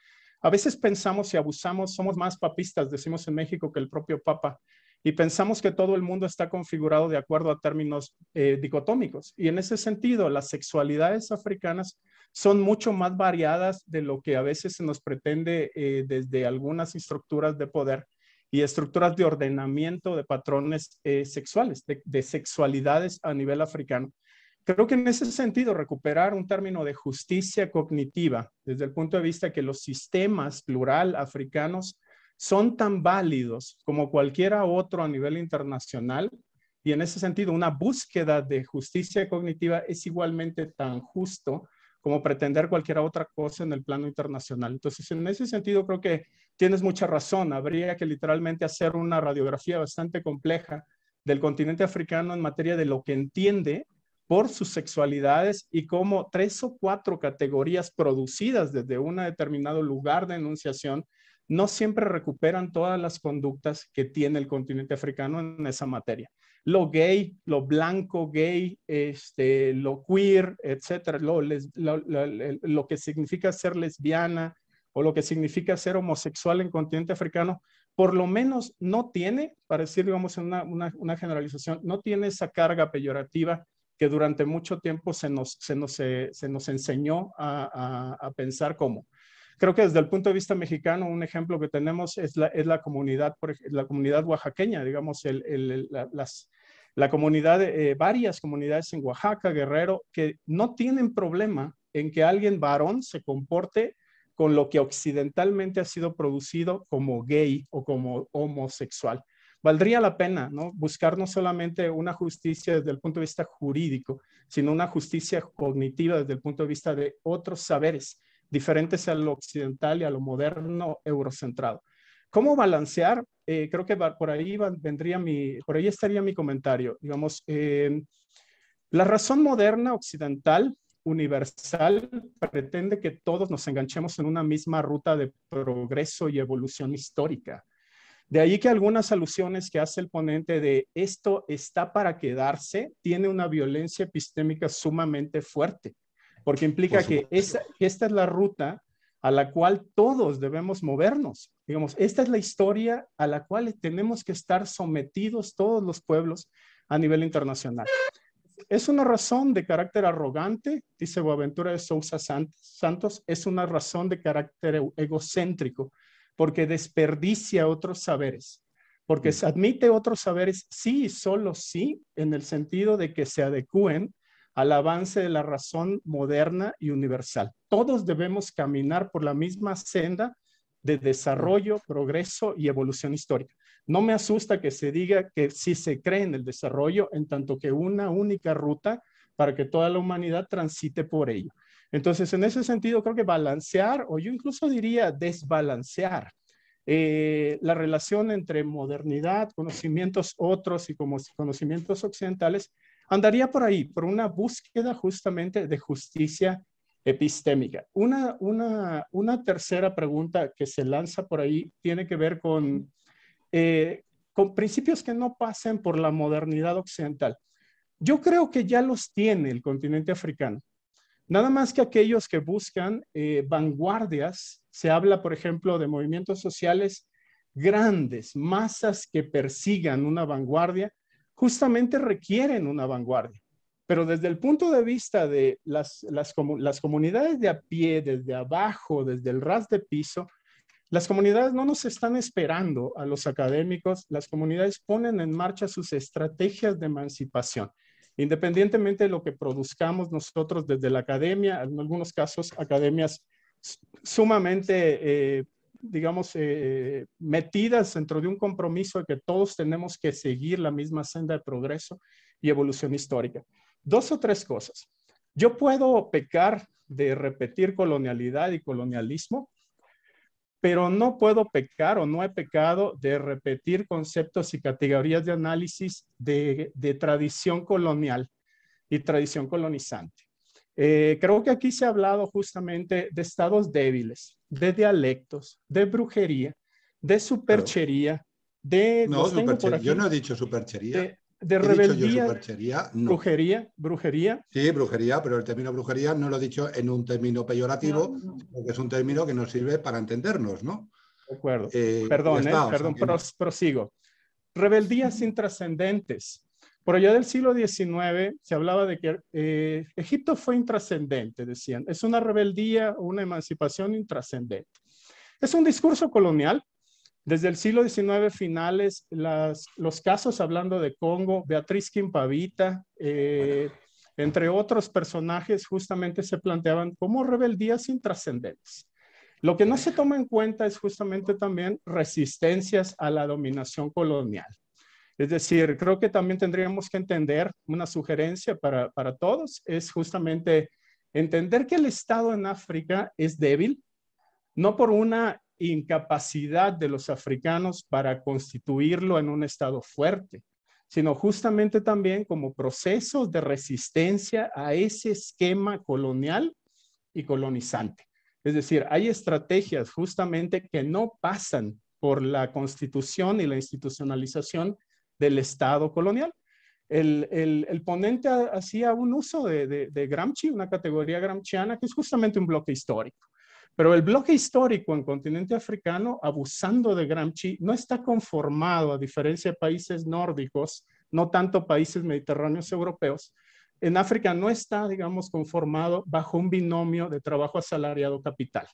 S3: a veces pensamos y abusamos, somos más papistas, decimos en México, que el propio Papa, y pensamos que todo el mundo está configurado de acuerdo a términos eh, dicotómicos. Y en ese sentido, las sexualidades africanas son mucho más variadas de lo que a veces se nos pretende eh, desde algunas estructuras de poder y estructuras de ordenamiento de patrones eh, sexuales, de, sexualidades a nivel africano. Creo que en ese sentido, recuperar un término de justicia cognitiva desde el punto de vista que los sistemas plural africanos son tan válidos como cualquiera otro a nivel internacional y en ese sentido una búsqueda de justicia cognitiva es igualmente tan justo como pretender cualquier otra cosa en el plano internacional. Entonces, en ese sentido, creo que tienes mucha razón. Habría que literalmente hacer una radiografía bastante compleja del continente africano en materia de lo que entiende por sus sexualidades y como tres o cuatro categorías producidas desde un determinado lugar de enunciación no siempre recuperan todas las conductas que tiene el continente africano en esa materia. Lo gay, lo blanco gay, este, lo queer, etcétera, lo, lo, lo, lo que significa ser lesbiana o lo que significa ser homosexual en continente africano, por lo menos no tiene, para decirlo digamos, una, una, una generalización, no tiene esa carga peyorativa que durante mucho tiempo se nos, se eh, enseñó a, pensar cómo. Creo que desde el punto de vista mexicano, un ejemplo que tenemos es la, comunidad, la comunidad oaxaqueña, digamos, las, la comunidad, eh, varias comunidades en Oaxaca, Guerrero, que no tienen problema en que alguien varón se comporte con lo que occidentalmente ha sido producido como gay o como homosexual valdría la pena buscar no solamente una justicia desde el punto de vista jurídico, sino una justicia cognitiva desde el punto de vista de otros saberes diferentes a lo occidental y a lo moderno eurocentrado. ¿Cómo balancear? Eh, creo que por ahí vendría mi, por ahí estaría mi comentario. Digamos, em, la razón moderna occidental universal pretende que todos nos enganchemos en una misma ruta de progreso y evolución histórica. De ahí que algunas alusiones que hace el ponente de esto está para quedarse tiene una violencia epistémica sumamente fuerte, porque implica que esta es la ruta a la cual todos debemos movernos. Digamos, esta es la historia a la cual tenemos que estar sometidos todos los pueblos a nivel internacional. Es una razón de carácter arrogante, dice Boaventura de Sousa Santos, es una razón de carácter e-, egocéntrico porque desperdicia otros saberes, porque mm. se admite otros saberes sí y solo sí, en el sentido de que se adecúen al avance de la razón moderna y universal. Todos debemos caminar por la misma senda de desarrollo, progreso y evolución histórica. No me asusta que se diga que sí se cree en el desarrollo, en tanto que una única ruta para que toda la humanidad transite por ello. Entonces, en ese sentido, creo que balancear, o yo incluso diría desbalancear, eh, la relación entre modernidad, conocimientos otros y como conocimientos occidentales, andaría por ahí, por una búsqueda justamente de justicia epistémica. Una, tercera pregunta que se lanza por ahí tiene que ver con, eh, con principios que no pasen por la modernidad occidental. Yo creo que ya los tiene el continente africano. Nada más que aquellos que buscan eh, vanguardias, se habla, por ejemplo, de movimientos sociales grandes, masas que persigan una vanguardia, justamente requieren una vanguardia. Pero desde el punto de vista de las comunidades de a pie, desde abajo, desde el ras de piso, las comunidades no nos están esperando a los académicos, las comunidades ponen en marcha sus estrategias de emancipación. Independientemente de lo que produzcamos nosotros desde la academia, en algunos casos academias sumamente, eh, digamos, eh, metidas dentro de un compromiso de que todos tenemos que seguir la misma senda de progreso y evolución histórica. Dos o tres cosas. Yo puedo pecar de repetir colonialidad y colonialismo pero no puedo pecar o no he pecado de repetir conceptos y categorías de análisis de, tradición colonial y tradición colonizante. Eh, creo que aquí se ha hablado justamente de estados débiles, de dialectos, de brujería, de superchería, de... No, yo no he dicho
S4: superchería de rebeldía,
S3: brujería,
S4: brujería. Sí, brujería, pero el término brujería no lo he dicho en un término peyorativo, porque es un término que nos sirve para entendernos, ¿no?
S3: De acuerdo. Eh, perdón, ¿eh? perdón, prosigo. Rebeldías intrascendentes. Por allá del siglo XIX se hablaba de que eh, Egipto fue intrascendente, decían. Es una rebeldía, una emancipación intrascendente. Es un discurso colonial desde el siglo XIX finales, los casos hablando de Congo, Beatriz Quimpavita, eh, entre otros personajes, justamente se planteaban como rebeldías intrascendentes. Lo que no se toma en cuenta es justamente también resistencias a la dominación colonial. Es decir, creo que también tendríamos que entender, una sugerencia para, para todos, es justamente entender que el Estado en África es débil, no por una incapacidad de los africanos para constituirlo en un Estado fuerte, sino justamente también como procesos de resistencia a ese esquema colonial y colonizante. Es decir, hay estrategias justamente que no pasan por la constitución y la institucionalización del Estado colonial. El, ponente hacía un uso de, de Gramsci, una categoría gramsciana, que es justamente un bloque histórico pero el bloque histórico en continente africano, abusando de Gramsci, no está conformado, a diferencia de países nórdicos, no tanto países mediterráneos europeos, en África no está, digamos, conformado bajo un binomio de trabajo asalariado capital.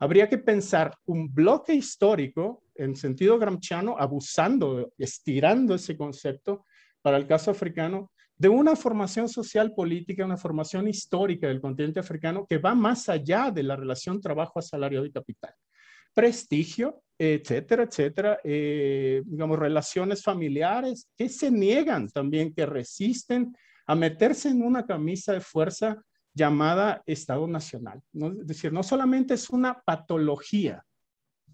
S3: Habría que pensar un bloque histórico en sentido gramsciano, abusando, estirando ese concepto para el caso africano, de una formación social política, una formación histórica del continente africano que va más allá de la relación trabajo salario y capital. Prestigio, etcétera, etcétera, eh, digamos, relaciones familiares que se niegan también, que resisten a meterse en una camisa de fuerza llamada Estado Nacional. Es decir, no solamente es una patología,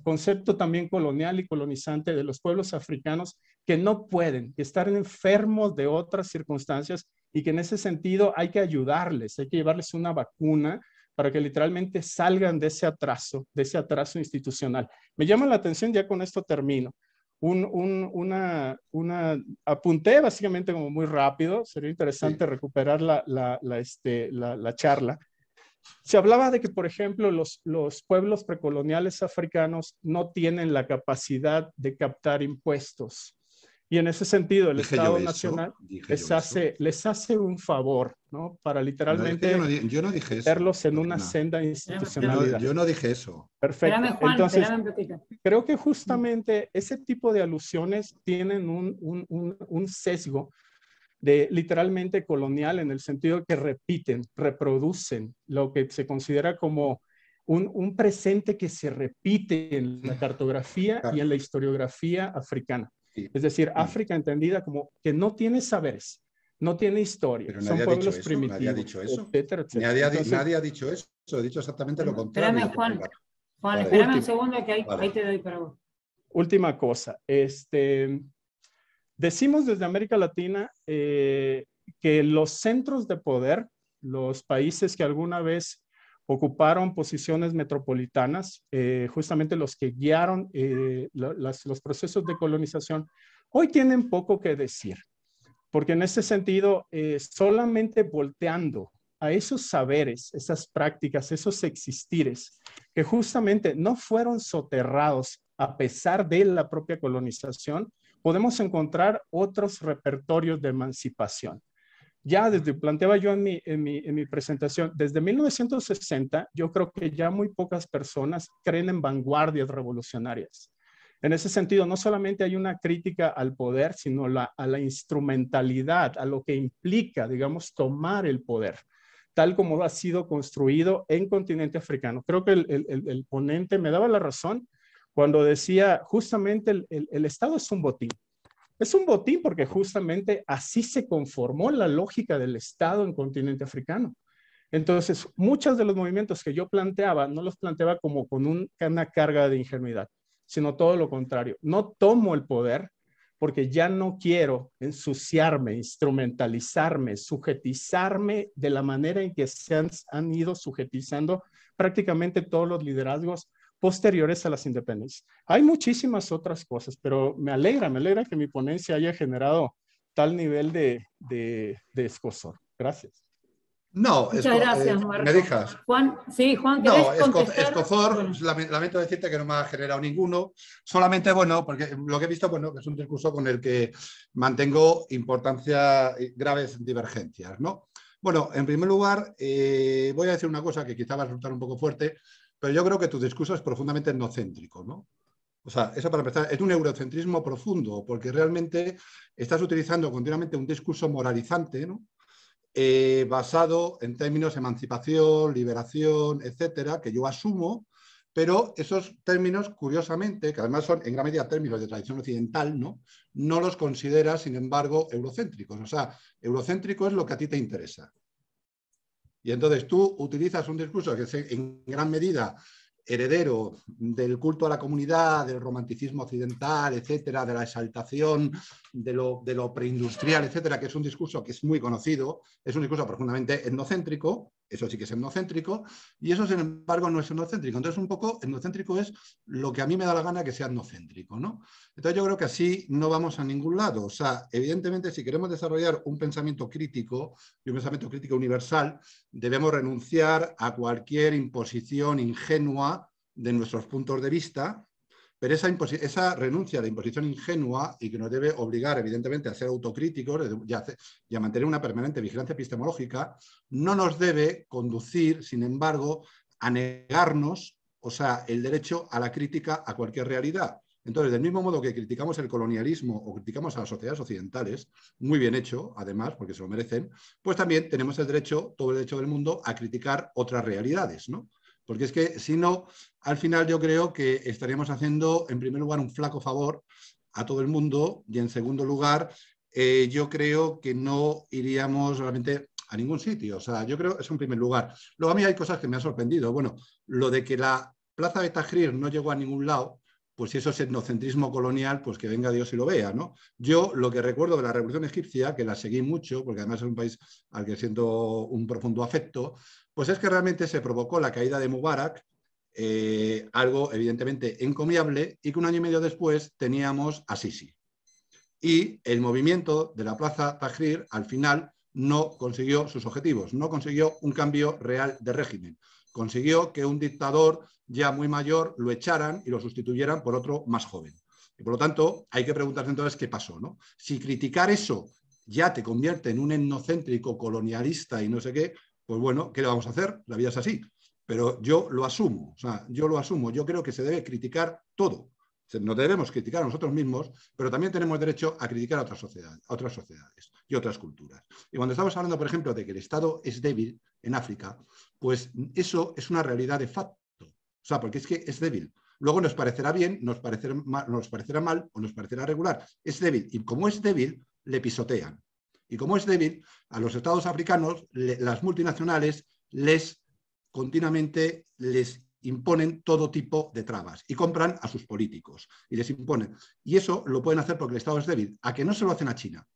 S3: concepto también colonial y colonizante de los pueblos africanos que no pueden, estar enfermos de otras circunstancias y que en ese sentido hay que ayudarles, hay que llevarles una vacuna para que literalmente salgan de ese atraso, de ese atraso institucional. Me llama la atención, ya con esto termino, un, una, una, apunté básicamente como muy rápido, sería interesante recuperar la este, charla, se hablaba de que, por ejemplo, los, pueblos precoloniales africanos no tienen la capacidad de captar impuestos. Y en ese sentido, el Estado Nacional les hace, les hace un favor, ¿no? Para literalmente yo no, dije verlos en una senda institucional. yo no dije eso. Perfecto. Entonces, creo que justamente ese tipo de alusiones tienen un, un, un sesgo de literalmente colonial en el sentido que repiten, reproducen lo que se considera como un, un presente que se repite en la cartografía y en la historiografía africana. Es decir, África entendida como que no tiene saberes, no tiene historia, son pueblos primitivos. Nadie ha dicho eso. Nadie, ha, dicho eso, he dicho exactamente lo contrario. Espérame,
S1: Juan, Juan espérame un segundo que ahí, ahí te doy para vos.
S3: Última cosa, este, Decimos desde América Latina eh, que los centros de poder, los países que alguna vez ocuparon posiciones metropolitanas, eh, justamente los que guiaron eh, los procesos de colonización, hoy tienen poco que decir, porque en ese sentido, solamente volteando a esos saberes, esas prácticas, esos existires, que justamente no fueron soterrados a pesar de la propia colonización, podemos encontrar otros repertorios de emancipación. Ya desde, planteaba yo en mi, en mi, presentación, desde 1960 yo creo que ya muy pocas personas creen en vanguardias revolucionarias. En ese sentido, no solamente hay una crítica al poder, sino a la instrumentalidad, a lo que implica, digamos, tomar el poder, tal como ha sido construido en continente africano. Creo que el ponente me daba la razón cuando decía justamente el, Estado es un botín. Es un botín porque justamente así se conformó la lógica del Estado en continente africano. Entonces, muchos de los movimientos que yo planteaba, no los planteaba como con una carga de ingenuidad, sino todo lo contrario. No tomo el poder porque ya no quiero ensuciarme, instrumentalizarme, sujetizarme de la manera en que se han ido sujetizando prácticamente todos los liderazgos posteriores a las independencias. Hay muchísimas otras cosas, pero me alegra, me alegra que mi ponencia haya generado tal nivel de, de, Gracias. No, es, eh, gracias, ¿Me dejas?
S1: Juan, sí, Juan, No, esco,
S4: lamento decirte que no me ha generado ninguno. Solamente, bueno, porque lo que he visto, bueno, es un discurso con el que mantengo importancia, eh, graves divergencias, ¿no? Bueno, en primer lugar, eh, voy a decir una cosa que quizá va a resultar un poco fuerte, pero yo creo que tu discurso es profundamente etnocéntrico, ¿no? O sea, eso para empezar, es un eurocentrismo profundo, porque realmente estás utilizando continuamente un discurso moralizante, ¿no? Eh, basado en términos emancipación, liberación, etcétera, que yo asumo, pero esos términos, curiosamente, que además son en gran medida términos de tradición occidental, ¿no? No los consideras, sin embargo, eurocéntricos. O sea, eurocéntrico es lo que a ti te interesa. Y entonces tú utilizas un discurso que es en gran medida heredero del culto a la comunidad, del romanticismo occidental, etcétera, de la exaltación de lo, preindustrial, etcétera, que es un discurso que es muy conocido, es un discurso profundamente etnocéntrico, eso sí que es etnocéntrico, y eso, sin embargo, no es etnocéntrico. Entonces, un poco etnocéntrico es lo que a mí me da la gana que sea etnocéntrico. ¿no? Entonces, yo creo que así no vamos a ningún lado. O sea, evidentemente, si queremos desarrollar un pensamiento crítico y un pensamiento crítico universal, debemos renunciar a cualquier imposición ingenua de nuestros puntos de vista pero esa, renuncia de imposición ingenua y que nos debe obligar, evidentemente, a ser autocríticos y a, mantener una permanente vigilancia epistemológica, no nos debe conducir, sin embargo, a negarnos, o sea, el derecho a la crítica a cualquier realidad. Entonces, del mismo modo que criticamos el colonialismo o criticamos a las sociedades occidentales, muy bien hecho, además, porque se lo merecen, pues también tenemos el derecho, todo el derecho del mundo, a criticar otras realidades, ¿no? Porque es que si no, al final yo creo que estaríamos haciendo, en primer lugar, un flaco favor a todo el mundo y, en segundo lugar, eh, yo creo que no iríamos realmente a ningún sitio. O sea, yo creo que es un primer lugar. Luego a mí hay cosas que me han sorprendido. Bueno, lo de que la plaza de Tajrir no llegó a ningún lado, pues si eso es etnocentrismo colonial, pues que venga Dios y lo vea, ¿no? Yo lo que recuerdo de la Revolución Egipcia, que la seguí mucho, porque además es un país al que siento un profundo afecto, pues es que realmente se provocó la caída de Mubarak, eh, algo evidentemente encomiable, y que un año y medio después teníamos a Sisi. Y el movimiento de la Plaza Tahrir, al final, no consiguió sus objetivos, no consiguió un cambio real de régimen. Consiguió que un dictador ya muy mayor lo echaran y lo sustituyeran por otro más joven. Y por lo tanto, hay que preguntarse entonces qué pasó. ¿no? Si criticar eso ya te convierte en un etnocéntrico colonialista y no sé qué, pues bueno, ¿qué le vamos a hacer? La vida es así. Pero yo lo asumo, o sea, yo lo asumo. Yo creo que se debe criticar todo. No debemos criticar a nosotros mismos, pero también tenemos derecho a criticar a otras, sociedades, a otras sociedades y otras culturas. Y cuando estamos hablando, por ejemplo, de que el Estado es débil en África, pues eso es una realidad de facto o sea, porque es que es débil. Luego nos parecerá bien, nos parecerá, mal, o nos parecerá regular. Es débil. Y como es débil, le pisotean. Y como es débil, a los estados africanos, las multinacionales, les continuamente les imponen todo tipo de trabas y compran a sus políticos y les imponen. Y eso lo pueden hacer porque el Estado es débil. ¿A que no se lo hacen a China?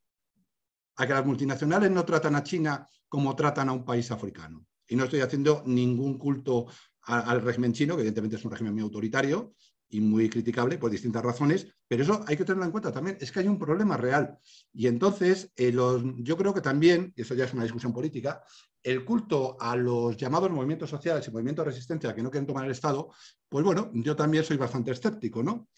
S4: ¿A que las multinacionales no tratan a China como tratan a un país africano? Y no estoy haciendo ningún culto al régimen chino, que evidentemente es un régimen muy autoritario y muy criticable por distintas razones, pero eso hay que tenerlo en cuenta también, es que hay un problema real. Y entonces, eh, los, yo creo que también, y eso ya es una discusión política, el culto a los llamados movimientos sociales y movimientos de resistencia que no quieren tomar el Estado, pues bueno, yo también soy bastante escéptico, ¿no?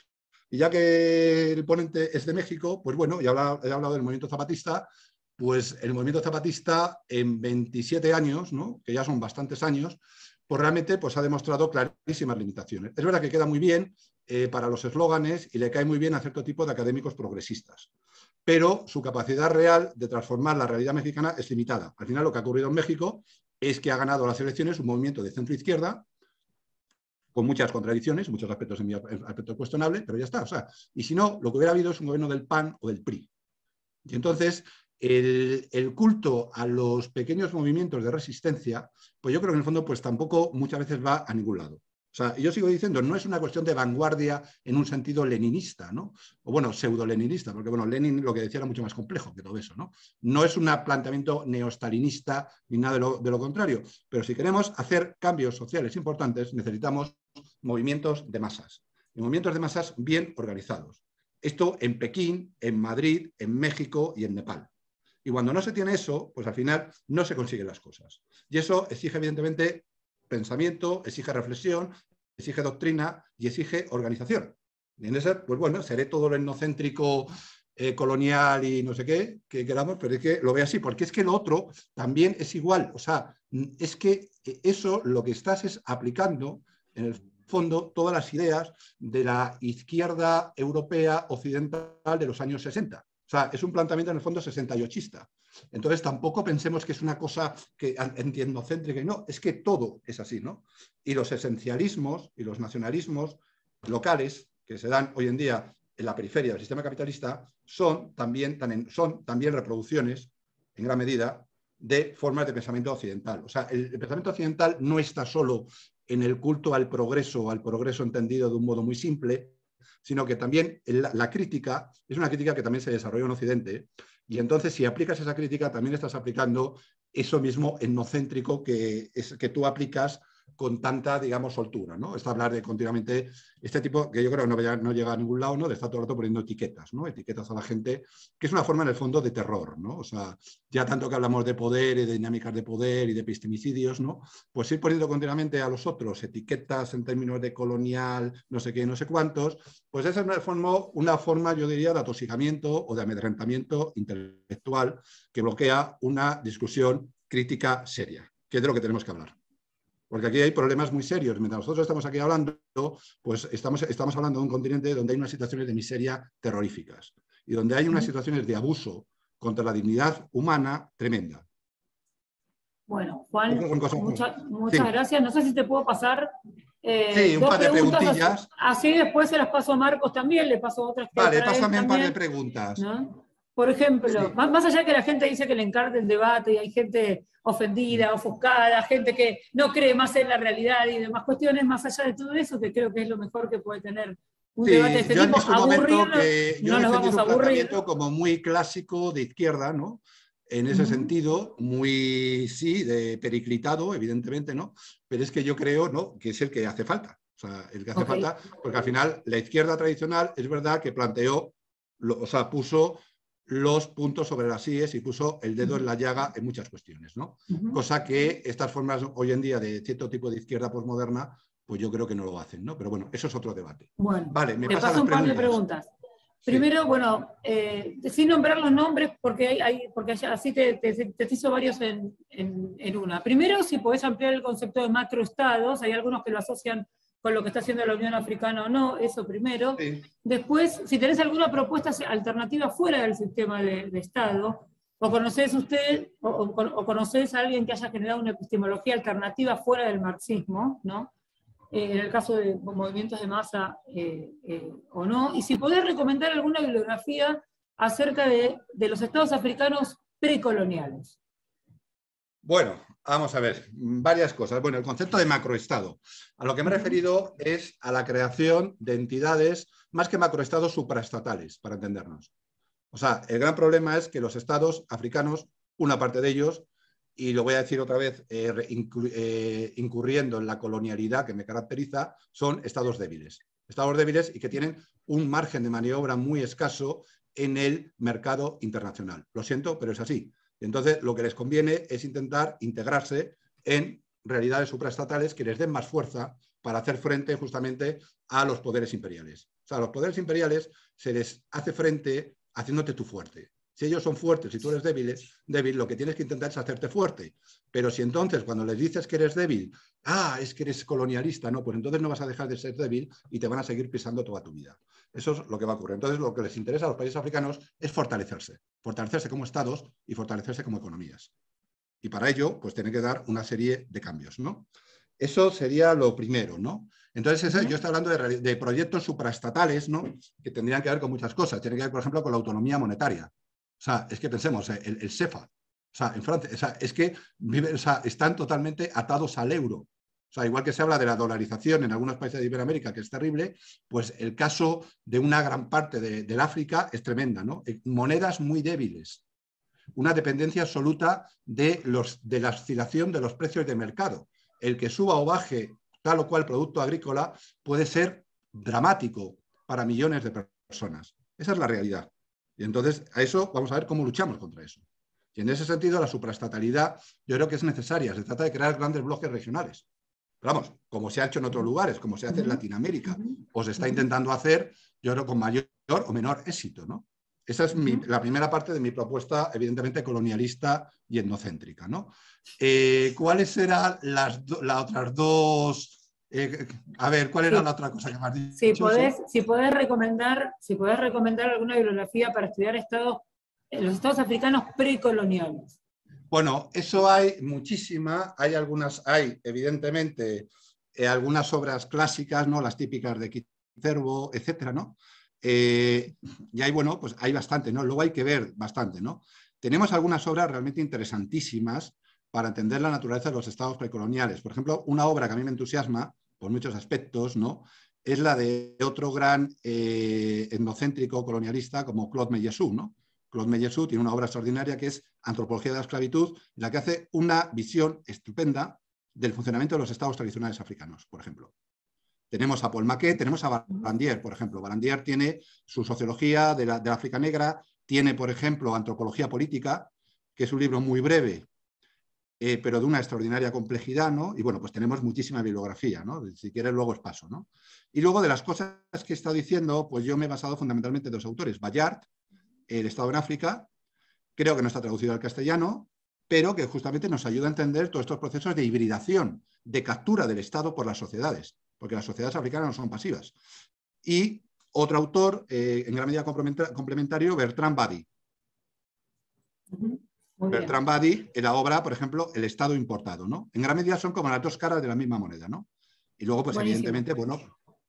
S4: Y ya que el ponente es de México, pues bueno, ya hablado del movimiento zapatista, pues el movimiento zapatista en 27 años, ¿no? que ya son bastantes años, pues realmente pues ha demostrado clarísimas limitaciones. Es verdad que queda muy bien eh, para los eslóganes y le cae muy bien a cierto tipo de académicos progresistas, pero su capacidad real de transformar la realidad mexicana es limitada. Al final lo que ha ocurrido en México es que ha ganado las elecciones un movimiento de centro-izquierda con muchas contradicciones, muchos aspectos en aspecto cuestionable, pero ya está. y si no, lo que hubiera habido es un gobierno del PAN o del PRI. Y entonces, el, culto a los pequeños movimientos de resistencia, pues yo creo que en el fondo pues tampoco muchas veces va a ningún lado. O sea, yo sigo diciendo, no es una cuestión de vanguardia en un sentido leninista, ¿no? O bueno, pseudo-leninista, porque bueno, Lenin lo que decía era mucho más complejo que todo eso, ¿no? No es un planteamiento neostalinista ni nada de lo, contrario, pero si queremos hacer cambios sociales importantes, necesitamos movimientos de masas, movimientos de masas bien organizados. Esto en Pekín, en Madrid, en México y en Nepal. Y cuando no se tiene eso, pues al final no se consiguen las cosas. Y eso exige, evidentemente, pensamiento, exige reflexión, exige doctrina y exige organización. en ese, pues bueno, seré todo lo etnocéntrico, eh, colonial y no sé qué que queramos, pero es que lo ve así, porque es que lo otro también es igual. O sea, es que eh, eso lo que estás es aplicando en el fondo todas las ideas de la izquierda europea occidental de los años 60. O sea, es un planteamiento en el fondo 68ista. Entonces, tampoco pensemos que es una cosa que entiendo céntrica y no, es que todo es así, ¿no? Y los esencialismos y los nacionalismos locales que se dan hoy en día en la periferia del sistema capitalista son también, son también reproducciones, en gran medida, de formas de pensamiento occidental. O sea, el, pensamiento occidental no está solo en el culto al progreso, al progreso entendido de un modo muy simple, sino que también la, crítica es una crítica que también se desarrolla en Occidente. Y entonces, si aplicas esa crítica, también estás aplicando eso mismo etnocéntrico que, es, que tú aplicas con tanta, digamos, soltura, ¿no? Está hablar de continuamente este tipo, que yo creo no, no llega a ningún lado, ¿no? De estar todo el rato poniendo etiquetas, ¿no? Etiquetas a la gente, que es una forma, en el fondo, de terror, ¿no? O sea, ya tanto que hablamos de poder y de dinámicas de poder y de epistemicidios, ¿no? Pues ir poniendo continuamente a los otros etiquetas en términos de colonial, no sé qué, no sé cuántos, pues esa es una forma, una forma yo diría, de atosigamiento o de amedrentamiento intelectual que bloquea una discusión crítica seria, que es de lo que tenemos que hablar porque aquí hay problemas muy serios. Mientras nosotros estamos aquí hablando, pues estamos, estamos hablando de un continente donde hay unas situaciones de miseria terroríficas y donde hay unas situaciones de abuso contra la dignidad humana tremenda.
S1: Bueno, Juan, muchas gracias. No sé si te puedo pasar eh, un par de preguntillas. Así, después se las paso a Marcos también, le paso otras. Vale, pásame un par de
S4: preguntas.
S1: Por ejemplo, más, más, allá que la gente dice que le encarte el debate y hay gente ofendida, mm. ofuscada, gente que no cree más en la realidad y demás cuestiones, más allá de todo eso, que creo que es lo mejor que puede tener
S2: un debate de este tipo. Este en no nos vamos
S1: a aburrir.
S4: como muy clásico de izquierda, ¿no? en ese sentido, muy, sí, de periclitado, evidentemente, ¿no? Pero es que yo creo, ¿no?, que es el que hace falta. O sea, el que hace falta, porque al final la izquierda tradicional es verdad que planteó, o sea, puso los puntos sobre las IES y puso el dedo en la llaga en muchas cuestiones, ¿no? Cosa que estas formas hoy en día de cierto tipo de izquierda posmoderna, pues yo creo que no lo hacen, ¿no? Pero bueno, eso es otro debate. vale, me te preguntas. Primero,
S1: bueno, eh, sin nombrar los nombres, porque, hay, porque así te, te, hizo varios en, una. Primero, si puedes ampliar el concepto de macroestados, hay algunos que lo asocian con lo que está haciendo la Unión Africana o no, eso primero. Después, si tenés alguna propuesta alternativa fuera del sistema de, Estado, o conocés usted, o, o, a alguien que haya generado una epistemología alternativa fuera del marxismo, ¿no? Eh, en el caso de movimientos de masa eh, eh, o no, y si podés recomendar alguna bibliografía acerca de, de los estados africanos precoloniales.
S4: Bueno, Vamos a ver, varias cosas. Bueno, el concepto de macroestado. A lo que me he referido es a la creación de entidades, más que macroestados, supraestatales, para entendernos. O sea, el gran problema es que los estados africanos, una parte de ellos, y lo voy a decir otra vez, eh, eh, incurriendo en la colonialidad que me caracteriza, son estados débiles. Estados débiles y que tienen un margen de maniobra muy escaso en el mercado internacional. Lo siento, pero es así entonces lo que les conviene es intentar integrarse en realidades supraestatales que les den más fuerza para hacer frente justamente a los poderes imperiales. O sea, a los poderes imperiales se les hace frente haciéndote tú fuerte. Si ellos son fuertes y tú eres débil, débil, lo que tienes que intentar es hacerte fuerte. Pero si entonces cuando les dices que eres débil, ah, es que eres colonialista, no, pues entonces no vas a dejar de ser débil y te van a seguir pisando toda tu vida. Eso es lo que va a ocurrir. Entonces lo que les interesa a los países africanos es fortalecerse, fortalecerse como estados y fortalecerse como economías. Y para ello, pues tiene que dar una serie de cambios, ¿no? Eso sería lo primero, ¿no? Entonces, yo estoy hablando de, proyectos supraestatales, ¿no? Que tendrían que ver con muchas cosas. Tienen que ver, por ejemplo, con la autonomía monetaria. O sea, es que pensemos, eh, el, el CEFA, o sea, en Francia, es que viven, están totalmente atados al euro. O sea, igual que se habla de la dolarización en algunos países de Iberoamérica, que es terrible, pues el caso de una gran parte de, del África es tremenda, ¿no? Eh, monedas muy débiles, una dependencia absoluta de, los, de la oscilación de los precios de mercado. El que suba o baje tal o cual producto agrícola puede ser dramático para millones de personas. Esa es la realidad. Y entonces, a eso vamos a ver cómo luchamos contra eso. Y en ese sentido, la supraestatalidad yo creo que es necesaria. Se trata de crear grandes bloques regionales. vamos, como se ha hecho en otros lugares, como se hace en Latinoamérica, o se está intentando hacer, yo creo, con mayor o menor éxito. ¿no? Esa es la primera parte de mi propuesta, evidentemente colonialista y etnocéntrica. ¿no? Eh, ¿Cuáles serán las, otras dos eh, eh, a ver, ¿cuál era la otra cosa que más Si podés,
S1: si podés, recomendar, si podés recomendar alguna bibliografía para estudiar estados, eh, los estados africanos precoloniales. Bueno, eso
S4: hay muchísima, hay algunas, hay evidentemente algunas obras clásicas, ¿no? Las típicas de Quiterbo, etcétera, ¿no? y hay, bueno, pues hay bastante, ¿no? Luego hay que ver bastante, ¿no? Tenemos algunas obras realmente interesantísimas para entender la naturaleza de los estados precoloniales. Por ejemplo, una obra que a mí me entusiasma por muchos aspectos, ¿no? es la de otro gran eh, etnocéntrico colonialista como Claude Meillesou. ¿no? Claude Meillesou tiene una obra extraordinaria que es Antropología de la Esclavitud, la que hace una visión estupenda del funcionamiento de los estados tradicionales africanos, por ejemplo. Tenemos a Paul Maquet, tenemos a Barandier, por ejemplo. Barandier tiene su sociología de la, de la África Negra, tiene, por ejemplo, Antropología Política, que es un libro muy breve, eh, pero de una extraordinaria complejidad, ¿no? Y bueno, pues tenemos muchísima bibliografía, ¿no? Si quieres, luego es paso, ¿no? Y luego de las cosas que está diciendo, pues yo me he basado fundamentalmente en dos autores, Bayard, El Estado en África, creo que no está traducido al castellano, pero que justamente nos ayuda a entender todos estos procesos de hibridación, de captura del Estado por las sociedades, porque las sociedades africanas no son pasivas. Y otro autor, eh, en gran medida complementario, Bertrand Badi. Bertrand Badi, en la obra, por ejemplo, El Estado importado, ¿no? En gran medida son como las dos caras de la misma moneda, ¿no? Y luego, pues evidentemente, bueno,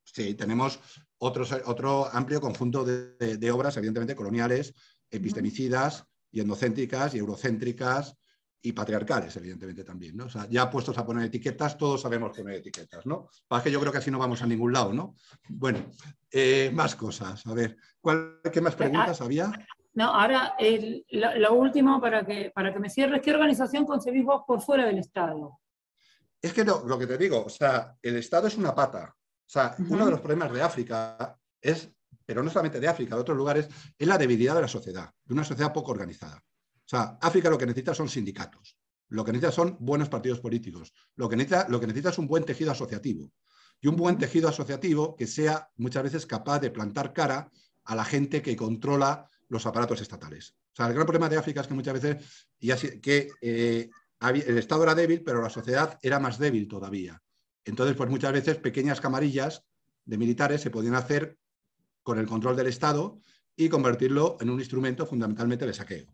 S4: sí, tenemos otro amplio conjunto de, obras, evidentemente, coloniales, epistemicidas, y endocéntricas, y eurocéntricas, y patriarcales, evidentemente también, ¿no? O sea, ya puestos a poner etiquetas, todos sabemos poner etiquetas, ¿no? Para que yo creo que así no vamos a ningún lado, ¿no? Bueno, eh, más cosas. A ver, ¿qué más pues, ah, preguntas había?
S1: No, ahora lo, último para que, para que me cierres, ¿qué organización concebís vos por fuera del Estado?
S4: Es que lo, lo que te digo, o sea, el Estado es una pata. O sea, uno de los problemas de África es, pero no solamente de África, de otros lugares, es la debilidad de la sociedad, de una sociedad poco organizada. O sea, África lo que necesita son sindicatos, lo que necesita son buenos partidos políticos, lo que necesita, lo que necesita es un buen tejido asociativo. Y un buen tejido asociativo que sea muchas veces capaz de plantar cara a la gente que controla los aparatos estatales. O sea, el gran problema de África es que muchas veces que eh, el Estado era débil, pero la sociedad era más débil todavía. Entonces, pues muchas veces pequeñas camarillas de militares se podían hacer con el control del Estado y convertirlo en un instrumento fundamentalmente de saqueo.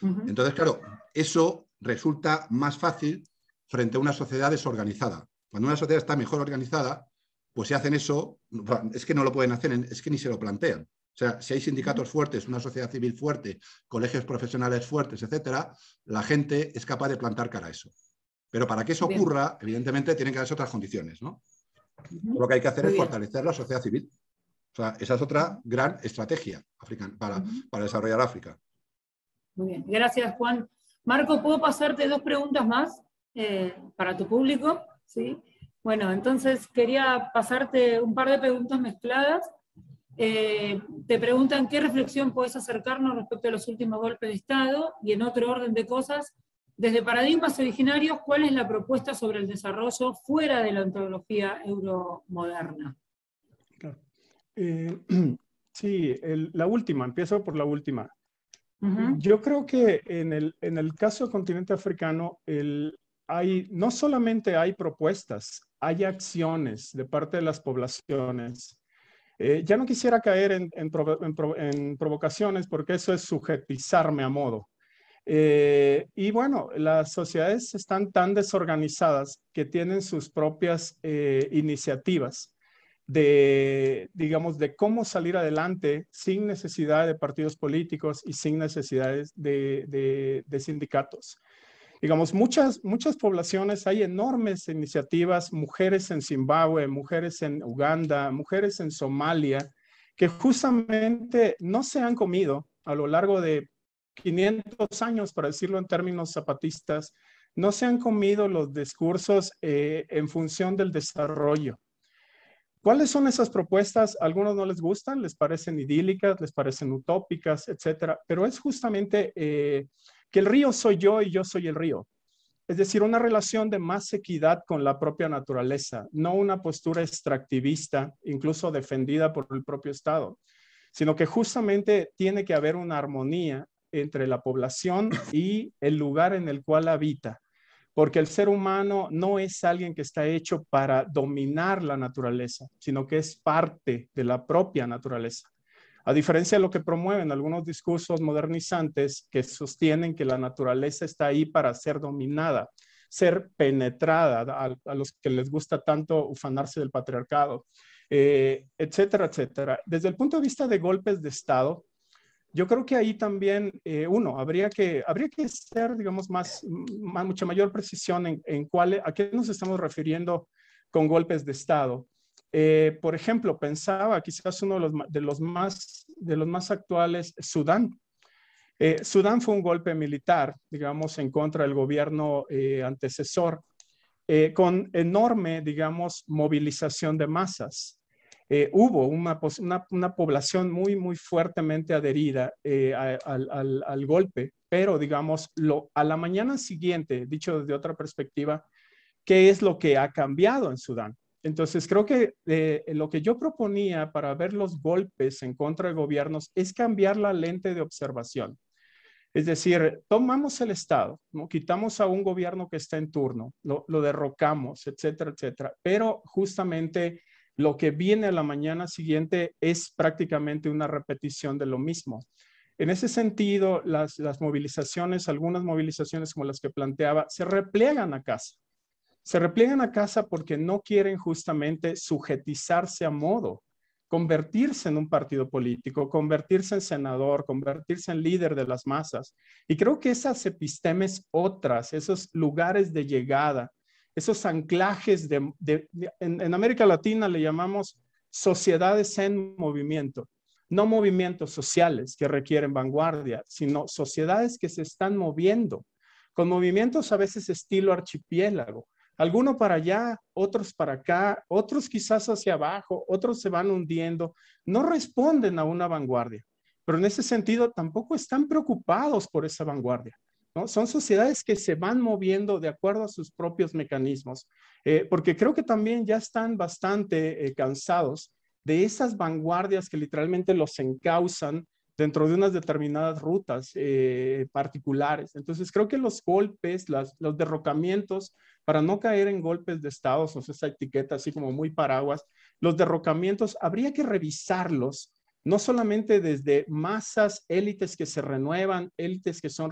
S2: Entonces, claro,
S4: eso resulta más fácil frente a una sociedad desorganizada. Cuando una sociedad está mejor organizada, pues si hacen eso, es que no lo pueden hacer, es que ni se lo plantean. O sea, si hay sindicatos fuertes, una sociedad civil fuerte, colegios profesionales fuertes, etcétera, la gente es capaz de plantar cara a eso. Pero para que eso ocurra, evidentemente tienen que haber otras condiciones, ¿no? Lo que hay que hacer es fortalecer la sociedad civil. O sea, esa es otra gran estrategia para, desarrollar África.
S1: Muy bien, gracias Juan. Marco, ¿puedo pasarte dos preguntas más eh, para tu público? ¿Sí? Bueno, entonces quería pasarte un par de preguntas mezcladas. Eh, te preguntan qué reflexión puedes acercarnos respecto a los últimos golpes de Estado y en otro orden de cosas, desde paradigmas originarios, ¿cuál es la propuesta sobre el desarrollo fuera de la antropología euromoderna?
S3: Eh, sí, la última, empiezo por la última. Yo creo que en el, caso del continente africano, hay, no solamente hay propuestas, hay acciones de parte de las poblaciones eh, ya no quisiera caer en, provocaciones porque eso es sujetizarme a modo. Eh, y bueno, las sociedades están tan desorganizadas que tienen sus propias eh, iniciativas de, digamos, de cómo salir adelante sin necesidad de partidos políticos y sin necesidades de sindicatos digamos, muchas, muchas poblaciones, hay enormes iniciativas, mujeres en Zimbabue, mujeres en Uganda, mujeres en Somalia, que justamente no se han comido a lo largo de 500 años, para decirlo en términos zapatistas, no se han comido los discursos eh, en función del desarrollo. ¿Cuáles son esas propuestas? Algunos no les gustan, les parecen idílicas, les parecen utópicas, etcétera, pero es justamente eh, que el río soy yo y yo soy el río. Es decir, una relación de más equidad con la propia naturaleza, no una postura extractivista, incluso defendida por el propio Estado, sino que justamente tiene que haber una armonía entre la población y el lugar en el cual habita, porque el ser humano no es alguien que está hecho para dominar la naturaleza, sino que es parte de la propia naturaleza. A diferencia de lo que promueven algunos discursos modernizantes que sostienen que la naturaleza está ahí para ser dominada, ser penetrada, a, los que les gusta tanto ufanarse del patriarcado, eh, etcétera, etcétera. Desde el punto de vista de golpes de Estado, yo creo que ahí también, eh, uno, habría que, habría que ser, digamos, más, mucha mayor precisión en, cuál, a qué nos estamos refiriendo con golpes de Estado. Eh, por ejemplo, pensaba quizás uno de los, más, de los más actuales, Sudán. Eh, Sudán fue un golpe militar, digamos, en contra del gobierno eh, antecesor, con enorme, digamos, movilización de masas. hubo una, población muy, muy fuertemente adherida al, golpe, pero, digamos, a la mañana siguiente, dicho desde otra perspectiva, ¿qué es lo que ha cambiado en Sudán? Entonces, creo que eh, lo que yo proponía para ver los golpes en contra de gobiernos es cambiar la lente de observación. Es decir, tomamos el Estado, quitamos a un gobierno que está en turno, lo, derrocamos, etcétera, etcétera. Pero justamente lo que viene a la mañana siguiente es prácticamente una repetición de lo mismo. En ese sentido, las, las movilizaciones, algunas movilizaciones como las que planteaba, se replegan a casa. Se repliegan a casa porque no quieren justamente sujetizarse a modo, convertirse en un partido político, convertirse en senador, convertirse en líder de las masas. Y creo que esas epistemes otras, esos lugares de llegada, esos anclajes de, en América Latina le llamamos sociedades en movimiento no movimientos sociales que requieren vanguardia, sino sociedades que se están moviendo, con movimientos a veces estilo archipiélago, algunos para allá, otros para acá, otros quizás hacia abajo, otros se van hundiendo. No responden a una vanguardia, pero en ese sentido tampoco están preocupados por esa vanguardia. ¿no? Son sociedades que se van moviendo de acuerdo a sus propios mecanismos, eh, porque creo que también ya están bastante eh, cansados de esas vanguardias que literalmente los encauzan dentro de unas determinadas rutas eh, particulares. Entonces, creo que los golpes, los derrocamientos para no caer en golpes de Estado, o sea, esa etiqueta así como muy paraguas, los derrocamientos habría que revisarlos no solamente desde masas, élites que se renuevan, élites que son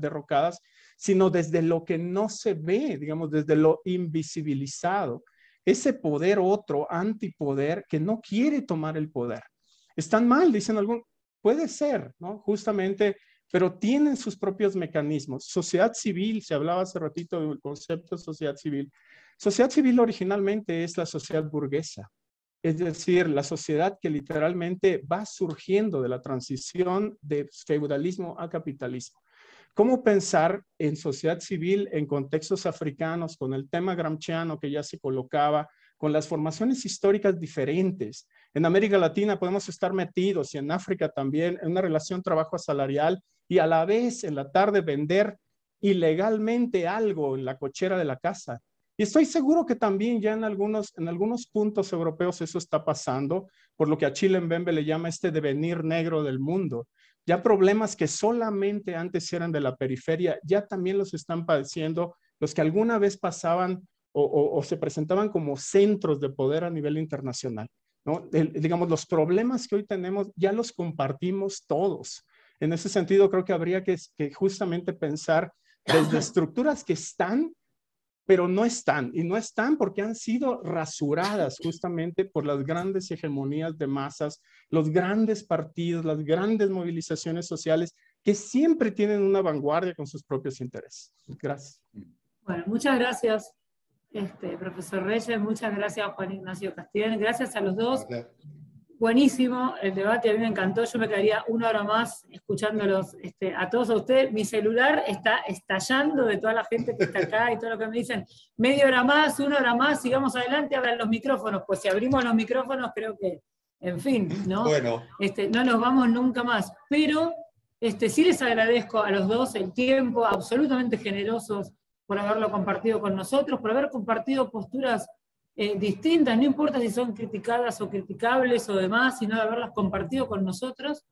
S3: derrocadas, sino desde lo que no se ve, digamos, desde lo invisibilizado, ese poder otro, antipoder, que no quiere tomar el poder. Están mal, dicen algunos, puede ser, ¿no? Justamente pero tienen sus propios mecanismos. Sociedad civil, se hablaba hace ratito del concepto de sociedad civil. Sociedad civil originalmente es la sociedad burguesa, es decir, la sociedad que literalmente va surgiendo de la transición de feudalismo a capitalismo. ¿Cómo pensar en sociedad civil en contextos africanos con el tema gramsciano que ya se colocaba, con las formaciones históricas diferentes? En América Latina podemos estar metidos y en África también en una relación trabajo asalarial y a la vez en la tarde vender ilegalmente algo en la cochera de la casa. Y estoy seguro que también ya en algunos, en algunos puntos europeos eso está pasando, por lo que a Chile en Bembe le llama este devenir negro del mundo. Ya problemas que solamente antes eran de la periferia, ya también los están padeciendo los que alguna vez pasaban o, se presentaban como centros de poder a nivel internacional. ¿no? digamos, los problemas que hoy tenemos ya los compartimos todos. En ese sentido, creo que habría que, justamente pensar desde estructuras que están, pero no están, y no están porque han sido rasuradas justamente por las grandes hegemonías de masas, los grandes partidos, las grandes movilizaciones sociales que siempre tienen una vanguardia con sus propios intereses. Gracias.
S1: Bueno, muchas gracias, este, profesor Reyes, muchas gracias, Juan Ignacio Castillo. gracias a los dos. Buenísimo el debate, a mí me encantó. Yo me quedaría una hora más escuchándolos este, a todos a ustedes. Mi celular está estallando de toda la gente que está acá y todo lo que me dicen. Media hora más, una hora más, sigamos adelante, abran los micrófonos. Pues si abrimos los micrófonos, creo que, en fin, ¿no? Este, no nos vamos nunca más. Pero este, sí les agradezco a los dos el tiempo, absolutamente generosos por haberlo compartido con nosotros, por haber compartido posturas eh, distintas, no importa si son criticadas o criticables o demás, sino de haberlas compartido con nosotros.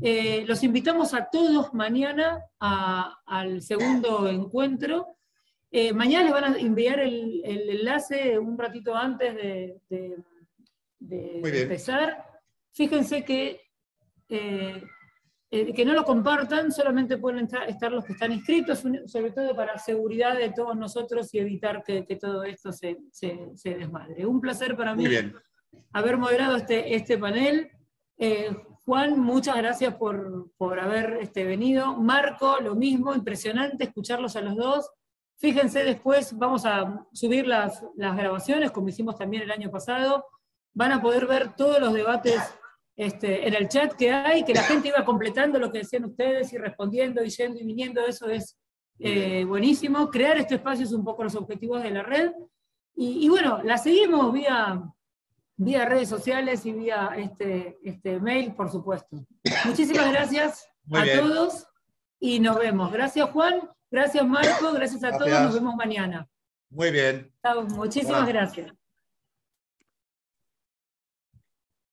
S1: Eh, los invitamos a todos mañana al segundo encuentro. Eh, mañana les van a enviar el, enlace un ratito antes de empezar. Fíjense que eh, que no lo compartan, solamente pueden estar los que están inscritos, sobre todo para seguridad de todos nosotros y evitar que, todo esto se, desmadre. Un placer para mí haber moderado este, este panel. Eh, Juan, muchas gracias por, haber este, venido. Marco, lo mismo, impresionante escucharlos a los dos. Fíjense después, vamos a subir las, las grabaciones, como hicimos también el año pasado. Van a poder ver todos los debates este, en el chat que hay, que la gente iba completando lo que decían ustedes y respondiendo, y yendo y viniendo, eso es eh, buenísimo. Crear este espacio es un poco los objetivos de la red. Y, bueno, la seguimos vía, vía redes sociales y vía este, este mail, por supuesto. Muchísimas gracias a todos y nos vemos. Gracias Juan, gracias Marco, gracias a todos, nos vemos mañana. Muy bien. Muchísimas gracias.